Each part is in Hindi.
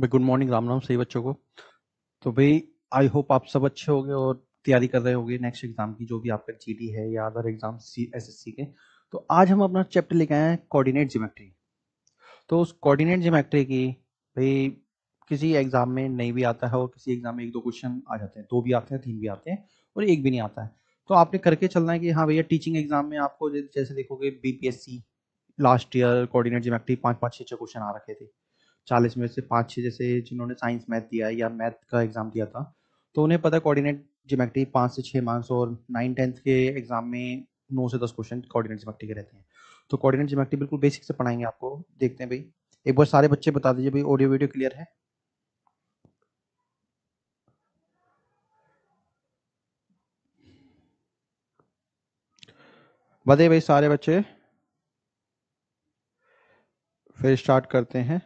भाई गुड मॉर्निंग राम राम सही बच्चों को तो भाई आई होप आप सब अच्छे हो और तैयारी कर रहे होंगे नेक्स्ट एग्जाम की जो भी आपका जी है या अदर एग्जाम सी एस के तो आज हम अपना चैप्टर लेके आए हैं कोऑर्डिनेट जीमेट्री तो उस कोऑर्डिनेट जीमेट्री की भाई किसी एग्जाम में नहीं भी आता है और किसी एग्जाम में एक दो क्वेश्चन आ जाते हैं दो भी आते हैं तीन भी आते हैं और एक भी नहीं आता है तो आपने करके चलना है कि हाँ भैया टीचिंग एग्जाम में आपको जैसे देखोगे BPSC last year coordinate geometry पाँच पाँच छः छः क्वेश्चन आ रखे थे चालीस में से पाँच छः जैसे जिन्होंने साइंस मैथ दिया या मैथ का एग्ज़ाम दिया था तो उन्हें पता कोऑर्डिनेट जोमेट्री पाँच से छः मार्क्स और नाइन टेंथ के एग्ज़ाम में नौ से दस क्वेश्चन कोऑर्डिनेट जोमेट्री के रहते हैं तो कोऑर्डिनेट जोमेट्री बिल्कुल बेसिक से पढ़ाएंगे आपको देखते हैं भाई एक बार सारे बच्चे बता दीजिए भाई ऑडियो वीडियो क्लियर है बताइए भाई सारे बच्चे फिर स्टार्ट करते हैं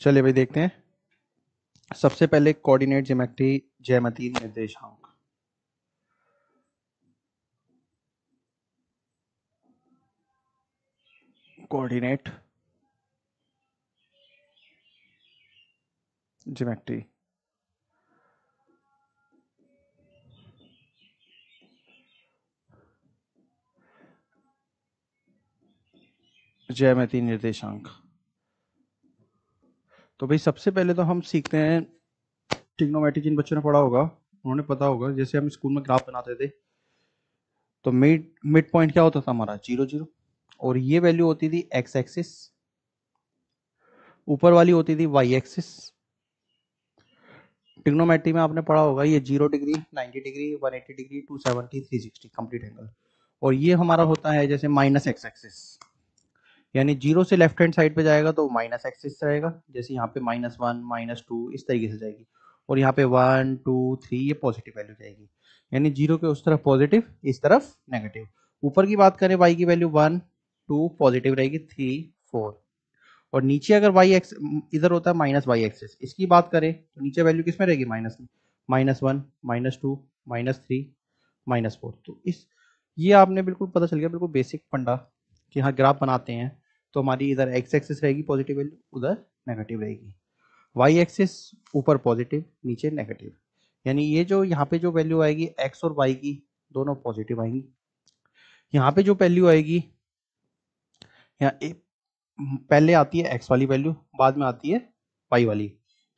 चलिए भाई देखते हैं सबसे पहले कोऑर्डिनेट जेमेट्री जयमती निर्देशांक कोऑर्डिनेट जेमेट्री जयमती निर्देशांक तो भाई सबसे पहले तो हम सीखते हैं टिग्नोमेटिक जिन बच्चों ने पढ़ा होगा उन्होंने पता होगा जैसे हम स्कूल में ग्राफ बनाते थे तो मिड मिड पॉइंट क्या होता था हमारा जीरो जीरो और ये वैल्यू होती थी एक्स एक्सिस ऊपर वाली होती थी वाई एक्सिस टिग्नोमेट्री में आपने पढ़ा होगा ये zero degree ninety degree one eighty degree two seventy three sixty complete angle और ये हमारा होता है जैसे माइनस एक्स एक्सिस यानी जीरो से लेफ्ट हैंड साइड पे जाएगा तो माइनस एक्सिस रहेगा जैसे यहाँ पे माइनस वन माइनस टू इस तरीके से जाएगी और यहाँ पे वन टू थ्री ये पॉजिटिव वैल्यू जाएगी यानी जीरो के उस तरफ पॉजिटिव इस तरफ नेगेटिव ऊपर की बात करें वाई की वैल्यू वन टू पॉजिटिव रहेगी थ्री फोर और नीचे अगर वाई एक्स इधर होता है माइनस वाई एक्सिस इसकी बात करें तो नीचे वैल्यू किस में रहेगी माइनस में minus one minus two minus three minus four तो इस ये आपने बिल्कुल पता चल गया बिल्कुल बेसिक पंडा कि हाँ ग्राफ बनाते हैं तो हमारी इधर एक्स एक्सिस रहेगी पॉजिटिव वैल्यू उधर नेगेटिव रहेगी वाई एक्सिस ऊपर पॉजिटिव नीचे नेगेटिव यानी ये जो यहाँ पे जो वैल्यू आएगी एक्स और वाई की दोनों पॉजिटिव आएंगी यहाँ पे जो वैल्यू आएगी यहाँ पहले आती है एक्स वाली वैल्यू बाद में आती है वाई वाली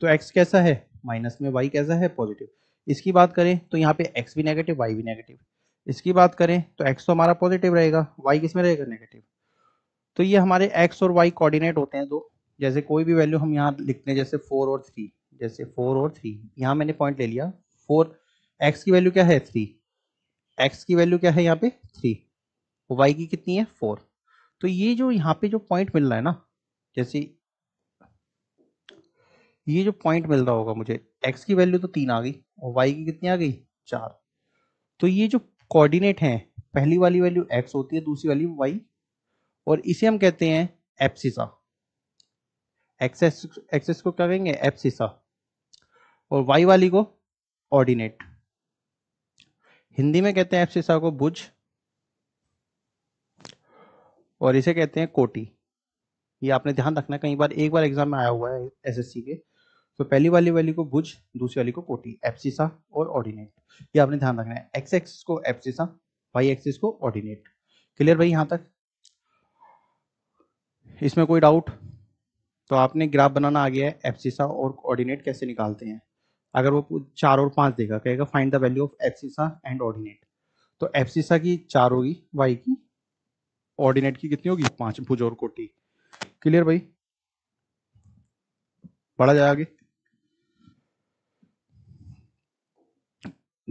तो एक्स कैसा है माइनस में वाई कैसा है पॉजिटिव इसकी बात करें तो यहाँ पे एक्स भी नेगेटिव वाई भी नेगेटिव इसकी बात करें तो एक्स तो हमारा पॉजिटिव रहेगा वाई किस में रहेगा नेगेटिव तो ये हमारे एक्स और वाई कोऑर्डिनेट होते हैं दो जैसे कोई भी वैल्यू हम यहाँ लिखते हैं जैसे फोर और थ्री जैसे फोर और थ्री यहाँ मैंने पॉइंट ले लिया फोर एक्स की वैल्यू क्या है थ्री एक्स की वैल्यू क्या है यहाँ पे थ्री वाई की कितनी है फोर तो ये जो यहाँ पे जो पॉइंट मिल रहा है ना जैसे ये जो पॉइंट मिल रहा होगा मुझे एक्स की वैल्यू तो तीन आ गई और वाई की कितनी आ गई चार तो ये जो कोऑर्डिनेट हैं पहली वाली वैल्यू एक्स होती है दूसरी वाली वाई और इसे हम कहते हैं एप्सिसा एक्सेस एक्सेस को क्या कहेंगे एप्सिसा और वाई वाली को ऑर्डिनेट हिंदी में कहते हैं एप्सिसा को बुझ और इसे कहते हैं कोटी ये आपने ध्यान रखना कई बार एक बार एग्जाम में आया हुआ है एसएससी के तो पहली वाली वाली को भुज दूसरी वाली को कोटी एप्सिसा और ऑर्डिनेट ये आपने ध्यान रखना है एक्स एक्स को एप्सिसा वाई एक्सिस को ऑर्डिनेट क्लियर भाई यहां तक इसमें कोई डाउट तो आपने ग्राफ बनाना आ गया है एफसीसा और कोऑर्डिनेट कैसे निकालते हैं अगर वो चार और पांच देगा कहेगा find the value of abscissa and ordinate तो एप्सिसा की चार होगी वाई की ऑर्डिनेट की कितनी होगी पांच भुज और कोटी क्लियर भाई पढ़ा जाए आगे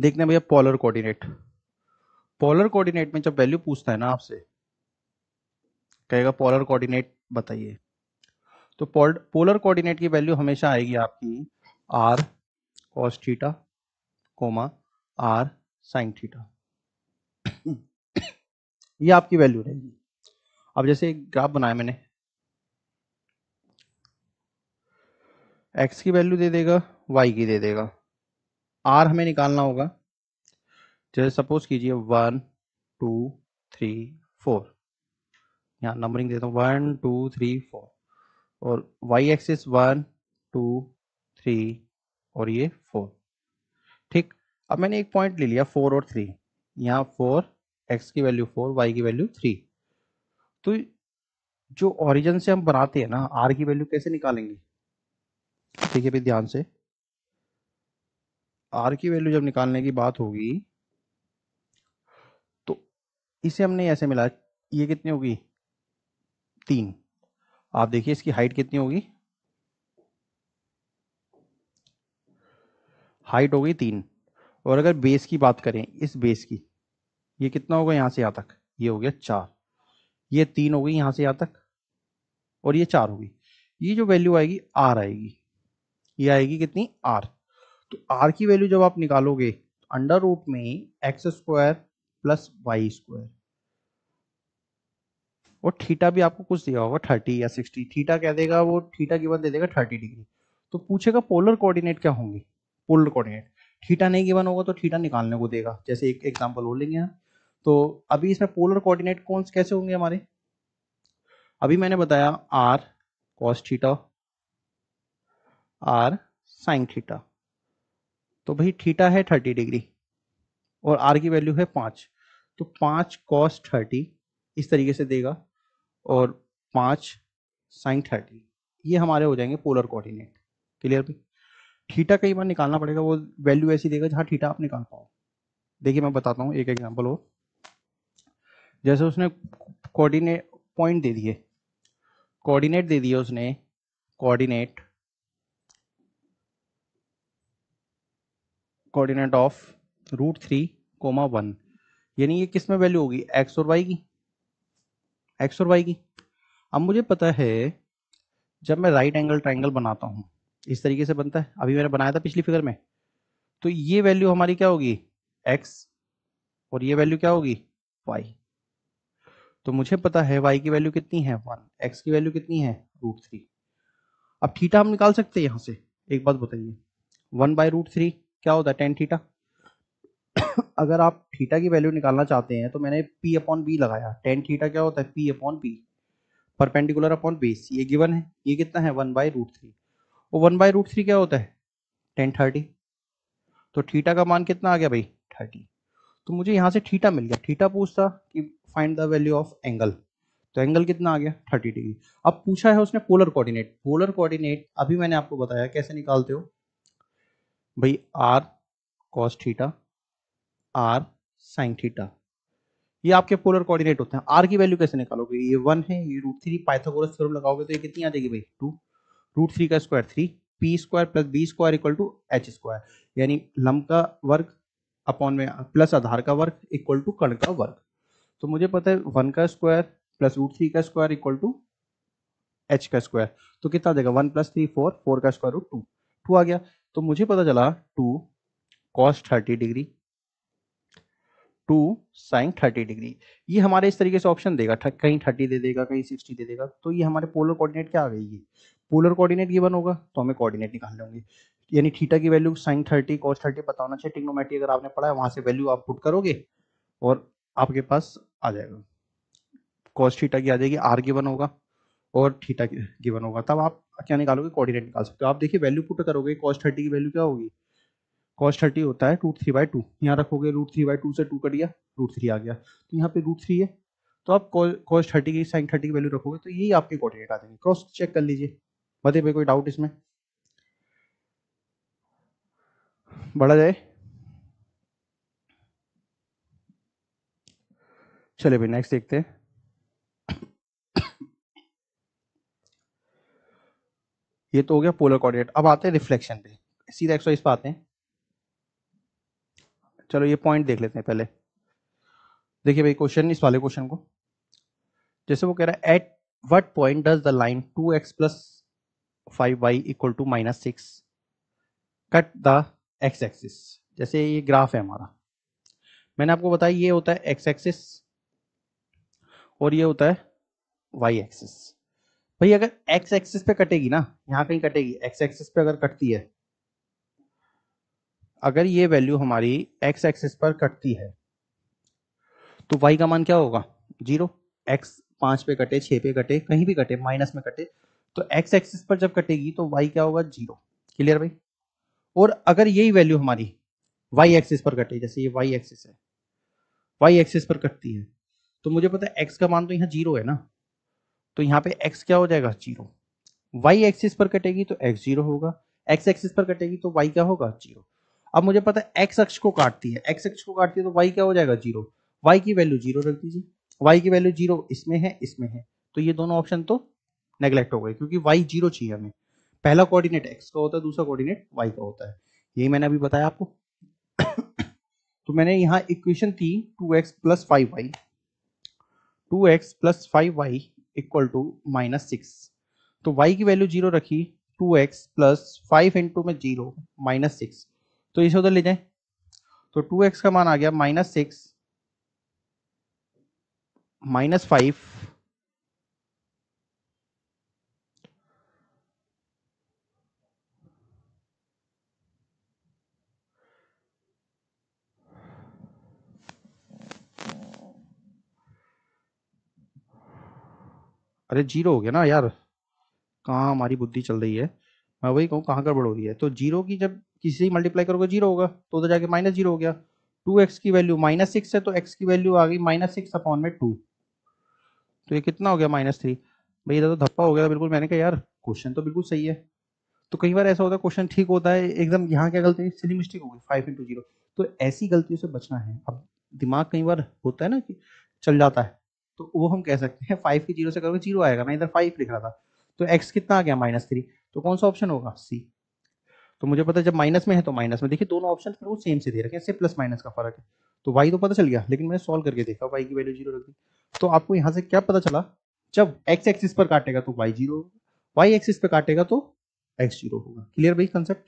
देखते हैं भैया पोलर कोऑर्डिनेट पोलर कोऑर्डिनेट में जब वैल्यू पूछता है ना आपसे कहेगा पोलर कोऑर्डिनेट बताइए तो पोलर कोऑर्डिनेट की वैल्यू हमेशा आएगी आपकी R cos theta comma R sine theta ये आपकी वैल्यू रहेगी अब जैसे एक ग्राफ बनाया मैंने एक्स की वैल्यू दे देगा वाई की दे देगा आर हमें निकालना होगा जैसे सपोज कीजिए वन टू थ्री फोर यहाँ नंबरिंग देता हूँ वन टू थ्री फोर और Y axis one two three और ये फोर ठीक अब मैंने एक पॉइंट ले लिया फोर और थ्री यहाँ फोर एक्स की वैल्यू फोर वाई की वैल्यू थ्री तो जो ओरिजिन से हम बनाते हैं ना आर की वैल्यू कैसे निकालेंगे ठीक है भाई ध्यान से आर की वैल्यू जब निकालने की बात होगी तो इसे हमने ऐसे मिला ये कितनी होगी तीन आप देखिए इसकी हाइट कितनी होगी हाइट हो गई तीन और अगर बेस की बात करें इस बेस की ये कितना होगा यहां से यहां तक ये हो गया चार ये तीन हो गई यहां से यहां तक और ये चार होगी ये जो वैल्यू आएगी आर आएगी ये आएगी कितनी आर तो आर की वैल्यू जब आप निकालोगे अंडर तो रूट में X square plus Y square और थीटा भी आपको कुछ दिया होगा थर्टी या सिक्सटी थीटा क्या देगा वो थीटा गिवन दे देगा थर्टी डिग्री तो पूछेगा पोलर कोऑर्डिनेट क्या होंगे पोलर कोऑर्डिनेट थीटा नहीं गिवन होगा तो थीटा निकालने को देगा जैसे एक एग्जाम्पल हो लेंगे हम तो अभी इसमें पोलर कोऑर्डिनेट कौन कैसे होंगे हमारे अभी मैंने बताया R cos theta R sine theta तो भाई थीटा है थर्टी डिग्री और आर की वैल्यू है पाँच तो पाँच कॉस थर्टी इस तरीके से देगा और पाँच साइन थर्टी ये हमारे हो जाएंगे पोलर कोऑर्डिनेट क्लियर भी ठीटा कई बार निकालना पड़ेगा वो वैल्यू ऐसी देगा जहाँ थीटा आप निकाल पाओ देखिए मैं बताता हूँ एक एग्जाम्पल हो जैसे उसने कोऑर्डिनेट पॉइंट दे दिए कोऑर्डिनेट दे दिए उसने coordinate coordinate of root three comma one यानी ये किस में वैल्यू होगी एक्स और वाई की एक्स और वाई की अब मुझे पता है जब मैं राइट एंगल ट्राइंगल बनाता हूँ इस तरीके से बनता है अभी मैंने बनाया था पिछली फिगर में तो ये वैल्यू हमारी क्या होगी एक्स और ये वैल्यू क्या होगी वाई तो मुझे पता है वाई की वैल्यू कितनी है वन एक्स की वैल्यू कितनी है रूट थ्री अब थीटा हम निकाल सकते हैं यहाँ से एक बात बताइए वन बाय रूट थ्री क्या होता है टेन थीटा अगर आप थीटा की वैल्यू निकालना चाहते हैं तो मैंने पी अपॉन बी लगाया टेन थीटा क्या होता है P upon B perpendicular upon base ये गिवन है ये कितना है वन बाई रूट थ्री और वन बाई रूट थ्री क्या होता है टेन थर्टी तो थीटा का मान कितना आ गया भाई थर्टी तो मुझे यहाँ से थीटा मिल गया थीटा पूछता कि find the value of angle तो एंगल कितना आ गया थर्टी डिग्री अब पूछा है उसने पोलर कोऑर्डिनेट पोलर कोऑर्डिनेट अभी मैंने आपको बताया कैसे निकालते हो भाई R cos theta R sine theta ये आपके पोलर कोऑर्डिनेट होते हैं आर की वैल्यू कैसे निकालोगे ये वन है ये रूट थ्री पाइथागोरस थ्योरम लगाओगे तो ये कितनी आ जाएगी भाई टू रूट थ्री का square three P square plus B square equal to H square यानी लम का वर्ग अपॉन में प्लस आधार का वर्ग इक्वल टू कर्ण का वर्ग तो मुझे पता है वन का स्क्वायर प्लस रूट थ्री का स्क्वायर इक्वल टू एच का स्क्वायर तो कितना देगा one plus three four four का स्क्वायर रूट टू टू आ गया तो मुझे पता चला two cos thirty degree two sine thirty degree ये हमारे इस तरीके से ऑप्शन देगा कहीं थर्टी दे देगा कहीं सिक्सटी दे देगा तो ये हमारे पोलर कोऑर्डिनेट क्या आ गई ये पोलर कोऑर्डिनेट गिवन होगा तो हमें कोऑर्डिनेट निकाल लेंगे यानी थीटा की value sine thirty cos thirty पता होना चाहिए टिग्नोमेट्री अगर आपने पढ़ा है वहां से वैल्यू आप पुट करोगे और आपके पास आ जाएगा कॉस थीटा की आ जाएगी आर गिवन होगा और थीटा गिवन होगा तब आप क्या निकालोगे कोऑर्डिनेट निकाल सकते हो आप देखिए वैल्यू पुट करोगे कॉस थर्टी की वैल्यू क्या होगी कॉस थर्टी होता है रूट थ्री बाई टू यहाँ रखोगे रूट थ्री बाई टू से टू कट गया रूट थ्री आ गया तो यहाँ पे रूट थ्री है तो आप कॉस थर्टी की साइन थर्टी की वैल्यू रखोगे तो यही आपके कोऑर्डिनेट आ जाएंगे क्रॉस चेक कर लीजिए बताइए भाई कोई डाउट इसमें बढ़ा जाए चले भाई नेक्स्ट देखते हैं ये तो हो गया पोलर कोऑर्डिनेट अब आते हैं रिफ्लेक्शन पे सीधा एक इस पे आते हैं चलो ये पॉइंट देख लेते हैं पहले देखिए भाई क्वेश्चन इस वाले क्वेश्चन को जैसे वो कह रहा है at what point does the line two x plus five Y equal to minus six cut the X axis जैसे ये ग्राफ है हमारा मैंने आपको बताया ये होता है एक्स एक्सिस और ये होता है वाई एक्सिस भाई अगर एक्स एक्सिस पे कटेगी ना यहाँ कहीं कटेगी एक्स एक्सिस पे अगर कटती है अगर ये वैल्यू हमारी एक्स एक्सिस पर कटती है तो वाई का मान क्या होगा जीरो एक्स पांच पे कटे छह पे कटे कहीं भी कटे माइनस में कटे तो एक्स एक्सिस पर जब कटेगी तो वाई क्या होगा जीरो क्लियर भाई और अगर यही वैल्यू हमारी वाई एक्सिस पर कटे जैसे ये वाई एक्सिस है वाई एक्सिस पर कटती है तो मुझे पता है एक्स का मान तो यहाँ जीरो है ना तो यहाँ पे एक्स क्या हो जाएगा जीरो वाई एक्सिस पर कटेगी तो एक्स जीरो होगा एक्स एक्सिस पर कटेगी तो वाई क्या होगा जीरो अब मुझे पता है एक्स अक्ष को काटती है एक्स अक्ष को काटती है तो वाई क्या हो जाएगा जीरो वाई की वैल्यू जीरो रख दीजिए वाई की वैल्यू जीरो इसमें है इसमें है तो ये दोनों ऑप्शन तो नेग्लेक्ट हो गए क्योंकि वाई जीरो चाहिए हमें पहला कोऑर्डिनेट एक्स का होता है दूसरा कोऑर्डिनेट वाई का होता है यही मैंने अभी बताया आपको तो मैंने यहाँ इक्वेशन थी two x plus five Y two x plus five Y equal to minus six तो वाई की वैल्यू जीरो रखी two x plus five into में जीरो माइनस सिक्स तो इसे उधर ले जाए तो टू एक्स का मान आ गया माइनस सिक्स माइनस फाइव अरे जीरो हो गया ना यार कहा हमारी बुद्धि चल रही है मैं वही कहूँ कहाँ गड़बड़ हो रही है तो जीरो की जब किसी से ही मल्टीप्लाई करोगे जीरो होगा तो उधर जाके माइनस जीरो हो गया टू एक्स की वैल्यू माइनस सिक्स है तो एक्स की वैल्यू आ गई माइनस सिक्स अपॉन में टू तो ये कितना हो गया माइनस थ्री भाई इधर तो धप्पा हो गया बिल्कुल मैंने कहा यार क्वेश्चन तो बिल्कुल सही है तो कई बार ऐसा होता है क्वेश्चन ठीक होता है एकदम यहाँ क्या गलती है सिली मिस्टेक हो गई फाइव इंटू जीरो तो ऐसी गलतियों से बचना है अब दिमाग कई बार होता है ना कि चल जाता है तो वो हम कह सकते हैं फाइव की जीरो से करोगे जीरो आएगा मैं इधर फाइव लिख रहा था तो एक्स कितना आ गया माइनस थ्री तो कौन सा ऑप्शन होगा सी तो मुझे पता है जब माइनस में है तो माइनस में देखिए दोनों ऑप्शन वो सेम से दे रखे हैं सिर्फ प्लस माइनस का फर्क है तो वाई तो पता चल गया लेकिन मैंने सॉल्व करके देखा वाई की वैल्यू जीरो रख दी तो आपको यहाँ से क्या पता चला जब एक्स एक्सिस पर काटेगा तो वाई जीरो वाई एक्सिस पर काटेगा तो एक्स जीरो होगा क्लियर भाई कंसेप्ट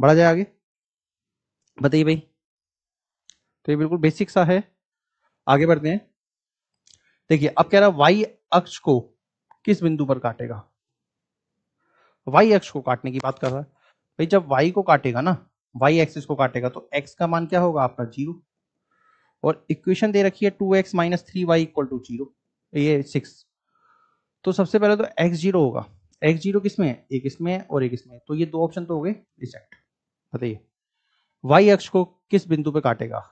बढ़ा जाए आगे बताइए भाई तो ये बिल्कुल बेसिक सा है आगे बढ़ते हैं देखिए अब कह रहा है वाई अक्ष को किस बिंदु पर काटेगा वाई अक्ष को काटने की बात कर रहा है भाई जब वाई को काटेगा ना वाई एक्सिस को काटेगा तो एक्स का मान क्या होगा आपका जीरो और इक्वेशन दे रखी है two x minus three Y equal to zero ये सिक्स तो सबसे पहले तो एक्स जीरो होगा एक्स जीरो किसमें है एक इसमें है और एक इसमें तो ये दो ऑप्शन तो हो गए रिजेक्ट बताइए वाई अक्ष को किस बिंदु पे काटेगा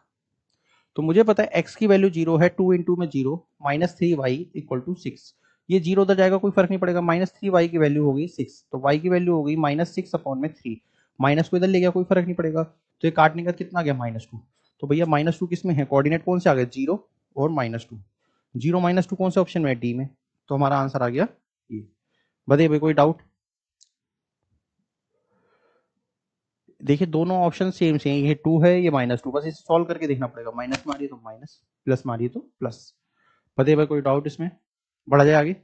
तो मुझे पता है एक्स की वैल्यू जीरो है टू इंटू में zero minus three Y equal to six ये जीरो उधर जाएगा कोई फर्क नहीं पड़ेगा माइनस थ्री वाई की वैल्यू होगी सिक्स तो वाई की वैल्यू होगी माइनस सिक्स अपॉन में थ्री माइनस को इधर ले गया कोई फर्क नहीं पड़ेगा तो ये काटने का कितना गया माइनस टू तो भैया माइनस टू किस में है कोऑर्डिनेट कौन से आ गए जीरो और minus two zero minus two कौन से ऑप्शन में है डी में तो हमारा आंसर आ गया ये बताइए भाई कोई डाउट देखिए दोनों ऑप्शन सेम से ये टू है ये माइनस टू बस इसे सॉल्व करके देखना पड़ेगा माइनस मारिए तो माइनस प्लस मारिए तो प्लस बताइए भाई कोई डाउट इसमें बढ़ा जाए आगे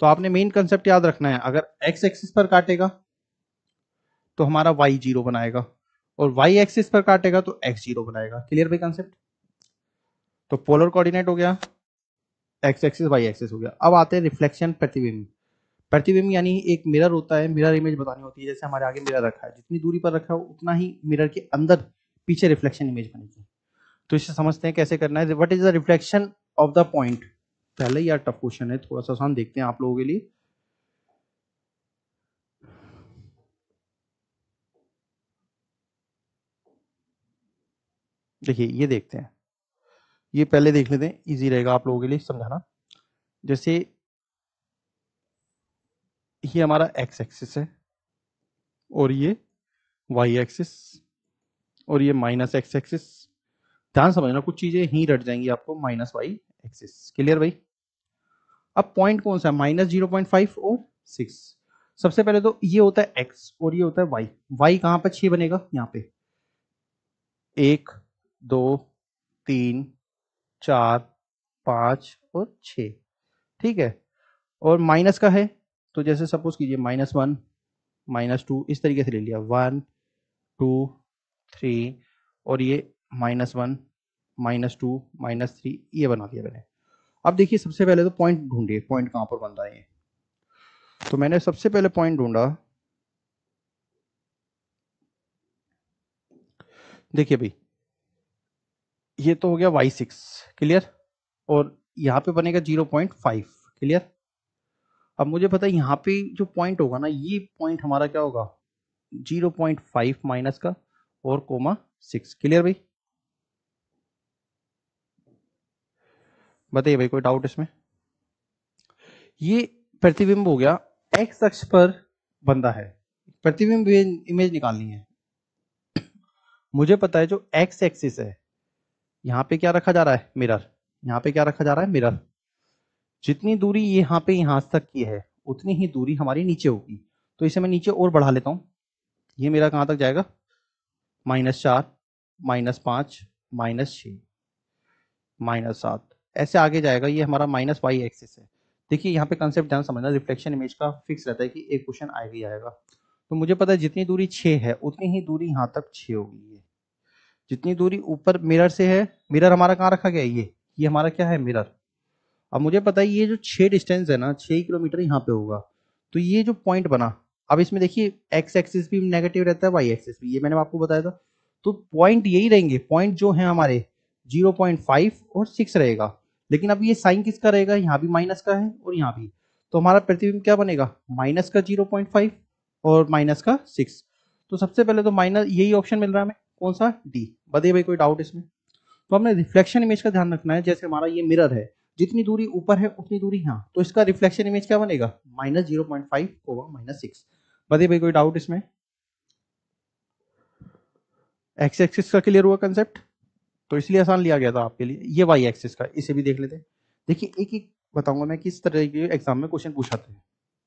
तो आपने मेन कंसेप्ट याद रखना है अगर एक्स एक्सिस पर काटेगा तो हमारा वाई जीरो बनाएगा और वाई एक्सिस पर काटेगा तो एक्स जीरो बनाएगा क्लियर भाई कंसेप्ट तो पोलर कोऑर्डिनेट हो गया एक्स एक्सिस वाई एक्सिस हो गया अब आते हैं रिफ्लेक्शन प्रतिबिंब प्रतिबिंब यानी एक मिरर होता है मिरर इमेज बतानी होती है जैसे हमारे आगे मिरर रखा है जितनी दूरी पर रखा है उतना ही मिरर के अंदर पीछे रिफ्लेक्शन इमेज बनेगी तो इससे समझते हैं कैसे करना है what is the reflection of the point पहले ही यार टफ क्वेश्चन है थोड़ा सा आसान देखते हैं आप लोगों के लिए देखिए ये देखते हैं ये पहले देख लेते हैं इजी रहेगा आप लोगों के लिए समझाना जैसे ये हमारा एक्स एक्सिस है और ये वाई एक्सिस और ये माइनस एक्स एक्सिस ध्यान समझना कुछ चीजें ही रट जाएंगी आपको माइनस वाई एक्सिस क्लियर भाई अब पॉइंट कौन सा माइनस जीरो पॉइंट फाइव और सिक्स सबसे पहले तो ये होता है एक्स और ये होता है वाई वाई कहां पर छह बनेगा यहां पे एक दो तीन चार पांच और छ ठीक है और माइनस का है तो जैसे सपोज कीजिए माइनस वन माइनस टू इस तरीके से ले लिया वन टू थ्री और ये minus one minus two minus three ये बना दिया मैंने अब देखिए सबसे पहले तो पॉइंट ढूंढिए पॉइंट कहाँ पर बन रहा है तो मैंने सबसे पहले पॉइंट ढूंढा देखिए भाई ये तो हो गया वाई सिक्स क्लियर और यहाँ पे बनेगा जीरो पॉइंट फाइव क्लियर अब मुझे पता है यहाँ पे जो पॉइंट होगा ना ये पॉइंट हमारा क्या होगा जीरो पॉइंट फाइव माइनस का और कोमा सिक्स क्लियर भाई बताइए भाई कोई डाउट इसमें ये प्रतिबिंब हो गया एक्स अक्ष पर बंदा है प्रतिबिंब इमेज निकालनी है मुझे पता है जो एक्स एक्सिस है यहाँ पे क्या रखा जा रहा है मिरर यहाँ पे क्या रखा जा रहा है मिरर जितनी दूरी यहां पे यहां तक की है उतनी ही दूरी हमारी नीचे होगी तो इसे मैं नीचे और बढ़ा लेता हूं ये मेरा कहां तक जाएगा माइनस चार माइनस पांच माइनस छ माइनस सात ऐसे आगे जाएगा ये हमारा माइनस वाई एक्सिस है देखिए यहाँ पे कंसेप्ट ध्यान समझना रिफ्लेक्शन इमेज का फिक्स रहता है कि एक क्वेश्चन आएगा ही आएगा तो मुझे पता है जितनी दूरी छः है उतनी ही दूरी यहाँ तक छः होगी ये जितनी दूरी ऊपर मिरर से है मिरर हमारा कहाँ रखा गया है ये ये हमारा क्या है मिरर अब मुझे पता है ये जो छः डिस्टेंस है ना छः किलोमीटर यहाँ पे होगा तो ये जो पॉइंट बना अब इसमें देखिए एक्स एक्सिस भी नेगेटिव रहता है वाई एक्सिस भी ये मैंने आपको बताया था तो पॉइंट यही रहेंगे पॉइंट जो है हमारे 0.5 और 6 रहेगा लेकिन अब ये साइन किसका रहेगा यहाँ भी माइनस का है और यहाँ भी तो हमारा प्रतिबिंब क्या बनेगा माइनस का जीरो पॉइंट फाइव और माइनस का सिक्स तो सबसे पहले तो माइनस यही ऑप्शन मिल रहा है हमें कौन सा डी बदे भाई कोई डाउट इसमें तो हमने रिफ्लेक्शन इमेज का ध्यान रखना है जैसे हमारा ये मिरर है जितनी दूरी ऊपर है उतनी दूरी यहाँ तो इसका रिफ्लेक्शन इमेज क्या बनेगा माइनस जीरो पॉइंट फाइव होगा माइनस सिक्स बदे भाई कोई डाउट इसमें एक्स एक्सिस का क्लियर हुआ कंसेप्ट तो इसलिए आसान लिया गया था आपके लिए ये वाई एक्सिस का इसे भी देख लेते हैं देखिए एक एक बताऊंगा मैं किस तरह के एग्जाम में क्वेश्चन पूछाते हैं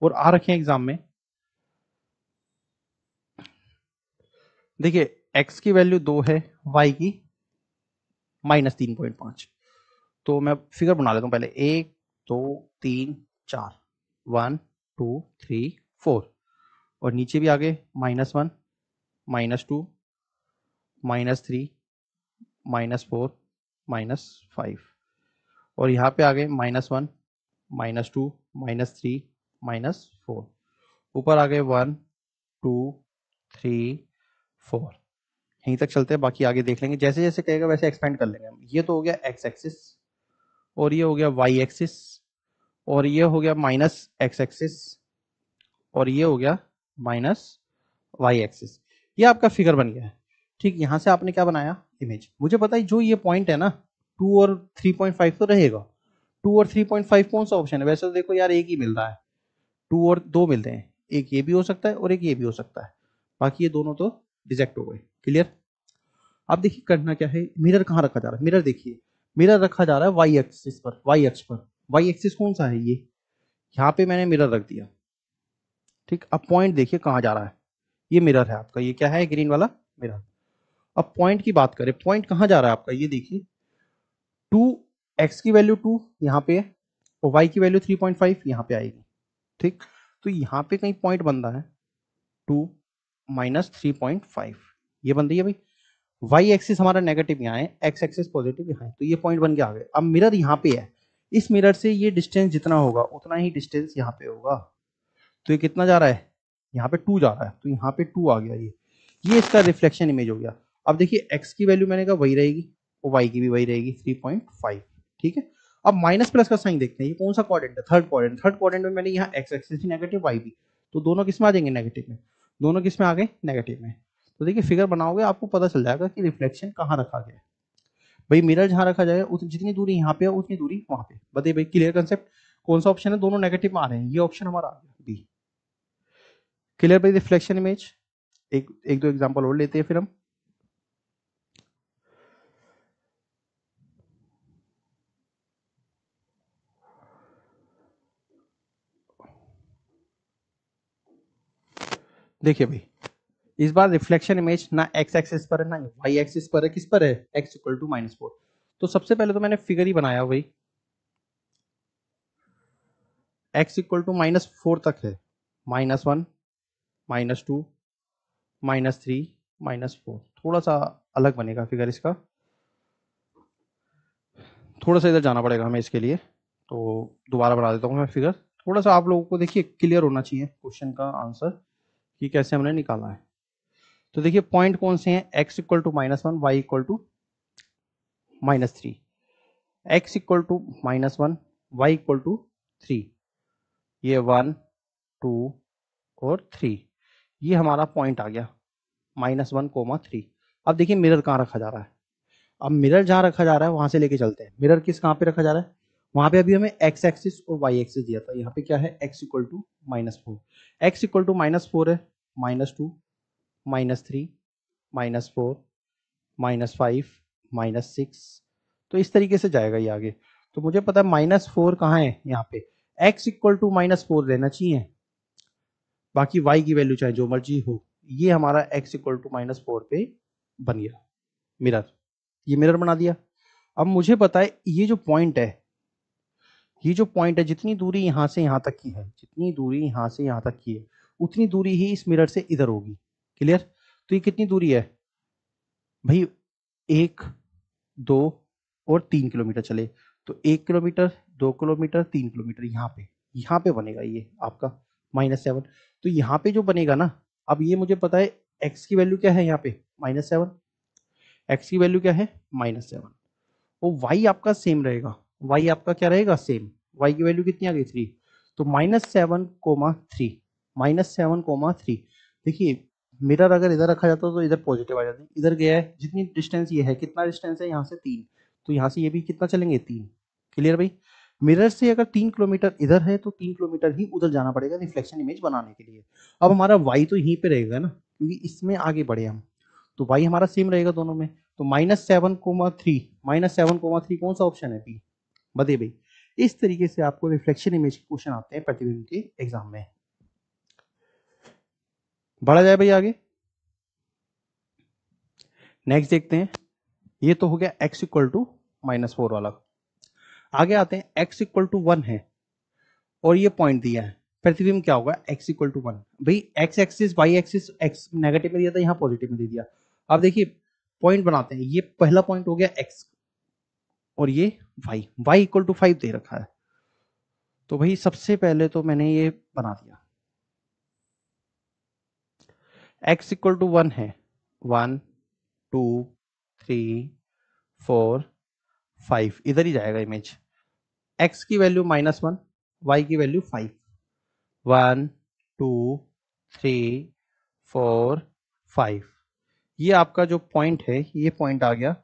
और आ रखे हैं एग्जाम में देखिए एक्स की वैल्यू दो है वाई की माइनस तीन पॉइंट पांच तो मैं फिगर बना लेता हूं पहले एक दो तीन चार वन टू थ्री फोर और नीचे भी आगे minus one minus two minus three minus four minus five और यहाँ पे आ गए minus one minus two minus three minus four ऊपर आ गए वन टू थ्री फोर यहीं तक चलते हैं बाकी आगे देख लेंगे जैसे जैसे कहेगा वैसे एक्सपेंड कर लेंगे हम ये तो हो गया एक्स एक्सिस और ये हो गया वाई एक्सिस और ये हो गया माइनस एक्स एक्सिस और ये हो गया माइनस वाई एक्सिस ये आपका फिगर बन गया है ठीक यहाँ से आपने क्या बनाया इमेज मुझे पता है जो ये पॉइंट है ना टू और थ्री पॉइंट फाइव तो रहेगा टू और थ्री पॉइंट फाइव कौन सा ऑप्शन है वैसे तो देखो यार एक ही मिल रहा है टू और दो मिलते हैं एक ये भी हो सकता है और एक ये भी हो सकता है बाकी ये दोनों तो रिजेक्ट हो गए क्लियर अब देखिए करना क्या है मिरर कहाँ रखा जा रहा है मिरर देखिए मिरर रखा जा रहा है वाई एक्सिस पर वाई एक्स पर वाई एक्सिस कौन सा है ये यहाँ पे मैंने मिरर रख दिया ठीक अब पॉइंट देखिए कहाँ जा रहा है ये मिरर है आपका ये क्या है ग्रीन वाला मिरर अब पॉइंट की बात करें पॉइंट कहां जा रहा है आपका ये देखिए टू एक्स की वैल्यू टू यहाँ पे और वाई की वैल्यू थ्री पॉइंट फाइव यहाँ पे आएगी ठीक तो यहाँ पे कहीं पॉइंट बन रहा है two minus three point five ये बन रही है भाई वाई एक्सिस हमारा नेगेटिव यहाँ है एक्स एक्सिस पॉजिटिव यहाँ है तो ये पॉइंट बन के आ गए अब मिरर यहाँ पे है इस मिरर से ये डिस्टेंस जितना होगा उतना ही डिस्टेंस यहाँ पे होगा तो ये कितना जा रहा है यहाँ पे टू जा रहा है तो यहाँ पे टू आ गया ये ये इसका रिफ्लेक्शन इमेज हो गया अब देखिए एक्स की वैल्यू मैंने कहा वही रहेगी और वाई की भी वही रहेगी थ्री पॉइंट फाइव ठीक है अब माइनस प्लस का साइन देखते हैं ये कौन सा क्वाड्रेंट है थर्ड क्वाड्रेंट थर्ड क्वाड्रेंट में मैंने यहाँ एक्स एक्सिस भी नेगेटिव वाई भी तो दोनों किस में आ जाएंगे नेगेटिव में दोनों किस में आ गए नेगेटिव में तो देखिए फिगर बनाओगे आपको पता चल जाएगा कि रिफ्लेक्शन कहाँ रखा गया भाई मिरर जहाँ रखा जाएगा उतनी जितनी दूरी यहाँ पे है उतनी दूरी वहाँ पे बताइए भाई क्लियर कंसेप्ट कौन सा ऑप्शन है दोनों नेगेटिव में आ रहे हैं ये ऑप्शन हमारा आ गया बी क्लियर भाई रिफ्लेक्शन इमेज एक एक दो एग्जांपल और लेते हैं फिर हम देखिए भाई इस बार रिफ्लेक्शन इमेज ना एक्स एक्सिस पर है ना वाई एक्सिस पर है किस पर है x equal to minus four तो सबसे पहले तो मैंने फिगर ही बनाया भाई x equal to minus four तक है minus one minus two minus three minus four थोड़ा सा अलग बनेगा फिगर इसका थोड़ा सा इधर जाना पड़ेगा हमें इसके लिए तो दोबारा बना देता हूँ मैं फिगर थोड़ा सा आप लोगों को देखिए क्लियर होना चाहिए क्वेश्चन का आंसर कि कैसे हमने निकाला है तो देखिए पॉइंट कौन से हैं x equal to minus one y equal to minus three x equal to minus one y equal to three ये वन टू और थ्री ये हमारा पॉइंट आ गया माइनस वन कोमा थ्री अब देखिए मिरर कहाँ रखा जा रहा है अब मिरर जहाँ रखा जा रहा है वहां से लेके चलते हैं मिरर किस कहाँ पे रखा जा रहा है वहां पे अभी हमें एक्स एक्सिस और वाई एक्सिस दिया था यहाँ पे क्या है x equal to minus four x equal to minus four है minus two minus three minus four minus five minus six तो इस तरीके से जाएगा ये आगे तो मुझे पता है माइनस फोर कहाँ है यहाँ पे x equal to minus four रहना चाहिए बाकी वाई की वैल्यू चाहे जो मर्जी हो ये हमारा x equal to minus four पे बन गया मिरर ये मिरर बना दिया अब मुझे पता है ये जो पॉइंट है ये जो पॉइंट है जितनी दूरी यहाँ से यहाँ तक की है जितनी दूरी यहाँ से यहाँ तक की है उतनी दूरी ही इस मिरर से इधर होगी क्लियर तो ये कितनी दूरी है भाई एक दो और तीन किलोमीटर चले तो एक किलोमीटर दो किलोमीटर तीन किलोमीटर यहाँ पे यहाँ पे बनेगा ये आपका माइनस सेवन तो यहाँ पे जो बनेगा ना अब ये मुझे पता है एक्स की वैल्यू क्या है यहाँ पे माइनस सेवन एक्स की वैल्यू क्या है माइनस सेवन और वाई आपका सेम रहेगा वाई आपका क्या रहेगा सेम वाई की वैल्यू कितनी आ गई थ्री तो minus seven comma three minus seven comma three देखिए मिरर अगर इधर रखा जाता तो इधर पॉजिटिव आ जाती इधर गया है जितनी डिस्टेंस ये है कितना डिस्टेंस है यहाँ से तीन तो यहाँ से ये भी कितना चलेंगे तीन क्लियर भाई मिरर से अगर तीन किलोमीटर इधर है तो तीन किलोमीटर ही उधर जाना पड़ेगा रिफ्लेक्शन इमेज बनाने के लिए अब हमारा वाई तो यहीं पर रहेगा ना क्योंकि इसमें आगे बढ़े हम तो वाई हमारा सेम रहेगा दोनों में तो minus seven comma three minus seven comma three कौन सा ऑप्शन है बी भाई इस तरीके से आपको रिफ्लेक्शन इमेज के क्वेश्चन आते हैं प्रतिबिंब के एग्जाम में बढ़ा जाए भाई आगे नेक्स्ट देखते हैं ये तो हो गया x equal to minus four वाला आगे आते हैं एक्स इक्वल टू वन है और ये पॉइंट दिया है प्रतिबिंब क्या होगा एक्स इक्वल टू वन भाई x axis y axis x negative में दिया था यहाँ पॉजिटिव में दे दिया अब देखिए पॉइंट बनाते हैं ये पहला पॉइंट हो गया एक्स और ये y y equal to five दे रखा है तो भाई सबसे पहले तो मैंने ये बना दिया एक्स इक्वल टू वन है one two three four five इधर ही जाएगा इमेज एक्स की वैल्यू माइनस वन वाई की value five one two three four five ये आपका जो पॉइंट है ये पॉइंट आ गया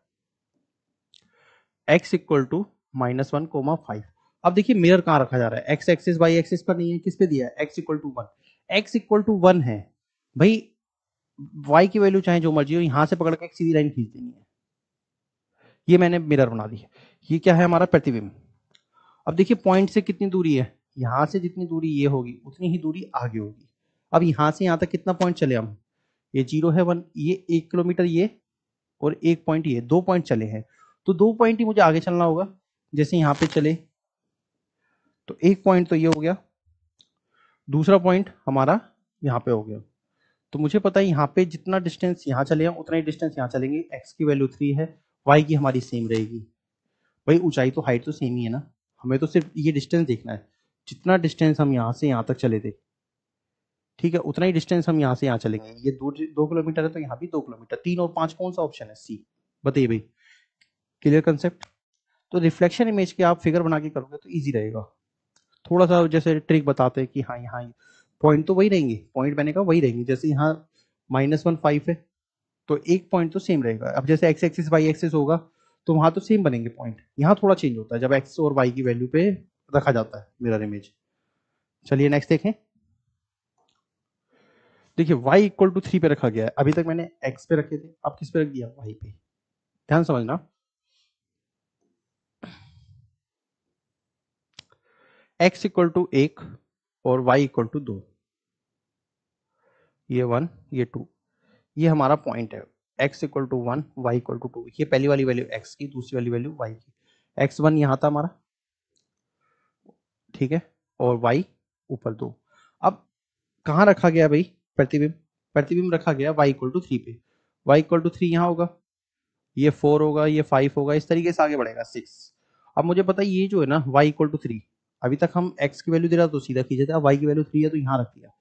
x equal to minus one comma five अब देखिए मिरर कहाँ रखा जा रहा है एक्स एक्सिस वाई एक्सिस पर नहीं है किस पे दिया है x equal to one x equal to one है भाई वाई की वैल्यू चाहे जो मर्जी हो यहां से पकड़ के एक सीधी लाइन खींच देनी है ये मैंने मिरर बना दी है ये क्या है हमारा प्रतिबिंब अब देखिए पॉइंट से कितनी दूरी है यहां से जितनी दूरी ये होगी उतनी ही दूरी आगे होगी अब यहां से यहां तक कितना पॉइंट चले हम ये जीरो है वन ये एक किलोमीटर ये और एक पॉइंट ये दो पॉइंट चले हैं तो दो पॉइंट ही मुझे आगे चलना होगा जैसे यहाँ पे चले तो एक पॉइंट तो ये हो गया दूसरा पॉइंट हमारा यहाँ पे हो गया तो मुझे पता है यहां पे जितना डिस्टेंस यहां चले उतना ही डिस्टेंस यहां चलेंगे एक्स की वैल्यू थ्री है वाई की हमारी सेम रहेगी भाई ऊंचाई तो हाइट तो सेम ही है ना हमें तो सिर्फ ये डिस्टेंस देखना है जितना डिस्टेंस हम यहाँ से यहां तक चले थे ठीक है उतना ही डिस्टेंस हम यहाँ से यहाँ चलेंगे ये दो दो किलोमीटर है तो यहाँ भी दो किलोमीटर तीन और पांच कौन सा ऑप्शन है सी बताइए भाई क्लियर कंसेप्ट तो रिफ्लेक्शन इमेज के आप फिगर बना के करोगे तो ईजी रहेगा थोड़ा सा जैसे ट्रिक बताते हैं कि हाँ यहाँ पॉइंट तो वही रहेंगे पॉइंट मैंने कहा वही रहेंगे जैसे यहाँ माइनस वन फाइव है तो एक पॉइंट तो सेम रहेगा अब जैसे एक्स एक्सिस वाई एक्सिस होगा तो वहां तो सेम बनेंगे पॉइंट यहाँ थोड़ा चेंज होता है जब एक्स और वाई की वैल्यू पे रखा जाता है मिरर इमेज चलिए नेक्स्ट देखें देखिए y इक्वल टू थ्री पे रखा गया है अभी तक मैंने x पे रखे थे अब किस पे रख दिया y पे ध्यान समझना एक्स इक्वल टू एक और वाई इक्वल टू दो ये वन ये टू ये हमारा पॉइंट है x equal to one y equal to two ये पहली वाली वैल्यू एक्स की दूसरी वाली वैल्यू वाई की एक्स वन यहां था हमारा ठीक है और वाई ऊपर दो अब कहाँ रखा गया भाई प्रतिबिंब प्रतिबिंब रखा गया वाई इक्वल टू थ्री पे वाई इक्वल टू थ्री यहाँ होगा ये फोर होगा ये फाइव होगा इस तरीके से आगे बढ़ेगा सिक्स अब मुझे पता है ये जो है ना वाई इक्वल टू थ्री अभी तक हम एक्स की वैल्यू दे रहा तो सीधा खींचे थे अब वाई की वैल्यू थ्री है तो यहाँ रख दिया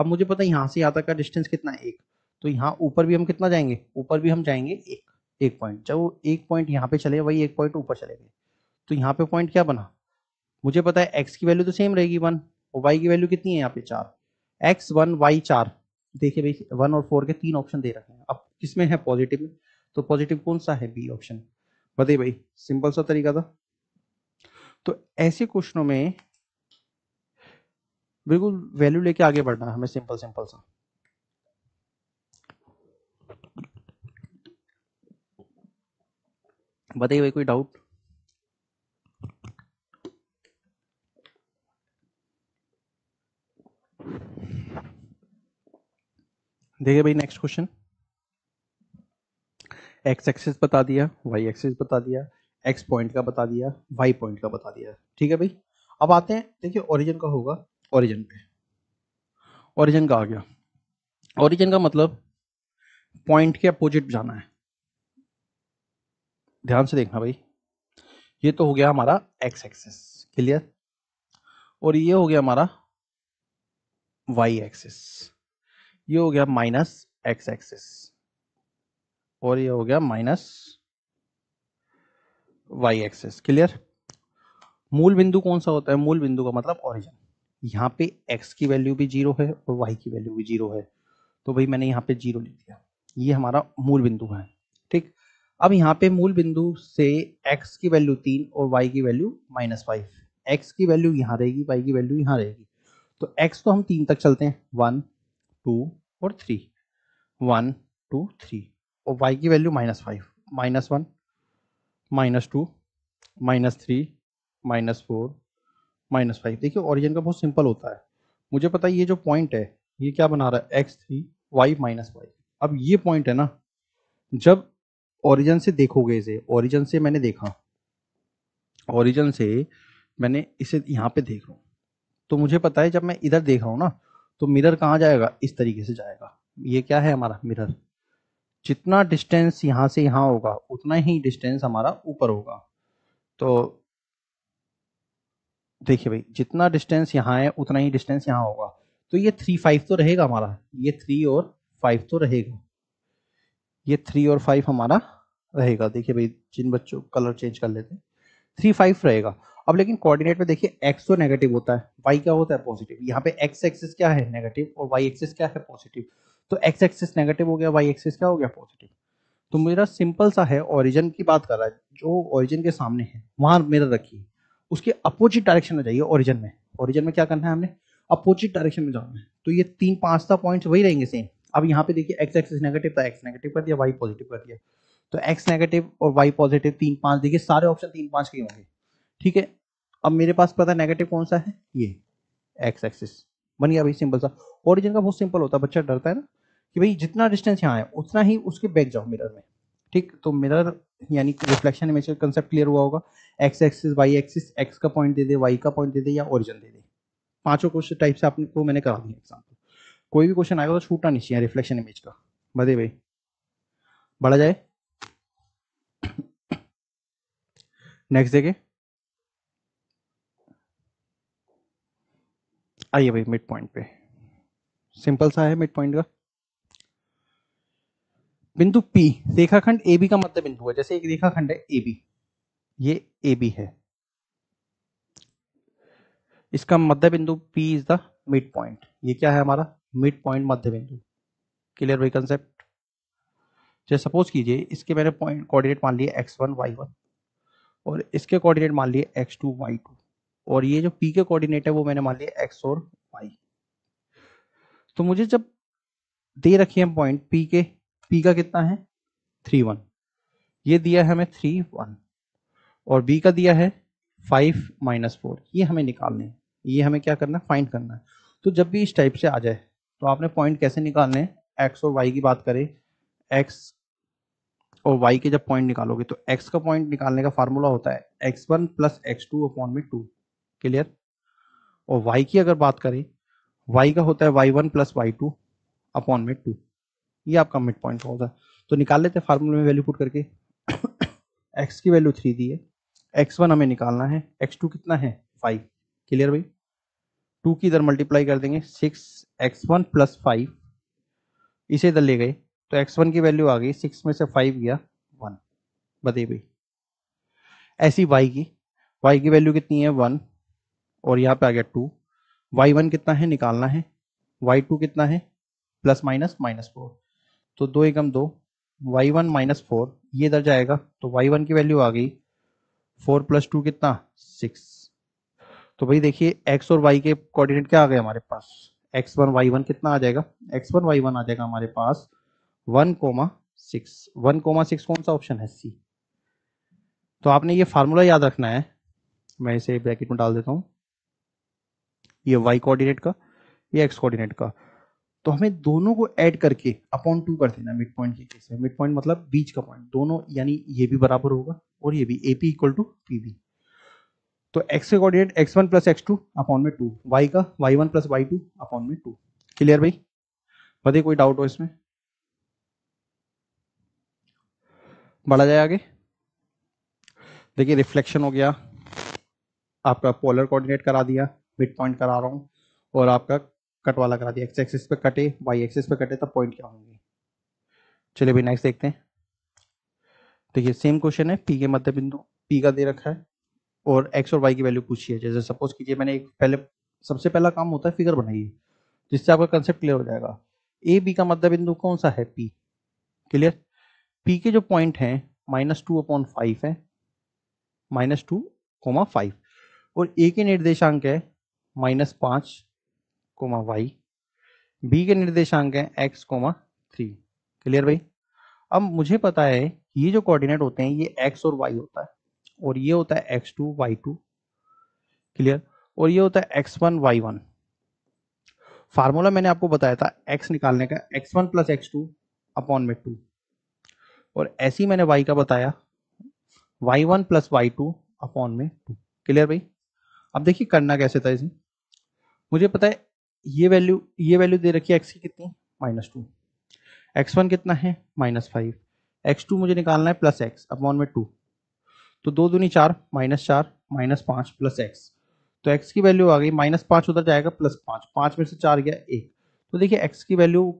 अब मुझे पता है यहाँ से यहाँ तक का डिस्टेंस कितना है एक तो यहाँ ऊपर भी हम कितना जाएंगे ऊपर भी हम जाएंगे एक एक पॉइंट जब वो एक पॉइंट यहाँ पे चले वही एक पॉइंट ऊपर चले गए तो यहाँ पे पॉइंट क्या बना मुझे पता है एक्स की वैल्यू तो सेम रहेगी वन और वाई की वैल्यू कितनी है यहाँ पे चार एक्स वन वाई चार देखिए भाई वन और फोर के तीन ऑप्शन दे रखे हैं अब किसमें है पॉजिटिव तो पॉजिटिव कौन सा है बी ऑप्शन बताइए भाई सिंपल सा तरीका था तो ऐसे क्वेश्चनों में बिल्कुल वैल्यू लेके आगे बढ़ना है हमें सिंपल सिंपल सा बताइए भाई कोई डाउट देखिए भाई नेक्स्ट क्वेश्चन एक्स एक्सिस बता दिया वाई एक्सिस बता दिया एक्स पॉइंट का बता दिया वाई पॉइंट का बता दिया ठीक है भाई अब आते हैं देखिए ओरिजिन का होगा ओरिजिन पे ओरिजिन का आ गया ओरिजिन का मतलब पॉइंट के अपोजिट जाना है ध्यान से देखना भाई ये तो हो गया हमारा एक्स एक्सिस क्लियर और ये हो गया हमारा वाई एक्सिस ये हो गया माइनस एक्स एक्सिस और ये हो गया माइनस वाई एक्सेस क्लियर मूल बिंदु कौन सा होता है मूल बिंदु का मतलब ऑरिजन यहाँ पे एक्स की वैल्यू भी जीरो है और वाई की वैल्यू भी जीरो है तो भाई मैंने यहाँ पे जीरो लिख दिया ये हमारा मूल बिंदु है ठीक अब यहाँ पे मूल बिंदु से एक्स की वैल्यू तीन और वाई की वैल्यू माइनस फाइव एक्स की वैल्यू यहाँ रहेगी वाई की वैल्यू यहाँ रहेगी तो एक्स तो हम तीन तक चलते हैं वन टू और थ्री वन टू थ्री और वाई की value minus five minus one minus two minus three minus four minus five देखिए ऑरिजन का बहुत सिंपल होता है मुझे पता है ये जो पॉइंट है ये क्या बना रहा है x three y minus y अब ये पॉइंट है ना जब ओरिजिन से देखोगे इसे ओरिजिन से मैंने देखा ओरिजन से मैंने इसे यहाँ पे देख रहा हूँ तो मुझे पता है जब मैं इधर देख रहा हूँ ना तो मिरर कहाँ जाएगा इस तरीके से जाएगा ये क्या है हमारा मिरर जितना डिस्टेंस यहाँ से यहाँ होगा उतना ही डिस्टेंस हमारा ऊपर होगा तो देखिए भाई जितना डिस्टेंस यहाँ है उतना ही डिस्टेंस यहाँ होगा तो ये थ्री फाइव तो रहेगा हमारा ये थ्री और फाइव तो रहेगा ये थ्री और फाइव हमारा रहेगा देखिए भाई जिन बच्चों कलर चेंज कर लेते हैं थ्री फाइव रहेगा अब लेकिन कोऑर्डिनेट में देखिए एक्स तो नेगेटिव होता है वाई क्या होता है पॉजिटिव यहाँ पे एक्स एक्सिस क्या है नेगेटिव और वाई एक्सिस क्या है पॉजिटिव तो एक्स एक्सिस नेगेटिव हो गया वाई एक्सिस क्या हो गया पॉजिटिव तो मेरा सिंपल सा है ओरिजिन की बात कर रहा है जो ओरिजिन के सामने है वहां मेरा रखिए उसके अपोजिट डायरेक्शन में जाइए ओरिजिन में ओरिजिन में क्या करना है हमने अपोजिट डायरेक्शन में जाना है तो ये तीन पांच सा पॉइंट वही रहेंगे सेम अब यहाँ पे देखिए एक्स एक्सिस नेगेटिव था एक्स नेगेटिव कर दिया वाई पॉजिटिव कर दिया तो एक्स नेगेटिव और वाई पॉजिटिव तीन पांच देखिए सारे ऑप्शन तीन पांच के होंगे ठीक है अब मेरे पास पता है नेगेटिव कौन सा है ये एक्स एक्सिस बन गया भाई सिंपल सा ओरिजिन का बहुत सिंपल होता है बच्चा डरता है ना कि भाई जितना डिस्टेंस यहाँ है उतना ही उसके बैक जाओ मिरर में ठीक तो मिरर यानी रिफ्लेक्शन इमेज का कंसेप्ट क्लियर हुआ होगा x axis y axis x का पॉइंट दे दे वाई का पॉइंट दे दे या ओरिजिन दे दे पांचों क्वेश्चन टाइप से आपने तो मैंने करा दिया एग्जाम्पल कोई भी क्वेश्चन आएगा तो छूटना नहीं चाहिए रिफ्लेक्शन इमेज का बधे भाई बढ़ा जाए नेक्स्ट देखे आइए भाई मिड पॉइंट पे सिंपल सा है मिड पॉइंट का बिंदु P रेखाखंड AB का मध्य मतलब बिंदु है जैसे एक रेखाखंड है AB ये AB है इसका मध्य बिंदु P is the mid point ये क्या है हमारा मिड पॉइंट मध्य बिंदु क्लियर वही कंसेप्ट जैसे सपोज कीजिए इसके मैंने पॉइंट कोऑर्डिनेट मान लिए x1 y1 और इसके कोऑर्डिनेट मान लिए x2 y2 और ये जो P के कोऑर्डिनेट है वो मैंने मान लिए एक्स और वाई तो मुझे जब दे रखे हैं पॉइंट P के पी का कितना है थ्री वन ये दिया है हमें थ्री वन और बी का दिया है फाइव माइनस फोर ये हमें निकालने हैं ये हमें क्या करना है फाइंड करना है तो जब भी इस टाइप से आ जाए तो आपने पॉइंट कैसे निकालने हैं एक्स और वाई की बात करें एक्स और वाई के जब पॉइंट निकालोगे तो एक्स का पॉइंट निकालने का फार्मूला होता है x one plus x two upon में टू क्लियर और वाई की अगर बात करें वाई का होता है Y one plus Y two upon में टू ये आपका मिड पॉइंट होगा तो निकाल लेते हैं फार्मूले में वैल्यू पुट करके एक्स की वैल्यू थ्री दी है एक्स वन हमें निकालना है एक्स टू कितना है फाइव क्लियर भाई टू की इधर मल्टीप्लाई कर देंगे six x one plus five इसे इधर ले गए तो एक्स वन की वैल्यू आ गई सिक्स में से फाइव गया वन बताइए भाई ऐसी वाई की वाई की वैल्यू कितनी है वन और यहाँ पे आ गया टू वाई वन कितना है निकालना है वाई टू कितना है प्लस माइनस माइनस फोर तो दो एकम दो वाई वन माइनस फोर ये इधर जाएगा तो वाई वन की वैल्यू आ गई फोर प्लस टू कितना सिक्स तो भाई देखिए एक्स और वाई के कोऑर्डिनेट क्या आ गए हमारे पास एक्स वन वाई वन कितना आ जाएगा एक्स वन वाई वन आ जाएगा हमारे पास one comma six one comma six कौन सा ऑप्शन है सी तो आपने ये फार्मूला याद रखना है मैं इसे ब्रैकेट में डाल देता हूँ ये वाई कोऑर्डिनेट का ये एक्स कोऑर्डिनेट का तो हमें दोनों को ऐड करके अपॉन टू कर देना मिड पॉइंट के केस में मिड पॉइंट मतलब बीच का पॉइंट दोनों यानी ये भी बराबर होगा और ये भी A P equal to P B तो एक्स के coordinate x one plus x two upon में टू वाई का y one plus Y two upon में टू क्लियर भाई बताइए कोई डाउट हो इसमें बढ़ा जाए आगे देखिए रिफ्लेक्शन हो गया आपका पोलर कोऑर्डिनेट करा दिया मिड पॉइंट करा रहा हूँ और आपका कट वाला करा दिया एक्स एक्सिस पे कटे वाई एक्सिस पे कटे तब पॉइंट क्या होंगे चलिए भाई नेक्स्ट देखते हैं देखिए सेम क्वेश्चन है पी के मध्य बिंदु पी का दे रखा है और एक्स और वाई की वैल्यू पूछी है जैसे सपोज कीजिए मैंने एक पहले सबसे पहला काम होता है फिगर बनाइए जिससे आपका कंसेप्ट क्लियर हो जाएगा ए बी का मध्य बिंदु कौन सा है पी क्लियर पी के जो पॉइंट है माइनस टू अपॉन फाइव है माइनस टू कोमा फाइव और ए के निर्देशांक है माइनस पाँच कोमा वाई बी के निर्देशांक हैं एक्स कोमा थ्री क्लियर भाई अब मुझे पता है ये जो कोऑर्डिनेट होते हैं ये एक्स और वाई होता है और ये होता है x two Y two clear और ये होता है x one Y one formula मैंने आपको बताया था एक्स निकालने का x one plus x two upon में टू और ऐसी मैंने वाई का बताया y one plus Y two upon में टू क्लियर भाई अब देखिए करना कैसे था इसे मुझे पता है ये वैल्यू ये वैल्यू दे रखी है एक्स की कितनी माइनस टू एक्स वन कितना है माइनस फाइव एक्स टू मुझे निकालना है प्लस एक्स अपॉन में टू तो दो दूनी चार माइनस चार माइनस पाँच प्लस एक्स तो एक्स की वैल्यू आ गई माइनस पाँच उधर जाएगा प्लस पाँच पाँच में से चार गया एक तो देखिए एक्स की वैल्यू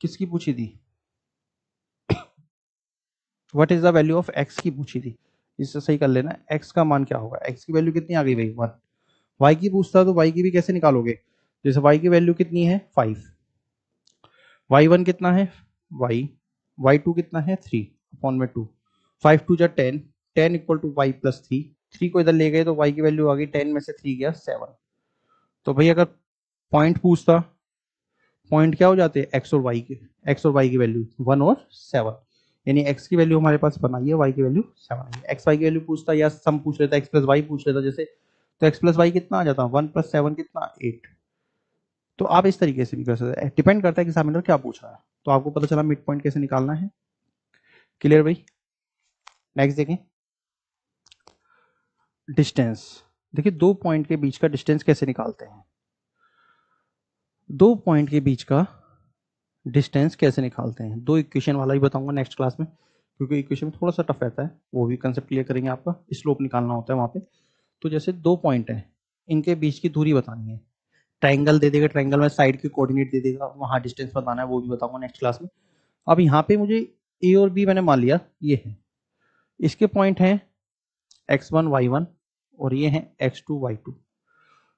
किसकी पूछी थी what is the value of x की पूछी थी इससे सही कर लेना एक्स का मान क्या होगा एक्स की वैल्यू कितनी आ गई भाई वन वाई की पूछता तो वाई की भी कैसे निकालोगे जैसे y की वैल्यू कितनी है फाइव वाई वन कितना है वाई वाई टू कितना है थ्री अपॉन में टू फाइव टू जै ten ten equal to y plus three three को इधर ले गए तो वाई की वैल्यू आ गई टेन में से थ्री गया सेवन तो भाई अगर पॉइंट पूछता पॉइंट क्या हो जाते हैं एक्स और वाई के एक्स और वाई की वैल्यू वन और सेवन यानी एक्स की वैल्यू हमारे पास बनाई है वाई की वैल्यू सेवन आई एक्स वाई की वैल्यू पूछता या सम पूछ लेता एक्स प्लस वाई पूछ लेता जैसे तो एक्स प्लस वाई कितना आ जाता वन प्लस सेवन कितना एट तो आप इस तरीके से भी कर सकते हैं डिपेंड करता है एग्जामिनर क्या पूछ रहा है तो आपको पता चला मिड पॉइंट कैसे निकालना है क्लियर भाई नेक्स्ट देखें डिस्टेंस देखिए दो पॉइंट के बीच का डिस्टेंस कैसे निकालते हैं दो पॉइंट के बीच का डिस्टेंस कैसे निकालते हैं दो इक्वेशन वाला ही बताऊंगा नेक्स्ट क्लास में क्योंकि इक्वेशन में थोड़ा सा टफ रहता है वो भी कंसेप्ट क्लियर करेंगे आपका स्लोप निकालना होता है वहां पे तो जैसे दो पॉइंट हैं इनके बीच की दूरी बतानी है ट्रायंगल दे देगा ट्रायंगल में साइड के कोऑर्डिनेट दे देगा वहाँ डिस्टेंस बताना है वो भी बताऊंगा नेक्स्ट क्लास में अब यहाँ पे मुझे ए और बी मैंने मान लिया ये है इसके पॉइंट हैं एक्स वन वाई वन और ये हैं एक्स टू वाई टू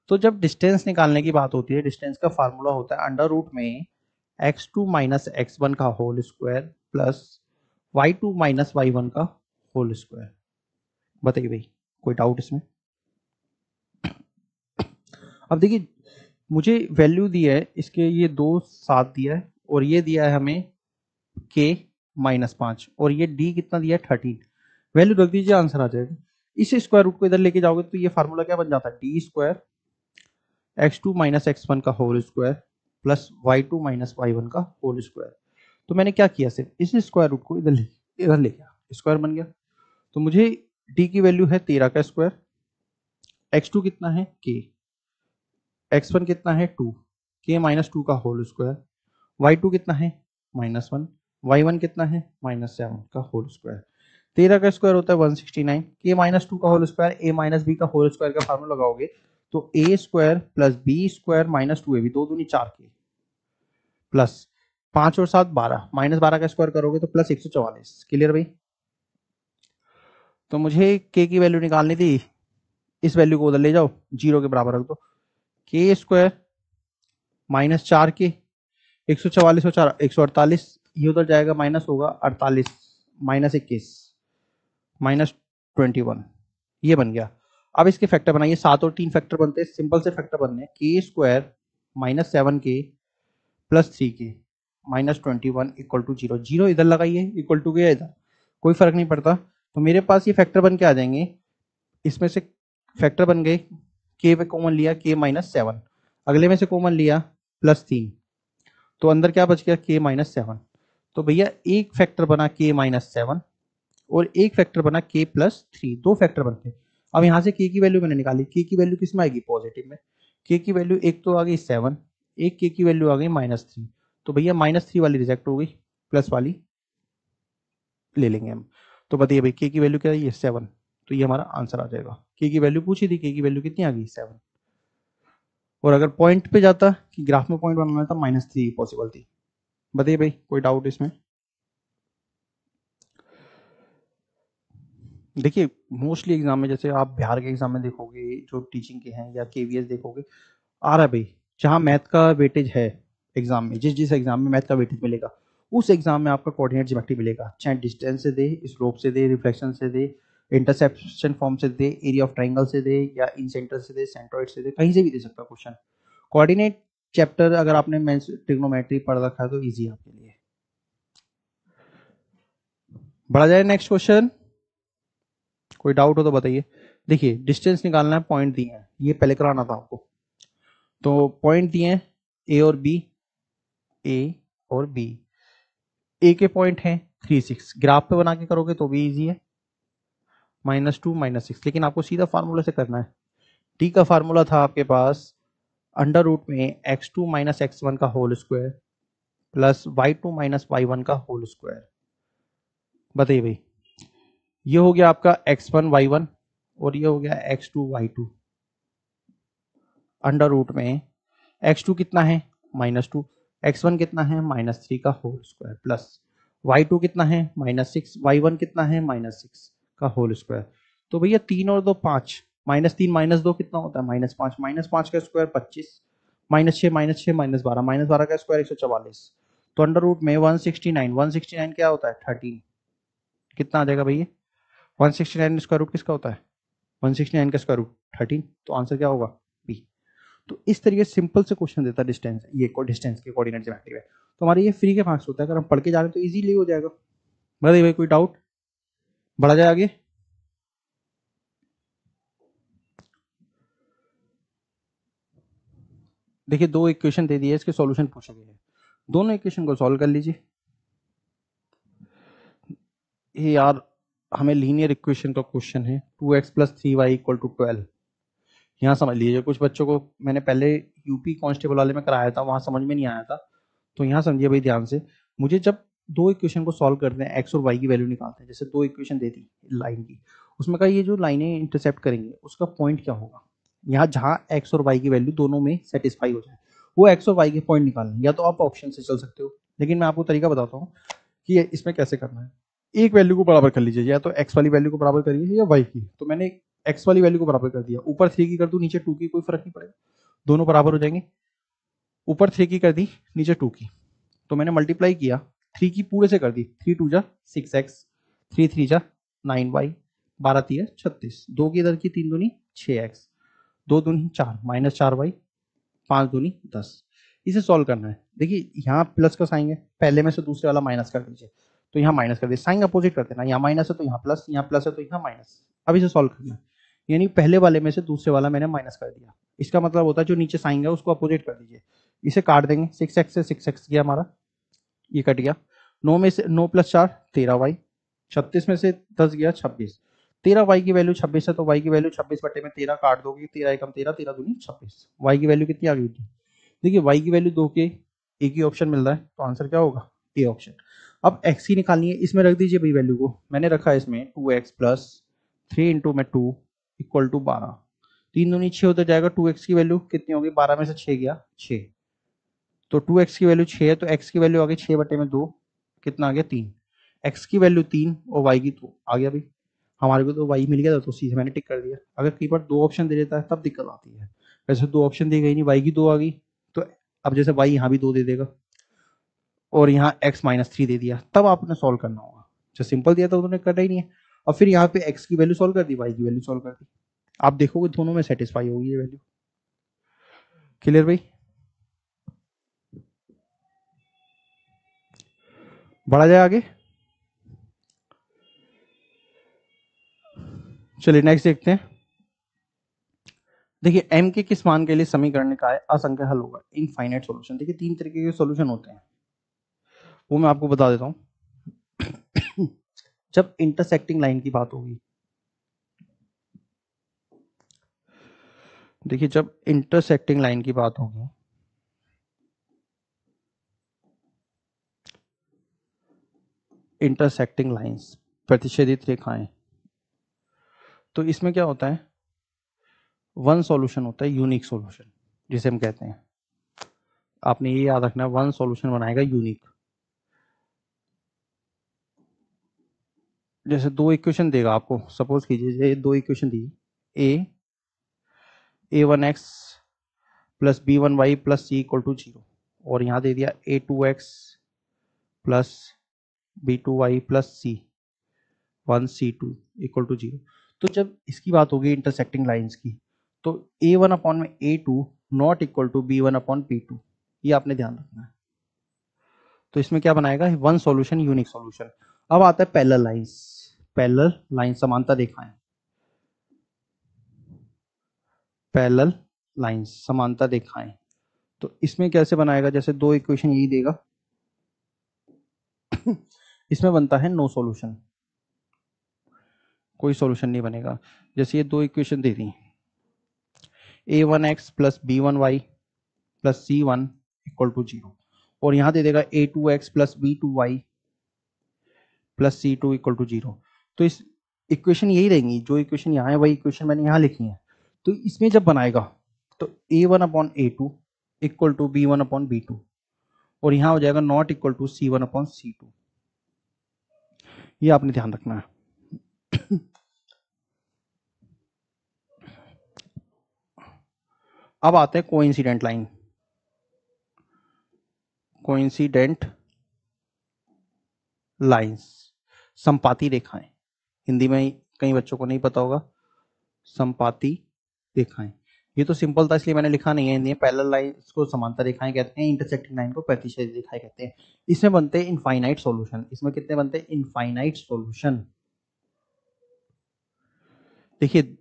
तो जब डिस्टेंस निकालने की बात होती है डिस्टेंस का फार्मूला होता है अंडर रूट में x two minus x one का whole square plus Y two minus y one का होल स्क्वायर बताइए भाई कोई डाउट इसमें अब देखिए मुझे वैल्यू दिया है इसके ये दो सात दिया है और ये दिया है हमें के माइनस पाँच और ये डी कितना दिया है थर्टीन वैल्यू रख दीजिए आंसर आ जाएगा इस स्क्वायर रूट को इधर लेके जाओगे तो ये फार्मूला क्या बन जाता है D square x two minus x one का whole square plus Y two minus y one का होल स्क्वायर तो मैंने क्या किया सिर्फ इस स्क्वायर रूट को इधर ले इधर ले गया स्क्वायर बन गया तो मुझे डी की वैल्यू है तेरह का स्क्वायर एक्स टू कितना है के एक्स वन कितना है टू के माइनस टू का होल स्क्वायर वाई टू कितना है माइनस वन वाई वन कितना है माइनस सेवन का होल स्क्वायर तेरह का स्क्वायर होता है one sixty nine k minus two का whole square a minus b का होल स्क्वायर का फार्मूला लगाओगे तो a square plus B square minus two a b दो दूनी चार के प्लस पांच और सात बारह माइनस बारह का स्क्वायर करोगे तो प्लस एक सौ चौवालीस क्लियर भाई तो मुझे के की वैल्यू निकालनी थी इस वैल्यू को उधर ले जाओ जीरो के बराबर रख दो तो, के स्क्वायर माइनस चार के एक सौ चवालीस और चार एक सौ अड़तालीस ये उधर तो जाएगा माइनस होगा अड़तालीस माइनस इक्कीस माइनस ट्वेंटी वन ये बन गया अब इसके फैक्टर बनाइए सात और तीन फैक्टर बनते हैं सिंपल से फैक्टर बनने k square minus seven k plus three k minus twenty one equal to zero zero इधर लगाइए इक्वल टू गया इधर कोई फर्क नहीं पड़ता तो मेरे पास ये फैक्टर बन के आ जाएंगे इसमें से फैक्टर बन गए के पे कॉमन लिया के माइनस सेवन अगले में से कॉमन लिया प्लस तीन तो अंदर क्या बच गया के माइनस सेवन तो भैया एक फैक्टर बना के माइनस सेवन और एक फैक्टर बना के प्लस थ्री दो फैक्टर बनते अब यहां से के की वैल्यू मैंने निकाली के की वैल्यू किस में आएगी पॉजिटिव में के की वैल्यू एक तो आ गई सेवन एक के की वैल्यू आ गई माइनस थ्री तो भैया माइनस थ्री वाली रिजेक्ट हो गई प्लस वाली ले लेंगे हम तो बताइए भाई के की वैल्यू क्या है सेवन तो ये हमारा आंसर आ जाएगा के की वैल्यू पूछी थी के की वैल्यू कितनी आ गई सेवन और अगर पॉइंट पे जाता कि ग्राफ में पॉइंट बनाना था माइनस थ्री पॉसिबल थी बताइए भाई कोई डाउट इसमें देखिए मोस्टली एग्जाम में जैसे आप बिहार के एग्जाम में देखोगे जो टीचिंग के हैं या केवीएस देखोगे आ रहा है भाई जहां मैथ का वेटेज है एग्जाम में जिस जिस एग्जाम में मैथ का वेटेज मिलेगा उस एग्जाम में आपका कोऑर्डिनेट जिमेट्री मिलेगा चाहे डिस्टेंस से दे स्लोप से दे रिफ्लेक्शन से दे इंटरसेप्शन फॉर्म से दे एरिया ऑफ ट्राइंगल से दे या इन सेंटर से दे सेंट्रोइड से दे कहीं से भी दे सकता है क्वेश्चन कोऑर्डिनेट चैप्टर अगर आपने ट्रिग्नोमेट्री पढ़ रखा है तो ईजी आपके लिए बढ़ा जाए नेक्स्ट क्वेश्चन कोई डाउट हो तो बताइए देखिए डिस्टेंस निकालना है पॉइंट दिए हैं ये पहले कराना था आपको तो पॉइंट दिए हैं ए और बी ए और बी ए के पॉइंट हैं थ्री सिक्स ग्राफ पे बना के करोगे तो भी इजी है माइनस टू माइनस सिक्स लेकिन आपको सीधा फार्मूला से करना है टी का फार्मूला था आपके पास अंडर रूट में x two minus x one का whole square plus Y two minus y one का होल स्क्वायर बताइए भाई ये हो गया आपका एक्स वन वाई वन और ये हो गया x two Y two under root में एक्स टू कितना है माइनस टू एक्स वन कितना है माइनस थ्री का whole square plus Y two कितना है माइनस सिक्स वाई वन कितना है माइनस सिक्स का होल स्क्वायर तो भैया तीन और दो पाँच माइनस तीन माइनस दो कितना होता है माइनस पाँच माइनस पाँच का स्क्वायर पच्चीस माइनस छः माइनस छः माइनस बारह माइनस बारह का स्क्वायर एक सौ चवालीस तो अंडर रूट में one sixty nine one sixty nine क्या होता है थर्टीन कितना आ जाएगा भैया one sixty nine square root किसका होता है वन सिक्सटी नाइन का स्क्वायर रूट थर्टीन तो आंसर क्या होगा बी तो इस तरीके से सिंपल से क्वेश्चन देता है डिस्टेंस ये डिस्टेंस के कोऑर्डिनेट में तो हमारे ये फ्री के मार्क्स होता है अगर हम पढ़ के जा रहे हैं तो ईजिली हो जाएगा बताइए भाई कोई डाउट बढ़ा जाए आगे देखिए दो इक्वेशन दे दिए इसके सॉल्यूशन पूछे गए दोनों इक्वेशन को सॉल्व कर लीजिए ये यार हमें लीनियर इक्वेशन का क्वेश्चन है two x plus three Y equal to twelve यहाँ समझ लीजिए कुछ बच्चों को मैंने पहले यूपी कांस्टेबल वाले में कराया था वहां समझ में नहीं आया था तो यहाँ समझिए भाई ध्यान से मुझे जब दो इक्वेशन को सॉल्व करते हैं एक्स और वाई की वैल्यू निकालते हैं जैसे दो इक्वेशन दे दी लाइन की उसमें कहा ये जो लाइनें इंटरसेप्ट करेंगे उसका पॉइंट क्या होगा यहाँ जहाँ एक्स और वाई की वैल्यू दोनों में सेटिस्फाई हो जाए वो एक्स और वाई के पॉइंट निकालने या तो आप ऑप्शन से चल सकते हो लेकिन मैं आपको तरीका बताता हूँ कि इसमें कैसे करना है एक वैल्यू को बराबर कर लीजिए या तो एक्स वाली वैल्यू को बराबर करिए या वाई की तो मैंने एक्स वाली वैल्यू को बराबर कर दिया ऊपर थ्री की कर दूँ नीचे टू की कोई फर्क नहीं पड़ेगा दोनों बराबर हो जाएंगे ऊपर थ्री की कर दी नीचे टू की तो मैंने मल्टीप्लाई किया थ्री की पूरे से कर दी थ्री टू जा सिक्स एक्स थ्री थ्री जा नाइन वाई बारह तीन छत्तीस दो की इधर की तीन दूनी छः एक्स दो दूनी चार माइनस चार वाई पाँच दूनी दस इसे सॉल्व करना है देखिए यहाँ प्लस का साइन है पहले में से दूसरे वाला माइनस कर दीजिए तो यहाँ माइनस कर दीजिए साइन अपोजिट कर देना यहाँ माइनस है तो यहाँ प्लस यहाँ प्लस है तो यहाँ माइनस अब इसे सॉल्व करना है यानी पहले वाले में से दूसरे वाला मैंने माइनस कर दिया इसका मतलब होता है जो नीचे साइन है उसको अपोजिट कर दीजिए इसे काट देंगे सिक्स एक्स से सिक्स एक्स गया हमारा ये कट गया नौ में से नौ प्लस चार तेरह वाई छत्तीस में से दस गया छब्बीस तेरह वाई की वैल्यू छब्बीस है तो वाई की वैल्यू छब्बीस बटे में तेरह काट दोगे तेरह एकम तेरह तेरह दूनी छब्बीस वाई की वैल्यू कितनी आ गई थी देखिए वाई की वैल्यू दो के एक ही ऑप्शन मिल रहा है तो आंसर क्या होगा ए ऑप्शन अब एक्स की निकालनी है इसमें रख दीजिए भाई वैल्यू को मैंने रखा है इसमें two x plus three into में टू इक्वल टू बारह तीन दूनी छः होता जाएगा टू एक्स की वैल्यू कितनी होगी बारह में से छः गया छः तो टू एक्स की वैल्यू छः है तो एक्स की वैल्यू आ गई छः बटे में दो कितना आ गया तीन एक्स की वैल्यू तीन और वाई की तो आ गया भाई हमारे को तो वाई मिल गया था तो उसी से मैंने टिक कर दिया अगर कई बार दो ऑप्शन दे देता है तब दिक्कत आती है वैसे दो ऑप्शन दी गई नहीं वाई की दो आ गई तो अब जैसे वाई यहाँ भी दो दे देगा और यहाँ एक्स माइनस थ्री दे दिया तब आपने सॉल्व करना होगा जो सिंपल दिया था उन्होंने करना ही नहीं है और फिर यहाँ पे एक्स की वैल्यू सॉल्व कर दी वाई की वैल्यू सॉल्व कर दी आप देखोगे दोनों में सेटिस्फाई होगी ये वैल्यू क्लियर भाई बढ़ा जाए आगे चलिए नेक्स्ट देखते हैं देखिए एम के किस मान के लिए समीकरण का है असंख्य हल होगा इनफाइनाइट सॉल्यूशन देखिए तीन तरीके के सॉल्यूशन होते हैं वो मैं आपको बता देता हूं जब इंटरसेक्टिंग लाइन की बात होगी देखिए जब इंटरसेक्टिंग लाइन की बात होगी इंटरसेक्टिंग लाइंस प्रतिषेधित रेखाएं तो इसमें क्या होता है वन सॉल्यूशन होता है यूनिक सॉल्यूशन जिसे हम कहते हैं आपने ये याद रखना वन सॉल्यूशन बनाएगा यूनिक जैसे दो इक्वेशन देगा आपको सपोज कीजिए दो इक्वेशन दी a a one x plus b one y plus c equal to zero और यहां दे दिया a two x plus b two y plus c one c two equal to zero तो जब इसकी बात होगी इंटरसेक्टिंग लाइंस की तो ए वन अपॉन में a two not equal to b one upon p two ये आपने ध्यान रखना है तो इसमें क्या बनाएगा वन सॉल्यूशन यूनिक सॉल्यूशन अब आता है पैलर लाइंस पैलर लाइन समानता दिखाएं पैलर लाइंस समानता दिखाएं तो इसमें कैसे बनाएगा जैसे दो इक्वेशन यही देगा इसमें बनता है नो सॉल्यूशन कोई सॉल्यूशन नहीं बनेगा जैसे ये दो इक्वेशन दे दी a one x plus b one y plus c one equal to zero और यहां दे देगा a two x plus b two y plus c two equal to zero तो इस इक्वेशन यही रहेंगी जो इक्वेशन यहाँ है वही इक्वेशन मैंने यहां लिखी है तो इसमें जब बनाएगा तो a one upon a two equal to b one upon b two और यहां हो जाएगा not equal to c one upon c two ये आपने ध्यान रखना है अब आते हैं कोइंसिडेंट लाइन कोइंसिडेंट लाइंस संपाति रेखाएं हिंदी में कई बच्चों को नहीं पता होगा संपाति रेखाएं ये तो सिंपल था इसलिए मैंने लिखा नहीं है हिंदी में लाइन को समांतर रेखाएं कहते हैं इंटरसेक्टिंग लाइन को प्रतिशत रेखाएं कहते हैं इसमें बनते हैं इनफाइनाइट सॉल्यूशन इसमें कितने बनते हैं इनफाइनाइट सॉल्यूशन देखिए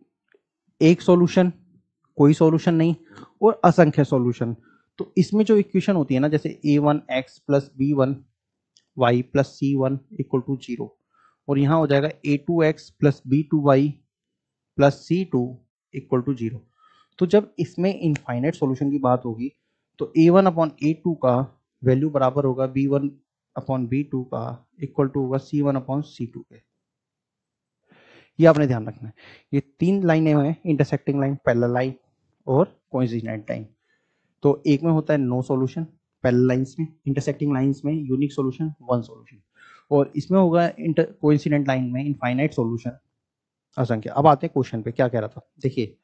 एक सॉल्यूशन कोई सॉल्यूशन नहीं और असंख्य सॉल्यूशन तो इसमें जो इक्वेशन होती है ना जैसे a one x plus b one y plus c one equal to zero और यहाँ हो जाएगा a two x plus b two y plus c two equal to zero तो जब इसमें इनफाइनाइट सॉल्यूशन की बात होगी तो a one upon a two का वैल्यू बराबर होगा b one upon b two का इक्वल टू होगा c one upon c two के ये आपने ध्यान रखना है ये तीन लाइनें हैं इंटरसेक्टिंग लाइन पैरेलल लाइन और कोइंसिडेंट लाइन तो एक में होता है नो सॉल्यूशन पैरेलल लाइन में इंटरसेक्टिंग लाइन में यूनिक सॉल्यूशन वन सॉल्यूशन और इसमें होगा इंटर कोइंसिडेंट लाइन में इनफाइनाइट सॉल्यूशन असंख्य अब आते हैं क्वेश्चन पे क्या कह रहा था देखिए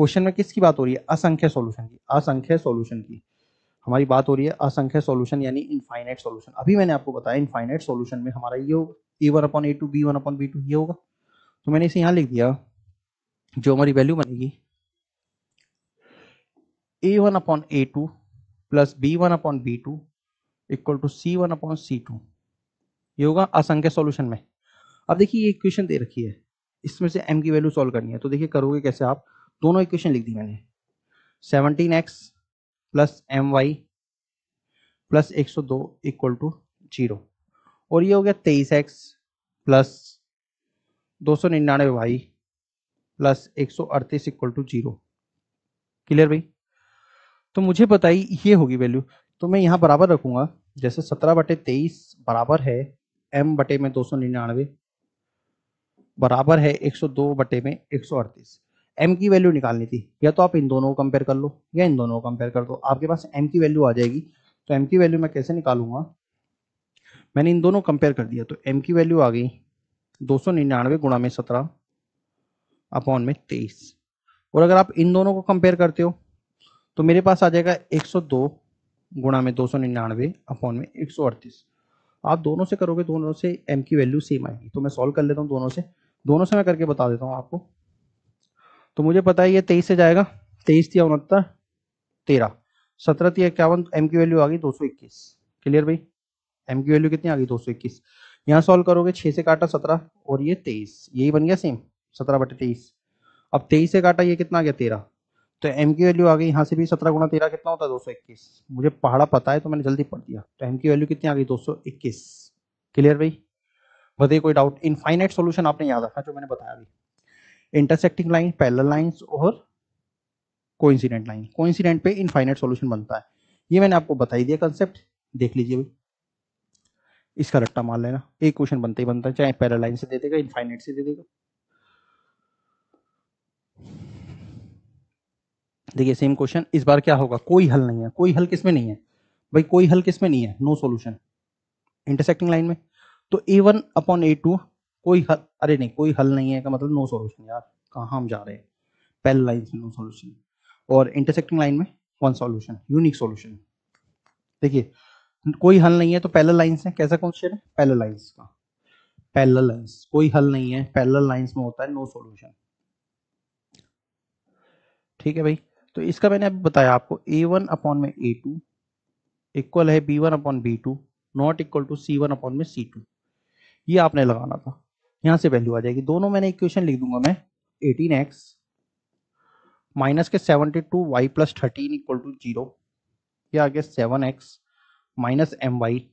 क्वेश्चन में किसकी बात हो रही है असंख्य सॉल्यूशन की असंख्य सॉल्यूशन की हमारी बात हो रही है असंख्य सॉल्यूशन यानी इनफाइनाइट सॉल्यूशन अभी मैंने आपको बताया इनफाइनाइट सॉल्यूशन में हमारा ये होगा a one upon a two b one upon b two ये होगा तो मैंने इसे यहां लिख दिया जो हमारी वैल्यू बनेगी a one upon a two plus b one upon b two equal to c one upon c two ये होगा असंख्य सॉल्यूशन में अब देखिए ये इक्वेशन दे रखी है इसमें से m की वैल्यू सॉल्व करनी है तो देखिए करोगे कैसे आप दोनों इक्वेशन लिख दी मैंने seventeen x plus m y plus एक सौ दो इक्वल टू जीरो और ये हो गया तेईस एक्स प्लस दो सौ निन्यानवे वाई प्लस एक सौ अड़तीस इक्वल टू जीरो क्लियर भाई तो मुझे बताई ये होगी वैल्यू तो मैं यहाँ बराबर रखूंगा जैसे सत्रह बटे तेईस बराबर है एम बटे में दो सौ निन्यानवे बराबर है एक सौ दो बटे में एक सौ अड़तीस एम की वैल्यू निकालनी थी या तो आप इन दोनों को कंपेयर कर लो या इन दोनों को कंपेयर कर दो आपके पास एम की वैल्यू आ जाएगी तो एम की वैल्यू मैं कैसे निकालूंगा मैंने इन दोनों कंपेयर कर दिया तो एम की वैल्यू आ गई दो सौ निन्यानवे गुणा में सत्रह अपॉन में तेईस और अगर आप इन दोनों को कंपेयर करते हो तो मेरे पास आ जाएगा एक सौ दो गुणा में दो सौ निन्यानवे अपॉन में एक सौ अड़तीस आप दोनों से करोगे दोनों से एम की वैल्यू सेम आएगी तो मैं सॉल्व कर लेता हूँ दोनों से दोनों से मैं करके बता देता हूँ आपको तो मुझे पता है ये तेईस से जाएगा तेईस या उनहत्तर तेरह सत्रह थी इक्यावन एम की वैल्यू आ गई दो सौ इक्कीस क्लियर भाई एम की वैल्यू कितनी आ गई दो सौ इक्कीस यहाँ सॉल्व करोगे छः से काटा सत्रह और ये तेईस यही बन गया सेम सत्रह बटे तेईस अब तेईस से काटा ये कितना आ गया तेरह तो एम की वैल्यू आ गई यहाँ से भी सत्रह गुना तेरह कितना होता है दो सौ इक्कीस मुझे पहाड़ा पता है तो मैंने जल्दी पढ़ दिया तो एम की वैल्यू कितनी आ गई दो सौ इक्कीस क्लियर भाई बताइए कोई डाउट इनफाइनाइट सोल्यूशन आपने याद रखा जो मैंने बताया अभी इंटरसेक्टिंग लाइन पैरल लाइन्स और कोइंसिडेंट लाइन कोइंसिडेंट पे इनफाइनाइट सॉल्यूशन बनता है ये मैंने आपको बताई दिया कंसेप्ट देख लीजिए भाई इसका रट्टा मान लेना एक क्वेश्चन बनता ही बनता है चाहे पैरल लाइन से दे देगा इनफाइनाइट से दे देगा देखिए सेम क्वेश्चन इस बार क्या होगा कोई हल नहीं है कोई हल किसमें नहीं है भाई कोई हल किसमें नहीं है no no solution intersecting line में तो a one upon a two कोई हल अरे नहीं कोई हल नहीं है का मतलब नो सोल्यूशन यार कहाँ हम जा रहे हैं पहले लाइन में नो सोल्यूशन और इंटरसेक्टिंग लाइन में वन सोल्यूशन यूनिक सोल्यूशन देखिए कोई हल नहीं है तो पैरल लाइन्स है कैसा कॉन्सेप्ट है पैरल लाइंस का पैरल लाइंस कोई हल नहीं है पैरल लाइंस में होता है नो सोल्यूशन ठीक है भाई तो इसका मैंने अभी बताया आपको ए वन अपॉन में ए टू इक्वल है b one upon b two not equal to c one upon में सी टू ये आपने लगाना था यहां से वैल्यू आ जाएगी दोनों मैंने इक्वेशन लिख दूंगा मैं एटीन एक्स माइनस के seventy two y plus thirteen equal to zero या आगे seven x minus m y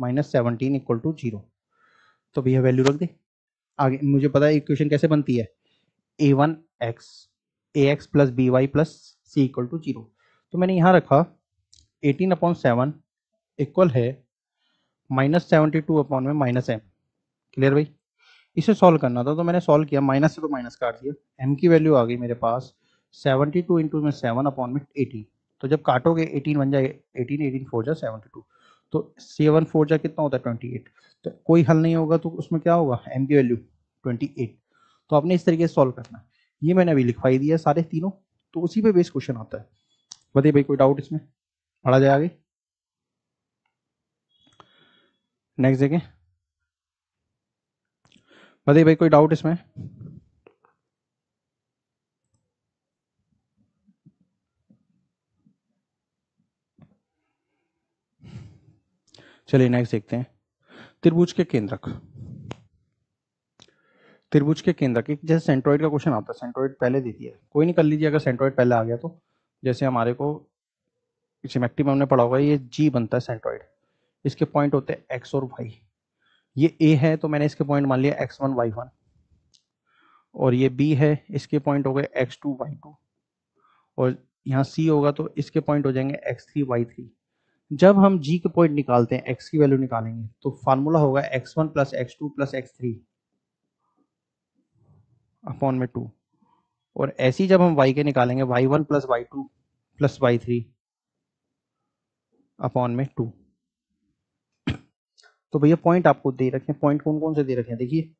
minus seventeen equal to zero तो भैया वैल्यू रख दे आगे मुझे पता है इक्वेशन कैसे बनती है a one x a x plus b y plus c equal to zero तो मैंने यहाँ रखा एटीन अपॉन सेवन इक्वल है माइनस सेवनटी टू अपॉन में माइनस एम क्लियर भाई इसे सॉल्व करना था तो मैंने सॉल्व किया माइनस से तो माइनस काट दिया एम की वैल्यू आ गई मेरे पास सेवनटी टू इंटू में सेवन अपॉन में एटीन तो जब काटोगे एटीन बन जाए एटीन एटीन फोर जाए सेवनटी टू तो सेवन फोर जाए कितना होता है ट्वेंटी एट तो कोई हल नहीं होगा तो उसमें क्या होगा एम की वैल्यू ट्वेंटी एट तो आपने इस तरीके से सॉल्व करना ये मैंने अभी लिखवाई दिया सारे तीनों तो उसी पर बेस्ट क्वेश्चन आता है बताइए भाई कोई डाउट इसमें पढ़ा जाए आगे नेक्स्ट देखें बताइए भाई कोई डाउट इसमें चलिए नेक्स्ट देखते हैं त्रिभुज के केंद्रक त्रिभुज के केंद्रक एक जैसे सेंट्रोइड का क्वेश्चन आता है सेंट्रोइड पहले दे दिया कोई नहीं कर लीजिए अगर सेंट्रोइड पहले आ गया तो जैसे हमारे को किसी में हमने पढ़ा होगा ये जी बनता है सेंट्रोइड इसके पॉइंट होते हैं एक्स और वाई ये ए है तो मैंने इसके पॉइंट मान लिया एक्स वन वाई वन और ये बी है इसके पॉइंट हो गए एक्स टू वाई टू और यहाँ सी होगा तो इसके पॉइंट हो जाएंगे एक्स थ्री वाई थ्री जब हम जी के पॉइंट निकालते हैं एक्स की वैल्यू निकालेंगे तो फार्मूला होगा x one plus x two plus x three upon में टू और ऐसी जब हम वाई के निकालेंगे y one plus Y two plus Y three upon में टू तो भैया पॉइंट आपको दे रखे हैं पॉइंट कौन कौन से दे रखे हैं देखिए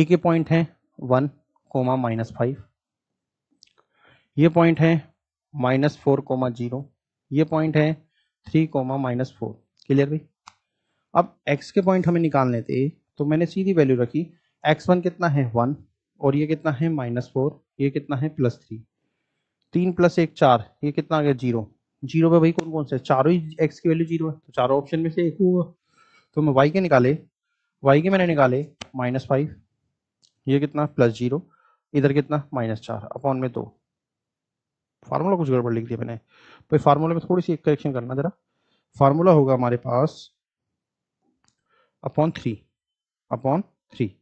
ए के पॉइंट हैं वन कोमा माइनस फाइव ये पॉइंट है माइनस फोर कोमा जीरो ये पॉइंट है three comma minus four clear भाई अब एक्स के पॉइंट हमें निकालने थे तो मैंने सीधी वैल्यू रखी एक्स वन कितना है वन और ये कितना है माइनस फोर ये कितना है प्लस थ्री तीन प्लस एक चार ये कितना आ गया जीरो जीरो पे भाई कौन कौन से चारों ही एक्स की वैल्यू जीरो है तो चारों ऑप्शन में से एक होगा तो मैं वाई के निकाले वाई के मैंने निकाले माइनस फाइव ये कितना प्लस जीरो इधर कितना माइनस चार अपॉन में दो फार्मूला कुछ गड़बड़ लिख दिया मैंने भाई फार्मूला में थोड़ी सी करेक्शन करना जरा फार्मूला होगा हमारे पास अपॉन थ्री अपॉन थ्री